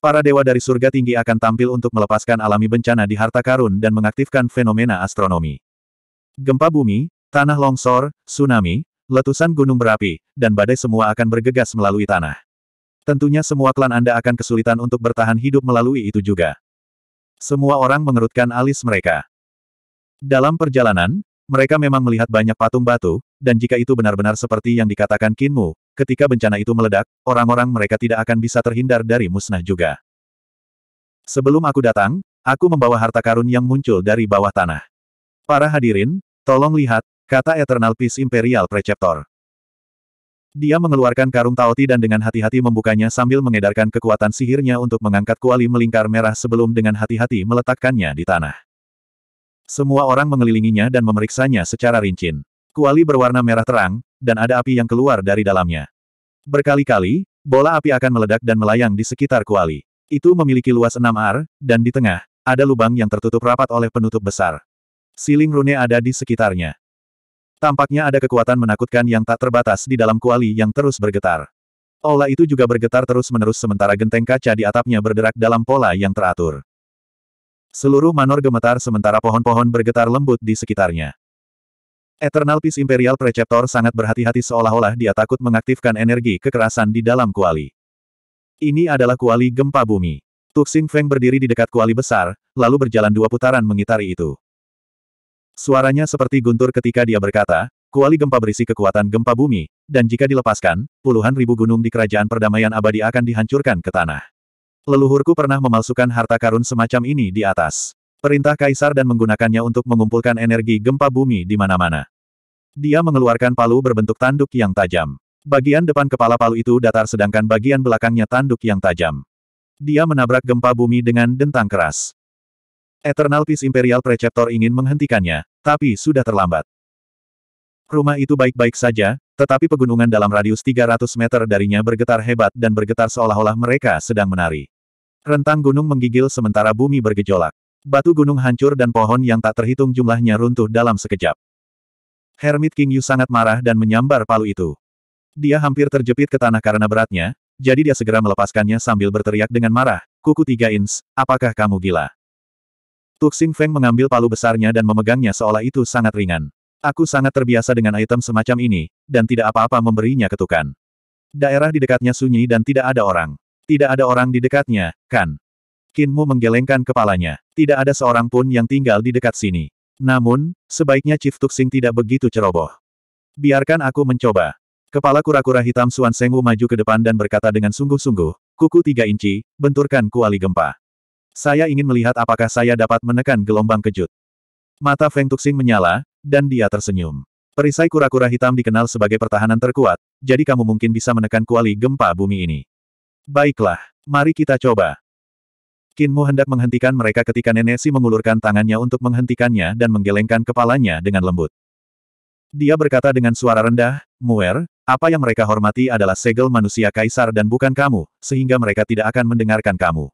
Para dewa dari surga tinggi akan tampil untuk melepaskan alami bencana di harta karun dan mengaktifkan fenomena astronomi. Gempa bumi, tanah longsor, tsunami, letusan gunung berapi, dan badai semua akan bergegas melalui tanah. Tentunya semua klan Anda akan kesulitan untuk bertahan hidup melalui itu juga. Semua orang mengerutkan alis mereka. Dalam perjalanan, mereka memang melihat banyak patung batu, dan jika itu benar-benar seperti yang dikatakan Kinmu, Ketika bencana itu meledak, orang-orang mereka tidak akan bisa terhindar dari musnah juga. Sebelum aku datang, aku membawa harta karun yang muncul dari bawah tanah. Para hadirin, tolong lihat, kata Eternal Peace Imperial Preceptor. Dia mengeluarkan karung taoti dan dengan hati-hati membukanya sambil mengedarkan kekuatan sihirnya untuk mengangkat kuali melingkar merah sebelum dengan hati-hati meletakkannya di tanah. Semua orang mengelilinginya dan memeriksanya secara rincin kuali berwarna merah terang, dan ada api yang keluar dari dalamnya. Berkali-kali, bola api akan meledak dan melayang di sekitar kuali. Itu memiliki luas 6 ar, dan di tengah, ada lubang yang tertutup rapat oleh penutup besar. Siling rune ada di sekitarnya. Tampaknya ada kekuatan menakutkan yang tak terbatas di dalam kuali yang terus bergetar. Aula itu juga bergetar terus-menerus sementara genteng kaca di atapnya berderak dalam pola yang teratur. Seluruh manor gemetar sementara pohon-pohon bergetar lembut di sekitarnya. Eternal Peace Imperial Preceptor sangat berhati-hati seolah-olah dia takut mengaktifkan energi kekerasan di dalam kuali. Ini adalah kuali gempa bumi. Tuxing Feng berdiri di dekat kuali besar, lalu berjalan dua putaran mengitari itu. Suaranya seperti guntur ketika dia berkata, kuali gempa berisi kekuatan gempa bumi, dan jika dilepaskan, puluhan ribu gunung di kerajaan perdamaian abadi akan dihancurkan ke tanah. Leluhurku pernah memalsukan harta karun semacam ini di atas. Perintah kaisar dan menggunakannya untuk mengumpulkan energi gempa bumi di mana-mana. Dia mengeluarkan palu berbentuk tanduk yang tajam. Bagian depan kepala palu itu datar sedangkan bagian belakangnya tanduk yang tajam. Dia menabrak gempa bumi dengan dentang keras. Eternal Peace Imperial Preceptor ingin menghentikannya, tapi sudah terlambat. Rumah itu baik-baik saja, tetapi pegunungan dalam radius 300 meter darinya bergetar hebat dan bergetar seolah-olah mereka sedang menari. Rentang gunung menggigil sementara bumi bergejolak. Batu gunung hancur dan pohon yang tak terhitung jumlahnya runtuh dalam sekejap. Hermit King Yu sangat marah dan menyambar palu itu. Dia hampir terjepit ke tanah karena beratnya, jadi dia segera melepaskannya sambil berteriak dengan marah, kuku tiga ins, apakah kamu gila? Tuxing Feng mengambil palu besarnya dan memegangnya seolah itu sangat ringan. Aku sangat terbiasa dengan item semacam ini, dan tidak apa-apa memberinya ketukan. Daerah di dekatnya sunyi dan tidak ada orang. Tidak ada orang di dekatnya, kan? Kinmu menggelengkan kepalanya. Tidak ada seorang pun yang tinggal di dekat sini. Namun, sebaiknya Chief Tuxing tidak begitu ceroboh. Biarkan aku mencoba. Kepala kura-kura hitam Suan Sengwu maju ke depan dan berkata dengan sungguh-sungguh, kuku tiga inci, benturkan kuali gempa. Saya ingin melihat apakah saya dapat menekan gelombang kejut. Mata Feng Tuxing menyala, dan dia tersenyum. Perisai kura-kura hitam dikenal sebagai pertahanan terkuat, jadi kamu mungkin bisa menekan kuali gempa bumi ini. Baiklah, mari kita coba. Kinmu hendak menghentikan mereka ketika nenek si mengulurkan tangannya untuk menghentikannya dan menggelengkan kepalanya dengan lembut. Dia berkata dengan suara rendah, Muer, apa yang mereka hormati adalah segel manusia kaisar dan bukan kamu, sehingga mereka tidak akan mendengarkan kamu.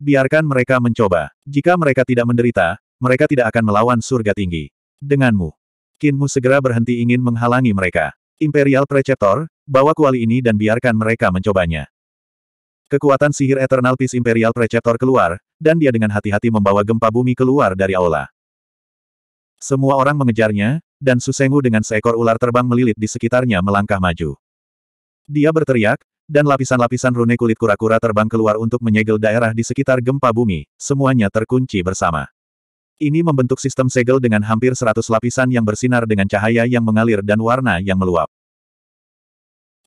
Biarkan mereka mencoba. Jika mereka tidak menderita, mereka tidak akan melawan surga tinggi. Denganmu. Kinmu segera berhenti ingin menghalangi mereka. Imperial Preceptor, bawa kuali ini dan biarkan mereka mencobanya. Kekuatan sihir Eternal Peace Imperial Preceptor keluar, dan dia dengan hati-hati membawa gempa bumi keluar dari aula. Semua orang mengejarnya, dan Susengu dengan seekor ular terbang melilit di sekitarnya melangkah maju. Dia berteriak, dan lapisan-lapisan rune kulit kura-kura terbang keluar untuk menyegel daerah di sekitar gempa bumi, semuanya terkunci bersama. Ini membentuk sistem segel dengan hampir 100 lapisan yang bersinar dengan cahaya yang mengalir dan warna yang meluap.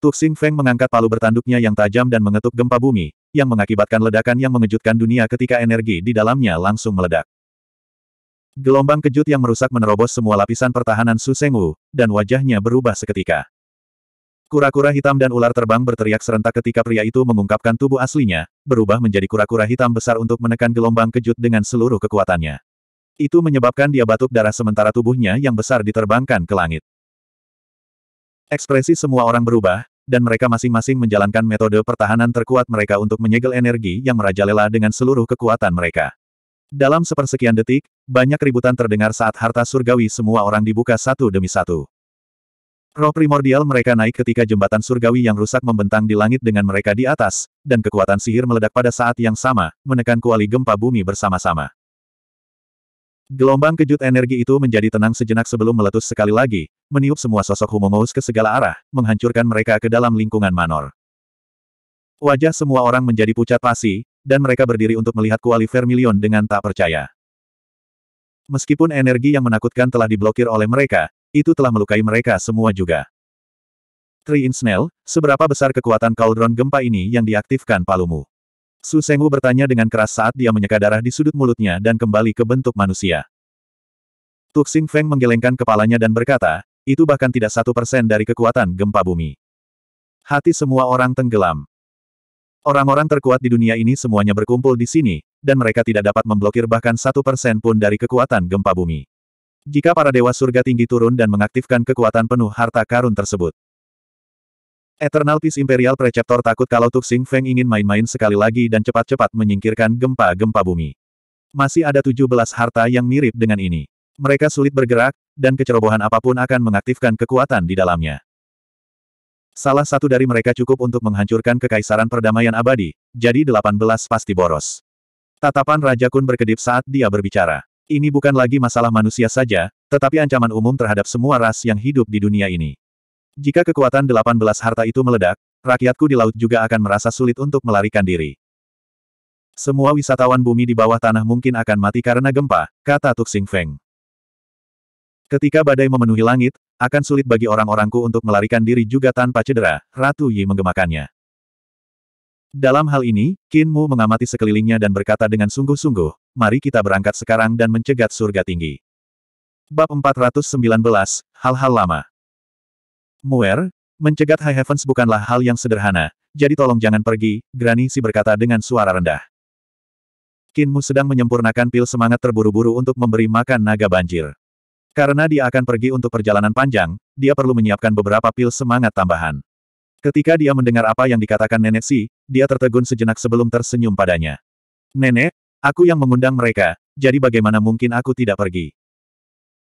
Tuxing Feng mengangkat palu bertanduknya yang tajam dan mengetuk gempa bumi, yang mengakibatkan ledakan yang mengejutkan dunia ketika energi di dalamnya langsung meledak. Gelombang kejut yang merusak menerobos semua lapisan pertahanan Su Sengwu, dan wajahnya berubah seketika. Kura-kura hitam dan ular terbang berteriak serentak ketika pria itu mengungkapkan tubuh aslinya, berubah menjadi kura-kura hitam besar untuk menekan gelombang kejut dengan seluruh kekuatannya. Itu menyebabkan dia batuk darah sementara tubuhnya yang besar diterbangkan ke langit. Ekspresi semua orang berubah, dan mereka masing-masing menjalankan metode pertahanan terkuat mereka untuk menyegel energi yang merajalela dengan seluruh kekuatan mereka. Dalam sepersekian detik, banyak ributan terdengar saat harta surgawi semua orang dibuka satu demi satu. Roh primordial mereka naik ketika jembatan surgawi yang rusak membentang di langit dengan mereka di atas, dan kekuatan sihir meledak pada saat yang sama, menekan kuali gempa bumi bersama-sama. Gelombang kejut energi itu menjadi tenang sejenak sebelum meletus sekali lagi, meniup semua sosok Humongous ke segala arah, menghancurkan mereka ke dalam lingkungan Manor. Wajah semua orang menjadi pucat pasi, dan mereka berdiri untuk melihat kuali Vermilion dengan tak percaya. Meskipun energi yang menakutkan telah diblokir oleh mereka, itu telah melukai mereka semua juga. Tri Insnell, seberapa besar kekuatan Cauldron Gempa ini yang diaktifkan palumu? Su Sengwu bertanya dengan keras saat dia menyeka darah di sudut mulutnya dan kembali ke bentuk manusia. Tuk Sing Feng menggelengkan kepalanya dan berkata, itu bahkan tidak satu persen dari kekuatan gempa bumi. Hati semua orang tenggelam. Orang-orang terkuat di dunia ini semuanya berkumpul di sini, dan mereka tidak dapat memblokir bahkan satu persen pun dari kekuatan gempa bumi. Jika para dewa surga tinggi turun dan mengaktifkan kekuatan penuh harta karun tersebut, Eternal Peace Imperial Preceptor takut kalau Tuxing Feng ingin main-main sekali lagi dan cepat-cepat menyingkirkan gempa-gempa bumi. Masih ada 17 harta yang mirip dengan ini. Mereka sulit bergerak, dan kecerobohan apapun akan mengaktifkan kekuatan di dalamnya. Salah satu dari mereka cukup untuk menghancurkan kekaisaran perdamaian abadi, jadi 18 pasti boros. Tatapan Raja Kun berkedip saat dia berbicara. Ini bukan lagi masalah manusia saja, tetapi ancaman umum terhadap semua ras yang hidup di dunia ini. Jika kekuatan 18 harta itu meledak, rakyatku di laut juga akan merasa sulit untuk melarikan diri. Semua wisatawan bumi di bawah tanah mungkin akan mati karena gempa, kata Tuk Sing Feng. Ketika badai memenuhi langit, akan sulit bagi orang-orangku untuk melarikan diri juga tanpa cedera, Ratu Yi menggemakannya. Dalam hal ini, Qin Mu mengamati sekelilingnya dan berkata dengan sungguh-sungguh, mari kita berangkat sekarang dan mencegat surga tinggi. Bab 419, Hal-Hal Lama Muer, mencegat High Heavens bukanlah hal yang sederhana, jadi tolong jangan pergi, Granny si berkata dengan suara rendah. Kinmu sedang menyempurnakan pil semangat terburu-buru untuk memberi makan naga banjir. Karena dia akan pergi untuk perjalanan panjang, dia perlu menyiapkan beberapa pil semangat tambahan. Ketika dia mendengar apa yang dikatakan Nenek Si, dia tertegun sejenak sebelum tersenyum padanya. Nenek, aku yang mengundang mereka, jadi bagaimana mungkin aku tidak pergi?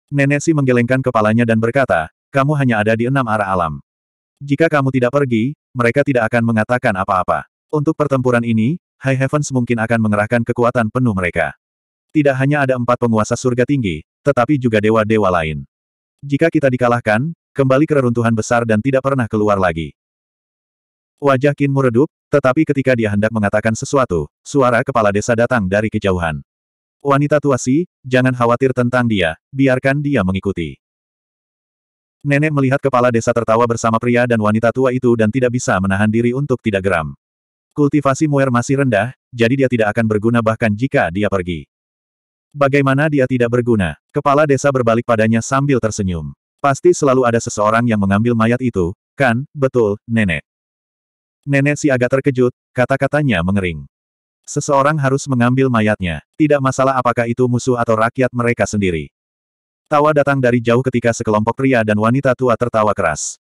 Nenek Si menggelengkan kepalanya dan berkata, kamu hanya ada di enam arah alam. Jika kamu tidak pergi, mereka tidak akan mengatakan apa-apa. Untuk pertempuran ini, High Heavens mungkin akan mengerahkan kekuatan penuh mereka. Tidak hanya ada empat penguasa surga tinggi, tetapi juga dewa-dewa lain. Jika kita dikalahkan, kembali ke reruntuhan besar dan tidak pernah keluar lagi. Wajah Qin meredup, tetapi ketika dia hendak mengatakan sesuatu, suara kepala desa datang dari kejauhan. Wanita tua si, jangan khawatir tentang dia, biarkan dia mengikuti. Nenek melihat kepala desa tertawa bersama pria dan wanita tua itu dan tidak bisa menahan diri untuk tidak geram. Kultivasi Muer masih rendah, jadi dia tidak akan berguna bahkan jika dia pergi. Bagaimana dia tidak berguna? Kepala desa berbalik padanya sambil tersenyum. Pasti selalu ada seseorang yang mengambil mayat itu, kan, betul, nenek. Nenek si agak terkejut, kata-katanya mengering. Seseorang harus mengambil mayatnya. Tidak masalah apakah itu musuh atau rakyat mereka sendiri. Tawa datang dari jauh ketika sekelompok pria dan wanita tua tertawa keras.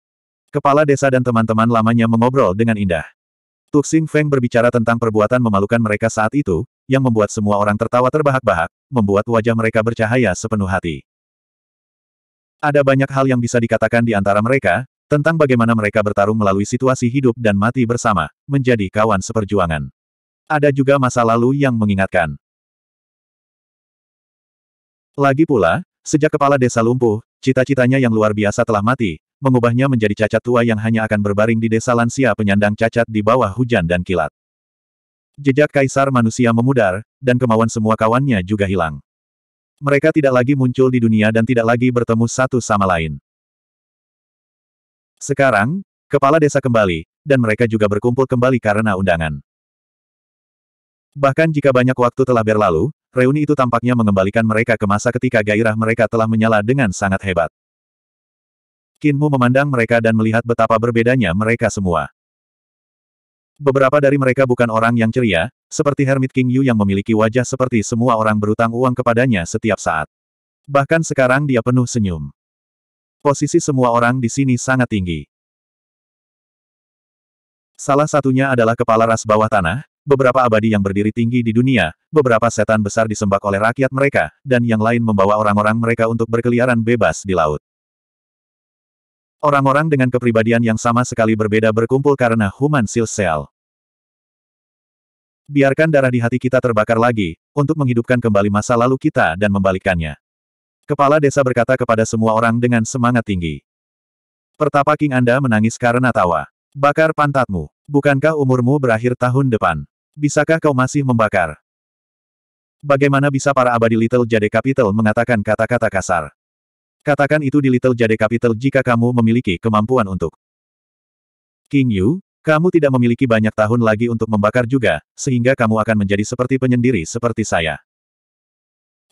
Kepala desa dan teman-teman lamanya mengobrol dengan indah. Tuxing Feng berbicara tentang perbuatan memalukan mereka saat itu, yang membuat semua orang tertawa terbahak-bahak, membuat wajah mereka bercahaya sepenuh hati. Ada banyak hal yang bisa dikatakan di antara mereka, tentang bagaimana mereka bertarung melalui situasi hidup dan mati bersama, menjadi kawan seperjuangan. Ada juga masa lalu yang mengingatkan. Lagi pula, Sejak kepala desa lumpuh, cita-citanya yang luar biasa telah mati, mengubahnya menjadi cacat tua yang hanya akan berbaring di desa lansia penyandang cacat di bawah hujan dan kilat. Jejak kaisar manusia memudar, dan kemauan semua kawannya juga hilang. Mereka tidak lagi muncul di dunia dan tidak lagi bertemu satu sama lain. Sekarang, kepala desa kembali, dan mereka juga berkumpul kembali karena undangan. Bahkan jika banyak waktu telah berlalu, Reuni itu tampaknya mengembalikan mereka ke masa ketika gairah mereka telah menyala dengan sangat hebat. Kinmu memandang mereka dan melihat betapa berbedanya mereka semua. Beberapa dari mereka bukan orang yang ceria, seperti Hermit King Yu yang memiliki wajah seperti semua orang berutang uang kepadanya setiap saat. Bahkan sekarang dia penuh senyum. Posisi semua orang di sini sangat tinggi. Salah satunya adalah kepala ras bawah tanah, beberapa abadi yang berdiri tinggi di dunia, beberapa setan besar disembah oleh rakyat mereka, dan yang lain membawa orang-orang mereka untuk berkeliaran bebas di laut. Orang-orang dengan kepribadian yang sama sekali berbeda berkumpul karena Human Seal Cell. Biarkan darah di hati kita terbakar lagi, untuk menghidupkan kembali masa lalu kita dan membalikkannya. Kepala desa berkata kepada semua orang dengan semangat tinggi. Pertapa King Anda menangis karena tawa. Bakar pantatmu. Bukankah umurmu berakhir tahun depan? Bisakah kau masih membakar? Bagaimana bisa para abadi Little Jade Capital mengatakan kata-kata kasar? Katakan itu di Little Jade Capital jika kamu memiliki kemampuan untuk. King Yu, kamu tidak memiliki banyak tahun lagi untuk membakar juga, sehingga kamu akan menjadi seperti penyendiri seperti saya.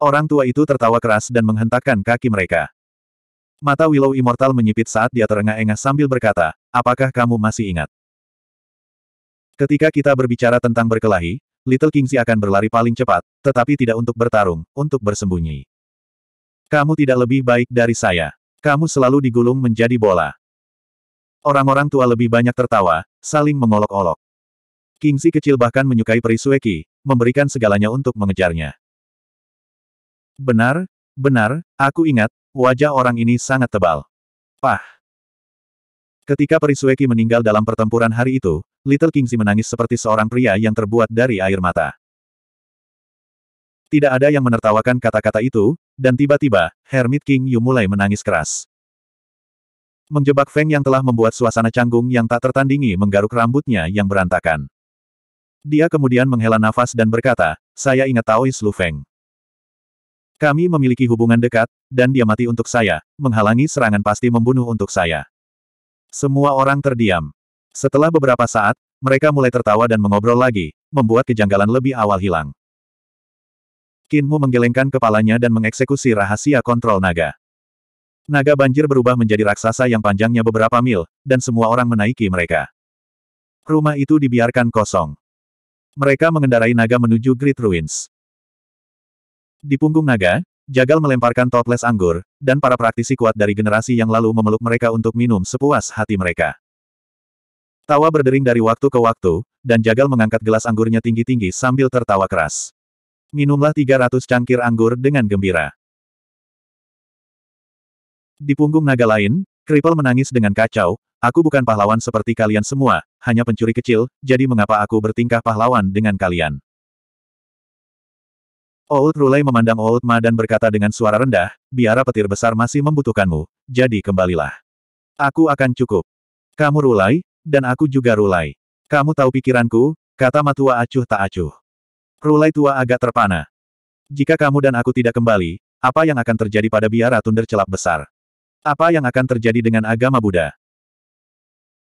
Orang tua itu tertawa keras dan menghentakkan kaki mereka. Mata Willow Immortal menyipit saat dia terengah-engah sambil berkata, apakah kamu masih ingat? Ketika kita berbicara tentang berkelahi, Little Kingsi akan berlari paling cepat, tetapi tidak untuk bertarung, untuk bersembunyi. Kamu tidak lebih baik dari saya. Kamu selalu digulung menjadi bola. Orang-orang tua lebih banyak tertawa, saling mengolok-olok. Kingsi kecil bahkan menyukai Perisueki, memberikan segalanya untuk mengejarnya. Benar, benar, aku ingat, wajah orang ini sangat tebal. Pah! Ketika Perisueki meninggal dalam pertempuran hari itu, Little Kingzi menangis seperti seorang pria yang terbuat dari air mata. Tidak ada yang menertawakan kata-kata itu, dan tiba-tiba, Hermit King Yu mulai menangis keras. Menjebak Feng yang telah membuat suasana canggung yang tak tertandingi menggaruk rambutnya yang berantakan. Dia kemudian menghela nafas dan berkata, saya ingat Taois Lu Feng. Kami memiliki hubungan dekat, dan dia mati untuk saya, menghalangi serangan pasti membunuh untuk saya. Semua orang terdiam. Setelah beberapa saat, mereka mulai tertawa dan mengobrol lagi, membuat kejanggalan lebih awal hilang. Kinmu menggelengkan kepalanya dan mengeksekusi rahasia kontrol naga. Naga banjir berubah menjadi raksasa yang panjangnya beberapa mil, dan semua orang menaiki mereka. Rumah itu dibiarkan kosong. Mereka mengendarai naga menuju Great Ruins. Di punggung naga, Jagal melemparkan toples anggur, dan para praktisi kuat dari generasi yang lalu memeluk mereka untuk minum sepuas hati mereka. Tawa berdering dari waktu ke waktu, dan Jagal mengangkat gelas anggurnya tinggi-tinggi sambil tertawa keras. Minumlah 300 cangkir anggur dengan gembira. Di punggung naga lain, Kripel menangis dengan kacau, aku bukan pahlawan seperti kalian semua, hanya pencuri kecil, jadi mengapa aku bertingkah pahlawan dengan kalian? Old Rulai memandang Old Ma dan berkata dengan suara rendah, biara petir besar masih membutuhkanmu, jadi kembalilah. Aku akan cukup. Kamu Rulai, dan aku juga Rulai. Kamu tahu pikiranku, kata Matua acuh tak acuh. Rulai tua agak terpana. Jika kamu dan aku tidak kembali, apa yang akan terjadi pada biara tunder celap besar? Apa yang akan terjadi dengan agama Buddha?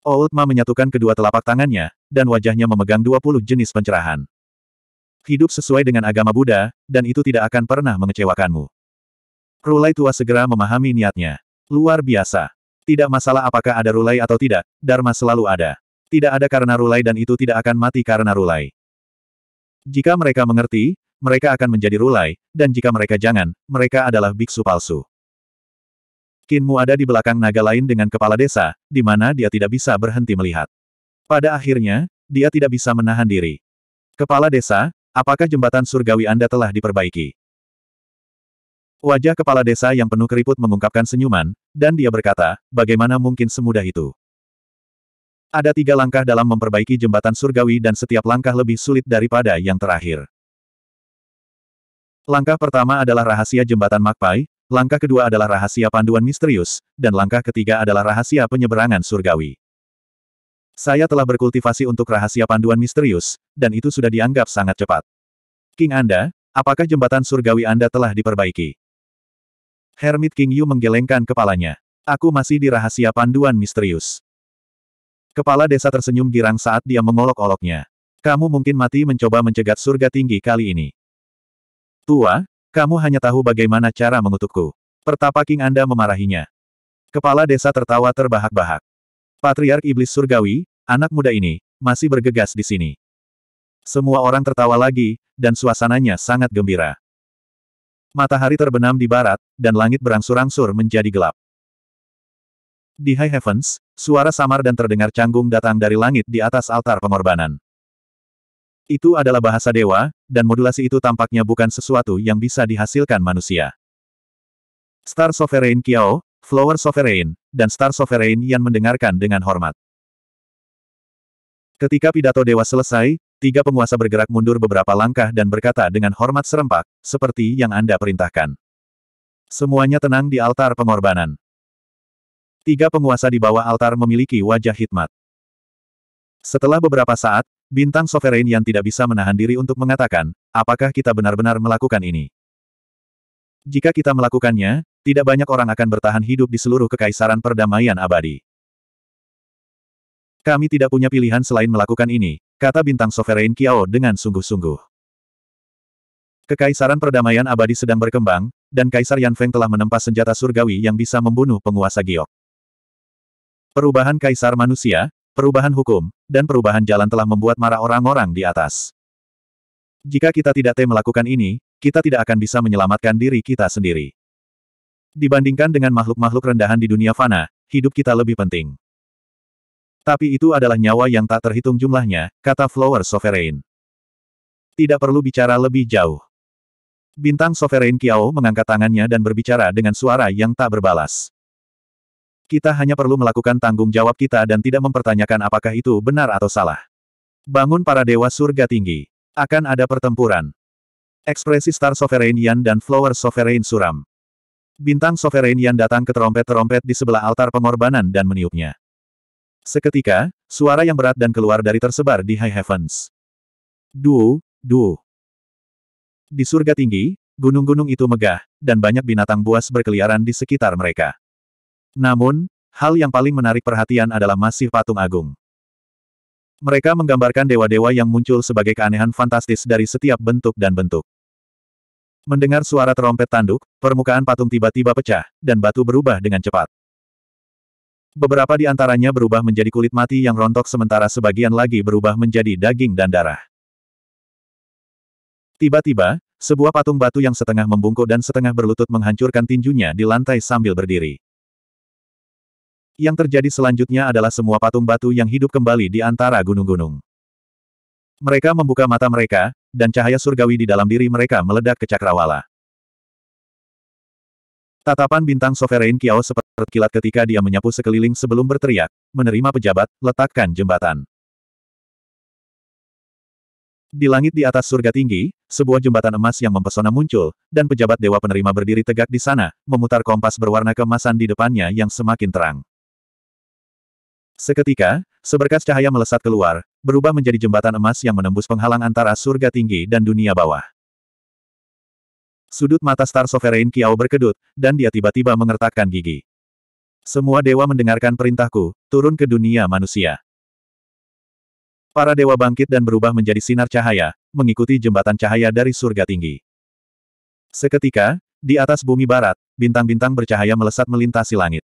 Old Ma menyatukan kedua telapak tangannya, dan wajahnya memegang 20 jenis pencerahan hidup sesuai dengan agama Buddha, dan itu tidak akan pernah mengecewakanmu. Rulai tua segera memahami niatnya. Luar biasa. Tidak masalah apakah ada Rulai atau tidak, Dharma selalu ada. Tidak ada karena Rulai dan itu tidak akan mati karena Rulai. Jika mereka mengerti, mereka akan menjadi Rulai, dan jika mereka jangan, mereka adalah biksu palsu. Kinmu ada di belakang naga lain dengan kepala desa, di mana dia tidak bisa berhenti melihat. Pada akhirnya, dia tidak bisa menahan diri. Kepala desa, Apakah jembatan surgawi Anda telah diperbaiki? Wajah kepala desa yang penuh keriput mengungkapkan senyuman, dan dia berkata, bagaimana mungkin semudah itu? Ada tiga langkah dalam memperbaiki jembatan surgawi dan setiap langkah lebih sulit daripada yang terakhir. Langkah pertama adalah rahasia jembatan Magpie, langkah kedua adalah rahasia panduan misterius, dan langkah ketiga adalah rahasia penyeberangan surgawi. Saya telah berkultivasi untuk rahasia panduan misterius, dan itu sudah dianggap sangat cepat. King Anda, apakah jembatan surgawi Anda telah diperbaiki? Hermit King Yu menggelengkan kepalanya. Aku masih di rahasia panduan misterius. Kepala desa tersenyum girang saat dia mengolok-oloknya. Kamu mungkin mati mencoba mencegat surga tinggi kali ini. Tua, kamu hanya tahu bagaimana cara mengutukku. Pertapa King Anda memarahinya. Kepala desa tertawa terbahak-bahak. Patriark Iblis Surgawi, anak muda ini, masih bergegas di sini. Semua orang tertawa lagi, dan suasananya sangat gembira. Matahari terbenam di barat, dan langit berangsur-angsur menjadi gelap. Di High Heavens, suara samar dan terdengar canggung datang dari langit di atas altar pengorbanan. Itu adalah bahasa dewa, dan modulasi itu tampaknya bukan sesuatu yang bisa dihasilkan manusia. Star Sovereign Kiao, Flower Sovereign, dan Star Sovereign yang mendengarkan dengan hormat. Ketika pidato dewa selesai, tiga penguasa bergerak mundur beberapa langkah dan berkata dengan hormat serempak, seperti yang Anda perintahkan. Semuanya tenang di altar pengorbanan. Tiga penguasa di bawah altar memiliki wajah hikmat. Setelah beberapa saat, bintang sovereign yang tidak bisa menahan diri untuk mengatakan, apakah kita benar-benar melakukan ini? Jika kita melakukannya, tidak banyak orang akan bertahan hidup di seluruh kekaisaran perdamaian abadi. Kami tidak punya pilihan selain melakukan ini, kata bintang sovereign Kiao dengan sungguh-sungguh. Kekaisaran perdamaian abadi sedang berkembang, dan Kaisar Yan Feng telah menempa senjata surgawi yang bisa membunuh penguasa giok. Perubahan Kaisar manusia, perubahan hukum, dan perubahan jalan telah membuat marah orang-orang di atas. Jika kita tidak te melakukan ini, kita tidak akan bisa menyelamatkan diri kita sendiri. Dibandingkan dengan makhluk-makhluk rendahan di dunia fana, hidup kita lebih penting. Tapi itu adalah nyawa yang tak terhitung jumlahnya, kata Flower Sovereign. Tidak perlu bicara lebih jauh. Bintang Sovereign Kiao mengangkat tangannya dan berbicara dengan suara yang tak berbalas. Kita hanya perlu melakukan tanggung jawab kita dan tidak mempertanyakan apakah itu benar atau salah. Bangun para dewa surga tinggi. Akan ada pertempuran. Ekspresi Star Sovereign dan Flower Sovereign suram. Bintang Sovereign datang ke terompet-terompet di sebelah altar pengorbanan dan meniupnya. Seketika, suara yang berat dan keluar dari tersebar di High Heavens. Du, du. Di surga tinggi, gunung-gunung itu megah, dan banyak binatang buas berkeliaran di sekitar mereka. Namun, hal yang paling menarik perhatian adalah masih patung agung. Mereka menggambarkan dewa-dewa yang muncul sebagai keanehan fantastis dari setiap bentuk dan bentuk. Mendengar suara terompet tanduk, permukaan patung tiba-tiba pecah, dan batu berubah dengan cepat. Beberapa di antaranya berubah menjadi kulit mati yang rontok sementara sebagian lagi berubah menjadi daging dan darah. Tiba-tiba, sebuah patung batu yang setengah membungkuk dan setengah berlutut menghancurkan tinjunya di lantai sambil berdiri. Yang terjadi selanjutnya adalah semua patung batu yang hidup kembali di antara gunung-gunung. Mereka membuka mata mereka, dan cahaya surgawi di dalam diri mereka meledak ke cakrawala. Tatapan bintang Sovereign Kiao seperti kilat ketika dia menyapu sekeliling sebelum berteriak, menerima pejabat, letakkan jembatan. Di langit di atas surga tinggi, sebuah jembatan emas yang mempesona muncul, dan pejabat dewa penerima berdiri tegak di sana, memutar kompas berwarna kemasan di depannya yang semakin terang. Seketika, seberkas cahaya melesat keluar, berubah menjadi jembatan emas yang menembus penghalang antara surga tinggi dan dunia bawah. Sudut mata Star Sovereign Kiao berkedut, dan dia tiba-tiba mengertakkan gigi. Semua dewa mendengarkan perintahku, turun ke dunia manusia. Para dewa bangkit dan berubah menjadi sinar cahaya, mengikuti jembatan cahaya dari surga tinggi. Seketika, di atas bumi barat, bintang-bintang bercahaya melesat melintasi langit.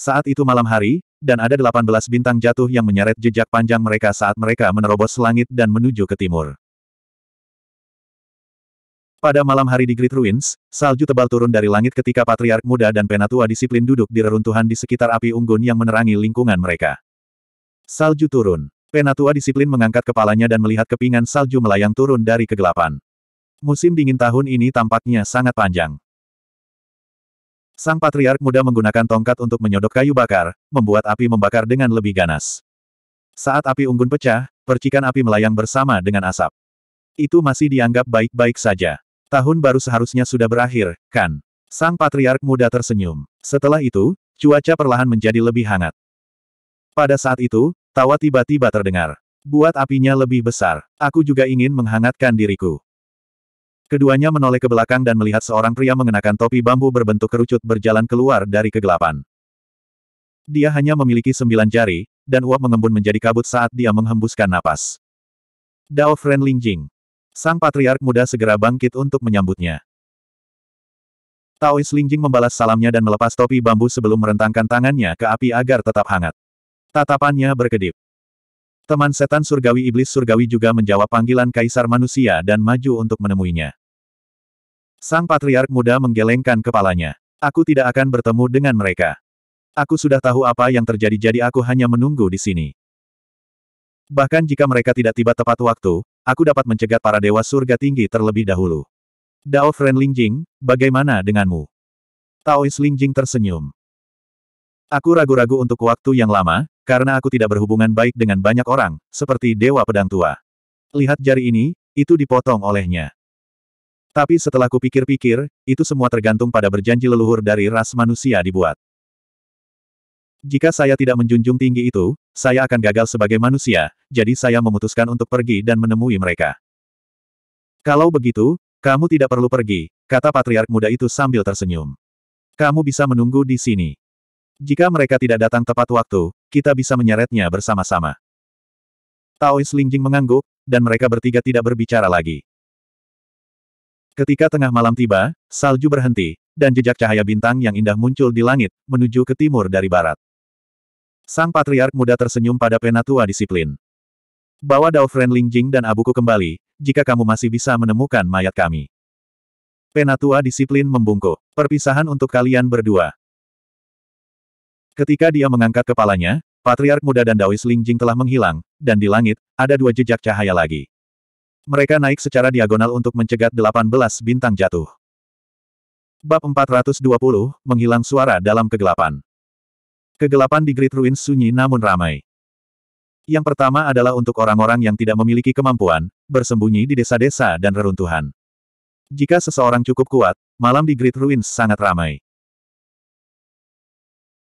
Saat itu malam hari, dan ada 18 bintang jatuh yang menyeret jejak panjang mereka saat mereka menerobos langit dan menuju ke timur. Pada malam hari di Great Ruins, salju tebal turun dari langit ketika Patriark Muda dan Penatua Disiplin duduk di reruntuhan di sekitar api unggun yang menerangi lingkungan mereka. Salju turun. Penatua Disiplin mengangkat kepalanya dan melihat kepingan salju melayang turun dari kegelapan. Musim dingin tahun ini tampaknya sangat panjang. Sang patriark muda menggunakan tongkat untuk menyodok kayu bakar, membuat api membakar dengan lebih ganas. Saat api unggun pecah, percikan api melayang bersama dengan asap. Itu masih dianggap baik-baik saja. Tahun baru seharusnya sudah berakhir, kan? Sang patriark muda tersenyum. Setelah itu, cuaca perlahan menjadi lebih hangat. Pada saat itu, tawa tiba-tiba terdengar. Buat apinya lebih besar. Aku juga ingin menghangatkan diriku. Keduanya menoleh ke belakang dan melihat seorang pria mengenakan topi bambu berbentuk kerucut berjalan keluar dari kegelapan. Dia hanya memiliki sembilan jari, dan uap mengembun menjadi kabut saat dia menghembuskan napas. Dao Fren Lingjing. Sang patriark muda segera bangkit untuk menyambutnya. Taois Lingjing membalas salamnya dan melepas topi bambu sebelum merentangkan tangannya ke api agar tetap hangat. Tatapannya berkedip. Teman setan surgawi iblis surgawi juga menjawab panggilan kaisar manusia dan maju untuk menemuinya. Sang patriark muda menggelengkan kepalanya. Aku tidak akan bertemu dengan mereka. Aku sudah tahu apa yang terjadi jadi aku hanya menunggu di sini. Bahkan jika mereka tidak tiba tepat waktu, aku dapat mencegat para dewa surga tinggi terlebih dahulu. Dao Friend Lingjing, bagaimana denganmu? Taois Lingjing tersenyum. Aku ragu-ragu untuk waktu yang lama, karena aku tidak berhubungan baik dengan banyak orang, seperti Dewa Pedang Tua. Lihat jari ini, itu dipotong olehnya. Tapi setelah kupikir-pikir, itu semua tergantung pada berjanji leluhur dari ras manusia dibuat. Jika saya tidak menjunjung tinggi itu, saya akan gagal sebagai manusia, jadi saya memutuskan untuk pergi dan menemui mereka. Kalau begitu, kamu tidak perlu pergi, kata patriark muda itu sambil tersenyum. Kamu bisa menunggu di sini. Jika mereka tidak datang tepat waktu, kita bisa menyeretnya bersama-sama. Taois Lingjing mengangguk, dan mereka bertiga tidak berbicara lagi. Ketika tengah malam tiba, salju berhenti, dan jejak cahaya bintang yang indah muncul di langit, menuju ke timur dari barat. Sang patriark muda tersenyum pada penatua disiplin. Bawa Dao Friend Lingjing dan abuku kembali, jika kamu masih bisa menemukan mayat kami. Penatua disiplin membungkuk. Perpisahan untuk kalian berdua. Ketika dia mengangkat kepalanya, Patriark muda dan Daois Lingjing telah menghilang, dan di langit, ada dua jejak cahaya lagi. Mereka naik secara diagonal untuk mencegat 18 bintang jatuh. Bab 420, Menghilang Suara Dalam Kegelapan Kegelapan di Great Ruins sunyi namun ramai. Yang pertama adalah untuk orang-orang yang tidak memiliki kemampuan, bersembunyi di desa-desa dan reruntuhan. Jika seseorang cukup kuat, malam di Great Ruins sangat ramai.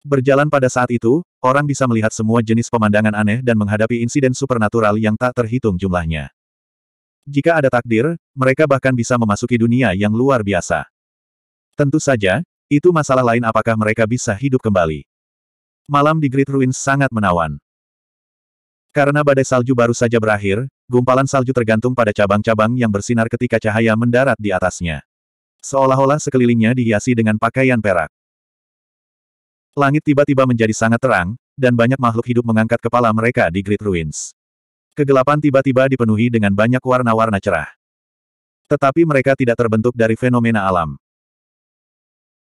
Berjalan pada saat itu, orang bisa melihat semua jenis pemandangan aneh dan menghadapi insiden supernatural yang tak terhitung jumlahnya. Jika ada takdir, mereka bahkan bisa memasuki dunia yang luar biasa. Tentu saja, itu masalah lain apakah mereka bisa hidup kembali. Malam di Great Ruins sangat menawan. Karena badai salju baru saja berakhir, gumpalan salju tergantung pada cabang-cabang yang bersinar ketika cahaya mendarat di atasnya. Seolah-olah sekelilingnya dihiasi dengan pakaian perak. Langit tiba-tiba menjadi sangat terang, dan banyak makhluk hidup mengangkat kepala mereka di Great Ruins. Kegelapan tiba-tiba dipenuhi dengan banyak warna-warna cerah. Tetapi mereka tidak terbentuk dari fenomena alam.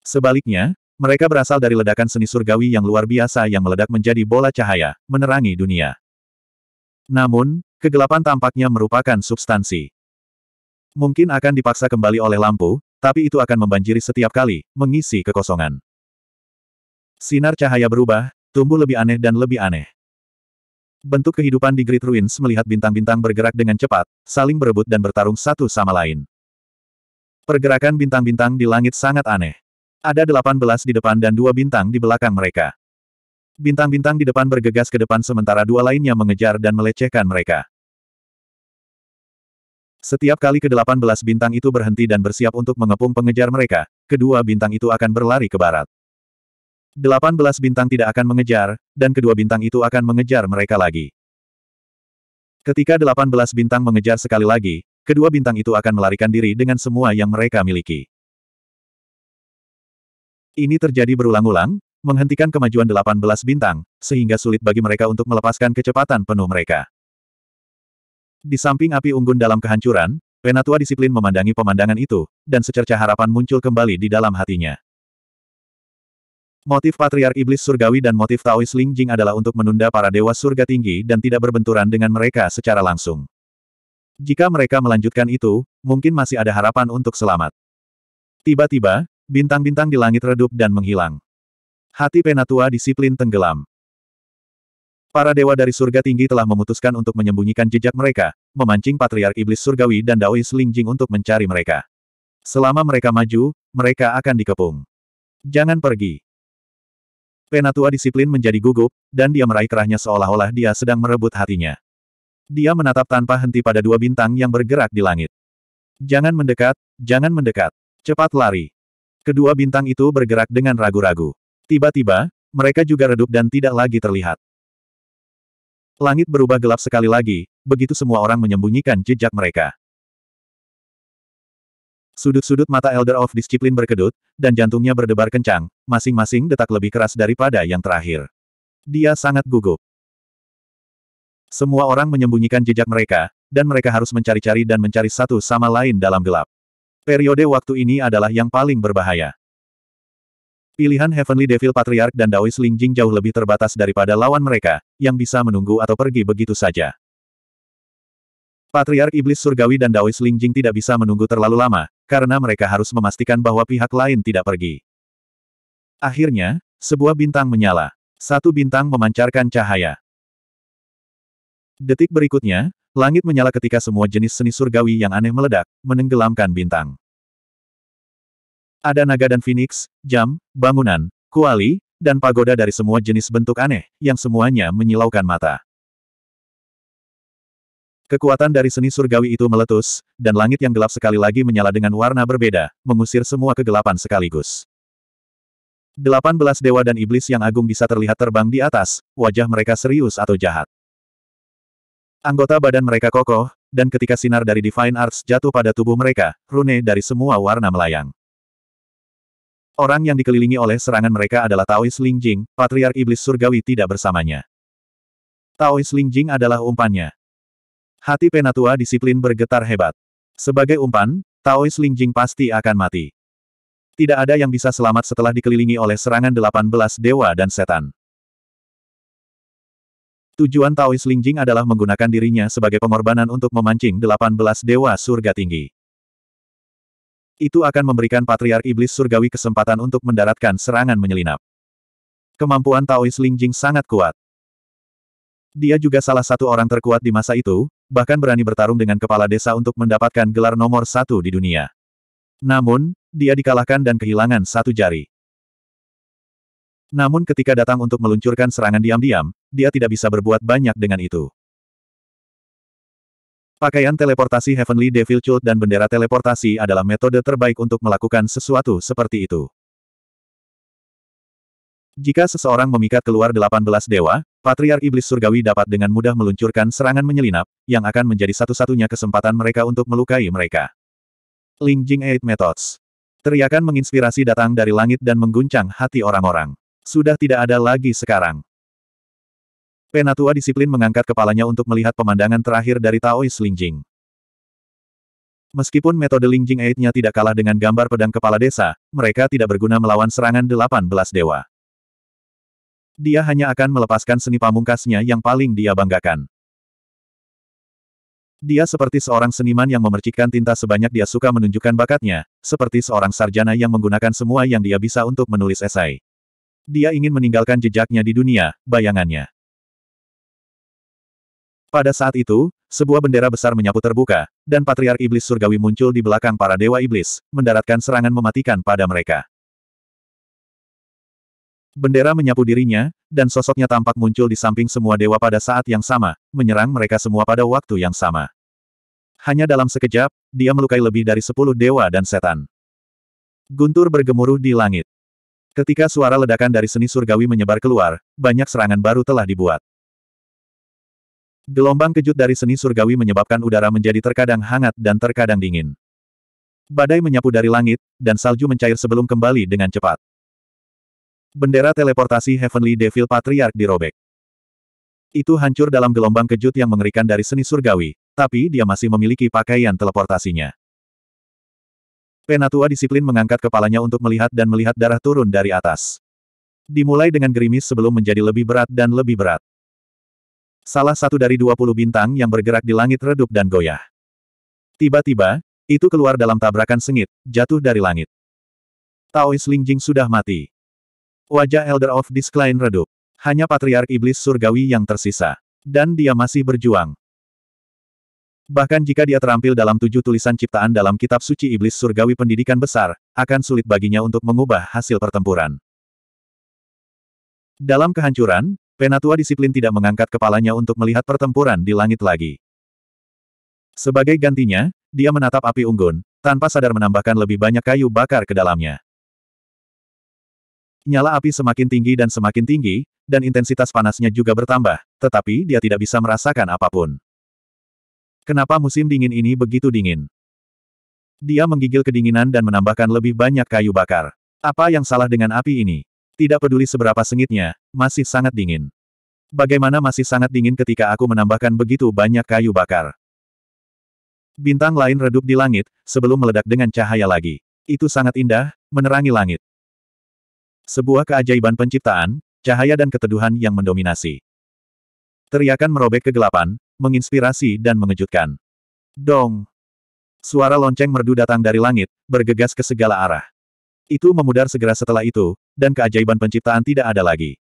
Sebaliknya, mereka berasal dari ledakan seni surgawi yang luar biasa yang meledak menjadi bola cahaya, menerangi dunia. Namun, kegelapan tampaknya merupakan substansi. Mungkin akan dipaksa kembali oleh lampu, tapi itu akan membanjiri setiap kali, mengisi kekosongan. Sinar cahaya berubah, tumbuh lebih aneh dan lebih aneh. Bentuk kehidupan di Great Ruins melihat bintang-bintang bergerak dengan cepat, saling berebut dan bertarung satu sama lain. Pergerakan bintang-bintang di langit sangat aneh. Ada delapan belas di depan dan dua bintang di belakang mereka. Bintang-bintang di depan bergegas ke depan sementara dua lainnya mengejar dan melecehkan mereka. Setiap kali ke belas bintang itu berhenti dan bersiap untuk mengepung pengejar mereka, kedua bintang itu akan berlari ke barat. Delapan belas bintang tidak akan mengejar, dan kedua bintang itu akan mengejar mereka lagi. Ketika delapan belas bintang mengejar sekali lagi, kedua bintang itu akan melarikan diri dengan semua yang mereka miliki. Ini terjadi berulang-ulang, menghentikan kemajuan delapan belas bintang, sehingga sulit bagi mereka untuk melepaskan kecepatan penuh mereka. Di samping api unggun dalam kehancuran, Penatua disiplin memandangi pemandangan itu, dan secerca harapan muncul kembali di dalam hatinya. Motif Patriark Iblis Surgawi dan motif Taois Lingjing adalah untuk menunda para dewa surga tinggi dan tidak berbenturan dengan mereka secara langsung. Jika mereka melanjutkan itu, mungkin masih ada harapan untuk selamat. Tiba-tiba, bintang-bintang di langit redup dan menghilang. Hati penatua disiplin tenggelam. Para dewa dari surga tinggi telah memutuskan untuk menyembunyikan jejak mereka, memancing Patriark Iblis Surgawi dan Daois Lingjing untuk mencari mereka. Selama mereka maju, mereka akan dikepung. Jangan pergi. Penatua disiplin menjadi gugup, dan dia meraih kerahnya seolah-olah dia sedang merebut hatinya. Dia menatap tanpa henti pada dua bintang yang bergerak di langit. Jangan mendekat, jangan mendekat. Cepat lari. Kedua bintang itu bergerak dengan ragu-ragu. Tiba-tiba, mereka juga redup dan tidak lagi terlihat. Langit berubah gelap sekali lagi, begitu semua orang menyembunyikan jejak mereka. Sudut-sudut mata Elder of Discipline berkedut, dan jantungnya berdebar kencang, masing-masing detak lebih keras daripada yang terakhir. Dia sangat gugup. Semua orang menyembunyikan jejak mereka, dan mereka harus mencari-cari dan mencari satu sama lain dalam gelap. Periode waktu ini adalah yang paling berbahaya. Pilihan Heavenly Devil Patriarch dan Daois Lingjing jauh lebih terbatas daripada lawan mereka, yang bisa menunggu atau pergi begitu saja. Patriark Iblis Surgawi dan Daois Lingjing tidak bisa menunggu terlalu lama, karena mereka harus memastikan bahwa pihak lain tidak pergi. Akhirnya, sebuah bintang menyala. Satu bintang memancarkan cahaya. Detik berikutnya, langit menyala ketika semua jenis seni surgawi yang aneh meledak, menenggelamkan bintang. Ada naga dan phoenix, jam, bangunan, kuali, dan pagoda dari semua jenis bentuk aneh, yang semuanya menyilaukan mata. Kekuatan dari seni surgawi itu meletus, dan langit yang gelap sekali lagi menyala dengan warna berbeda, mengusir semua kegelapan sekaligus. Delapan belas dewa dan iblis yang agung bisa terlihat terbang di atas, wajah mereka serius atau jahat. Anggota badan mereka kokoh, dan ketika sinar dari Divine Arts jatuh pada tubuh mereka, rune dari semua warna melayang. Orang yang dikelilingi oleh serangan mereka adalah Taois Lingjing, Patriark Iblis Surgawi tidak bersamanya. Taois Lingjing adalah umpannya, Hati penatua disiplin bergetar hebat. Sebagai umpan, Taois Lingjing pasti akan mati. Tidak ada yang bisa selamat setelah dikelilingi oleh serangan 18 dewa dan setan. Tujuan Taois Lingjing adalah menggunakan dirinya sebagai pengorbanan untuk memancing 18 dewa surga tinggi. Itu akan memberikan Patriark Iblis Surgawi kesempatan untuk mendaratkan serangan menyelinap. Kemampuan Taois Lingjing sangat kuat. Dia juga salah satu orang terkuat di masa itu, bahkan berani bertarung dengan kepala desa untuk mendapatkan gelar nomor satu di dunia. Namun, dia dikalahkan dan kehilangan satu jari. Namun ketika datang untuk meluncurkan serangan diam-diam, dia tidak bisa berbuat banyak dengan itu. Pakaian teleportasi Heavenly Devil Chult dan bendera teleportasi adalah metode terbaik untuk melakukan sesuatu seperti itu. Jika seseorang memikat keluar 18 dewa, Patriar Iblis Surgawi dapat dengan mudah meluncurkan serangan menyelinap, yang akan menjadi satu-satunya kesempatan mereka untuk melukai mereka. Ling Jing Eight Methods Teriakan menginspirasi datang dari langit dan mengguncang hati orang-orang. Sudah tidak ada lagi sekarang. Penatua disiplin mengangkat kepalanya untuk melihat pemandangan terakhir dari Taois Ling Jing. Meskipun metode Ling Jing Eight-nya tidak kalah dengan gambar pedang kepala desa, mereka tidak berguna melawan serangan 18 dewa. Dia hanya akan melepaskan seni pamungkasnya yang paling dia banggakan. Dia seperti seorang seniman yang memercikkan tinta sebanyak dia suka menunjukkan bakatnya, seperti seorang sarjana yang menggunakan semua yang dia bisa untuk menulis esai. Dia ingin meninggalkan jejaknya di dunia, bayangannya. Pada saat itu, sebuah bendera besar menyapu terbuka, dan Patriar Iblis Surgawi muncul di belakang para Dewa Iblis, mendaratkan serangan mematikan pada mereka. Bendera menyapu dirinya, dan sosoknya tampak muncul di samping semua dewa pada saat yang sama, menyerang mereka semua pada waktu yang sama. Hanya dalam sekejap, dia melukai lebih dari sepuluh dewa dan setan. Guntur bergemuruh di langit. Ketika suara ledakan dari seni surgawi menyebar keluar, banyak serangan baru telah dibuat. Gelombang kejut dari seni surgawi menyebabkan udara menjadi terkadang hangat dan terkadang dingin. Badai menyapu dari langit, dan salju mencair sebelum kembali dengan cepat. Bendera teleportasi Heavenly Devil Patriarch dirobek. Itu hancur dalam gelombang kejut yang mengerikan dari seni surgawi, tapi dia masih memiliki pakaian teleportasinya. Penatua disiplin mengangkat kepalanya untuk melihat dan melihat darah turun dari atas. Dimulai dengan gerimis sebelum menjadi lebih berat dan lebih berat. Salah satu dari 20 bintang yang bergerak di langit redup dan goyah. Tiba-tiba, itu keluar dalam tabrakan sengit, jatuh dari langit. Taois Lingjing sudah mati. Wajah Elder of Discline redup. Hanya Patriark Iblis Surgawi yang tersisa. Dan dia masih berjuang. Bahkan jika dia terampil dalam tujuh tulisan ciptaan dalam kitab suci Iblis Surgawi pendidikan besar, akan sulit baginya untuk mengubah hasil pertempuran. Dalam kehancuran, Penatua Disiplin tidak mengangkat kepalanya untuk melihat pertempuran di langit lagi. Sebagai gantinya, dia menatap api unggun, tanpa sadar menambahkan lebih banyak kayu bakar ke dalamnya. Nyala api semakin tinggi dan semakin tinggi, dan intensitas panasnya juga bertambah, tetapi dia tidak bisa merasakan apapun. Kenapa musim dingin ini begitu dingin? Dia menggigil kedinginan dan menambahkan lebih banyak kayu bakar. Apa yang salah dengan api ini? Tidak peduli seberapa sengitnya, masih sangat dingin. Bagaimana masih sangat dingin ketika aku menambahkan begitu banyak kayu bakar? Bintang lain redup di langit, sebelum meledak dengan cahaya lagi. Itu sangat indah, menerangi langit. Sebuah keajaiban penciptaan, cahaya dan keteduhan yang mendominasi. Teriakan merobek kegelapan, menginspirasi dan mengejutkan. Dong! Suara lonceng merdu datang dari langit, bergegas ke segala arah. Itu memudar segera setelah itu, dan keajaiban penciptaan tidak ada lagi.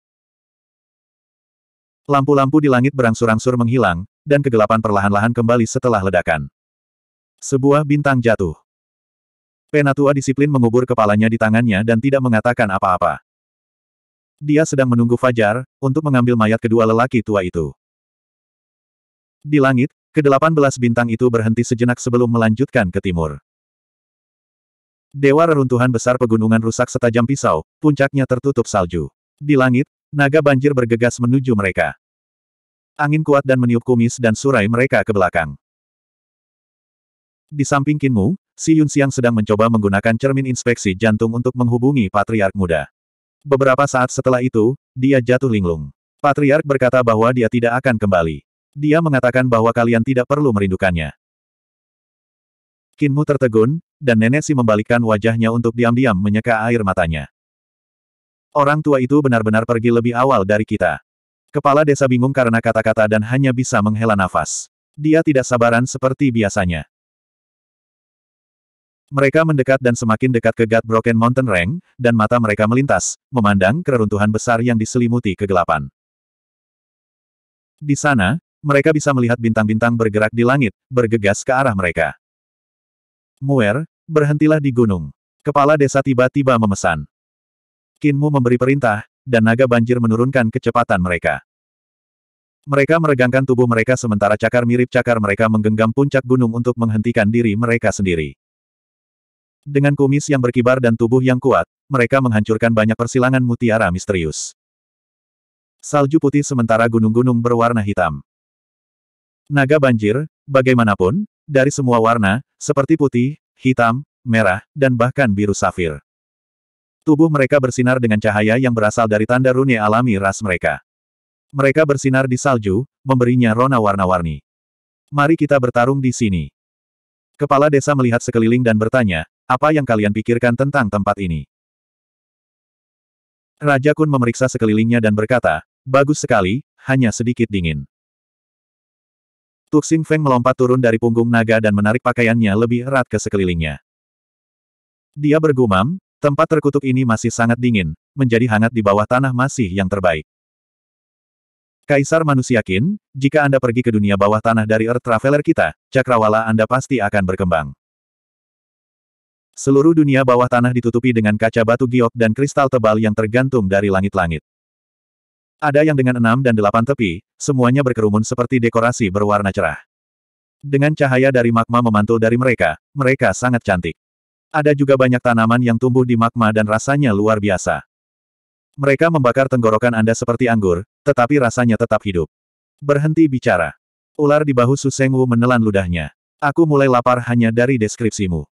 Lampu-lampu di langit berangsur-angsur menghilang, dan kegelapan perlahan-lahan kembali setelah ledakan. Sebuah bintang jatuh. Penatua disiplin mengubur kepalanya di tangannya dan tidak mengatakan apa-apa. Dia sedang menunggu Fajar, untuk mengambil mayat kedua lelaki tua itu. Di langit, kedelapan belas bintang itu berhenti sejenak sebelum melanjutkan ke timur. Dewa reruntuhan besar pegunungan rusak setajam pisau, puncaknya tertutup salju. Di langit, naga banjir bergegas menuju mereka. Angin kuat dan meniup kumis dan surai mereka ke belakang. Di samping Kinmu, Si Yun Xiang sedang mencoba menggunakan cermin inspeksi jantung untuk menghubungi Patriark Muda. Beberapa saat setelah itu, dia jatuh linglung. Patriark berkata bahwa dia tidak akan kembali. Dia mengatakan bahwa kalian tidak perlu merindukannya. Kinmu tertegun, dan nenek si membalikkan wajahnya untuk diam-diam menyeka air matanya. Orang tua itu benar-benar pergi lebih awal dari kita. Kepala desa bingung karena kata-kata dan hanya bisa menghela nafas. Dia tidak sabaran seperti biasanya. Mereka mendekat dan semakin dekat ke Gat Broken Mountain Range, dan mata mereka melintas, memandang keruntuhan besar yang diselimuti kegelapan. Di sana, mereka bisa melihat bintang-bintang bergerak di langit, bergegas ke arah mereka. Muer, berhentilah di gunung. Kepala desa tiba-tiba memesan. Kinmu memberi perintah, dan naga banjir menurunkan kecepatan mereka. Mereka meregangkan tubuh mereka sementara cakar mirip cakar mereka menggenggam puncak gunung untuk menghentikan diri mereka sendiri. Dengan kumis yang berkibar dan tubuh yang kuat, mereka menghancurkan banyak persilangan mutiara misterius. Salju putih sementara gunung-gunung berwarna hitam. Naga banjir, bagaimanapun, dari semua warna, seperti putih, hitam, merah, dan bahkan biru safir. Tubuh mereka bersinar dengan cahaya yang berasal dari tanda rune alami ras mereka. Mereka bersinar di salju, memberinya rona warna-warni. Mari kita bertarung di sini. Kepala desa melihat sekeliling dan bertanya, apa yang kalian pikirkan tentang tempat ini? Raja Kun memeriksa sekelilingnya dan berkata, bagus sekali, hanya sedikit dingin. Tuxing Feng melompat turun dari punggung naga dan menarik pakaiannya lebih erat ke sekelilingnya. Dia bergumam, tempat terkutuk ini masih sangat dingin, menjadi hangat di bawah tanah masih yang terbaik. Kaisar manusia yakin, jika Anda pergi ke dunia bawah tanah dari Earth Traveler kita, cakrawala Anda pasti akan berkembang. Seluruh dunia bawah tanah ditutupi dengan kaca batu giok dan kristal tebal yang tergantung dari langit-langit. Ada yang dengan enam dan delapan tepi, semuanya berkerumun seperti dekorasi berwarna cerah. Dengan cahaya dari magma memantul dari mereka, mereka sangat cantik. Ada juga banyak tanaman yang tumbuh di magma dan rasanya luar biasa. Mereka membakar tenggorokan Anda seperti anggur, tetapi rasanya tetap hidup. Berhenti bicara. Ular di bahu Susengwu menelan ludahnya. Aku mulai lapar hanya dari deskripsimu.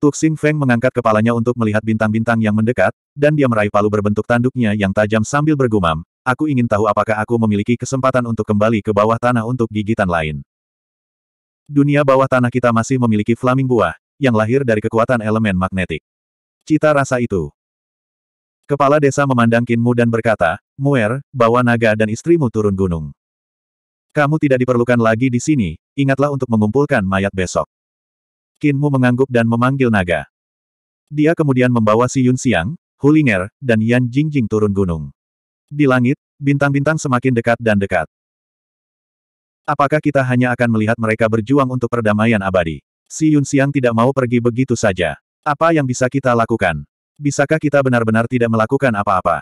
Tuxing Feng mengangkat kepalanya untuk melihat bintang-bintang yang mendekat, dan dia meraih palu berbentuk tanduknya yang tajam sambil bergumam, aku ingin tahu apakah aku memiliki kesempatan untuk kembali ke bawah tanah untuk gigitan lain. Dunia bawah tanah kita masih memiliki flaming buah, yang lahir dari kekuatan elemen magnetik. Cita rasa itu. Kepala desa memandang Kinmu dan berkata, Muer, bawa naga dan istrimu turun gunung. Kamu tidak diperlukan lagi di sini, ingatlah untuk mengumpulkan mayat besok. Kinmu mengangguk dan memanggil naga. Dia kemudian membawa Si Yun Xiang, Hulinger, dan Yan Jingjing turun gunung. Di langit, bintang-bintang semakin dekat dan dekat. Apakah kita hanya akan melihat mereka berjuang untuk perdamaian abadi? Si Yun Xiang tidak mau pergi begitu saja. Apa yang bisa kita lakukan? Bisakah kita benar-benar tidak melakukan apa-apa?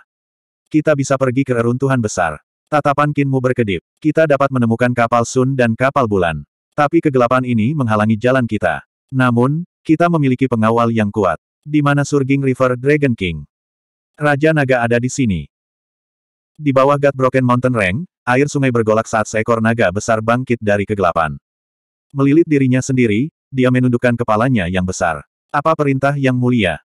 Kita bisa pergi ke reruntuhan besar. Tatapan Kinmu berkedip. Kita dapat menemukan kapal Sun dan kapal bulan. Tapi kegelapan ini menghalangi jalan kita. Namun, kita memiliki pengawal yang kuat. Di mana Surging River Dragon King? Raja Naga ada di sini. Di bawah Broken Mountain Range, air sungai bergolak saat seekor naga besar bangkit dari kegelapan. Melilit dirinya sendiri, dia menundukkan kepalanya yang besar. Apa perintah yang mulia?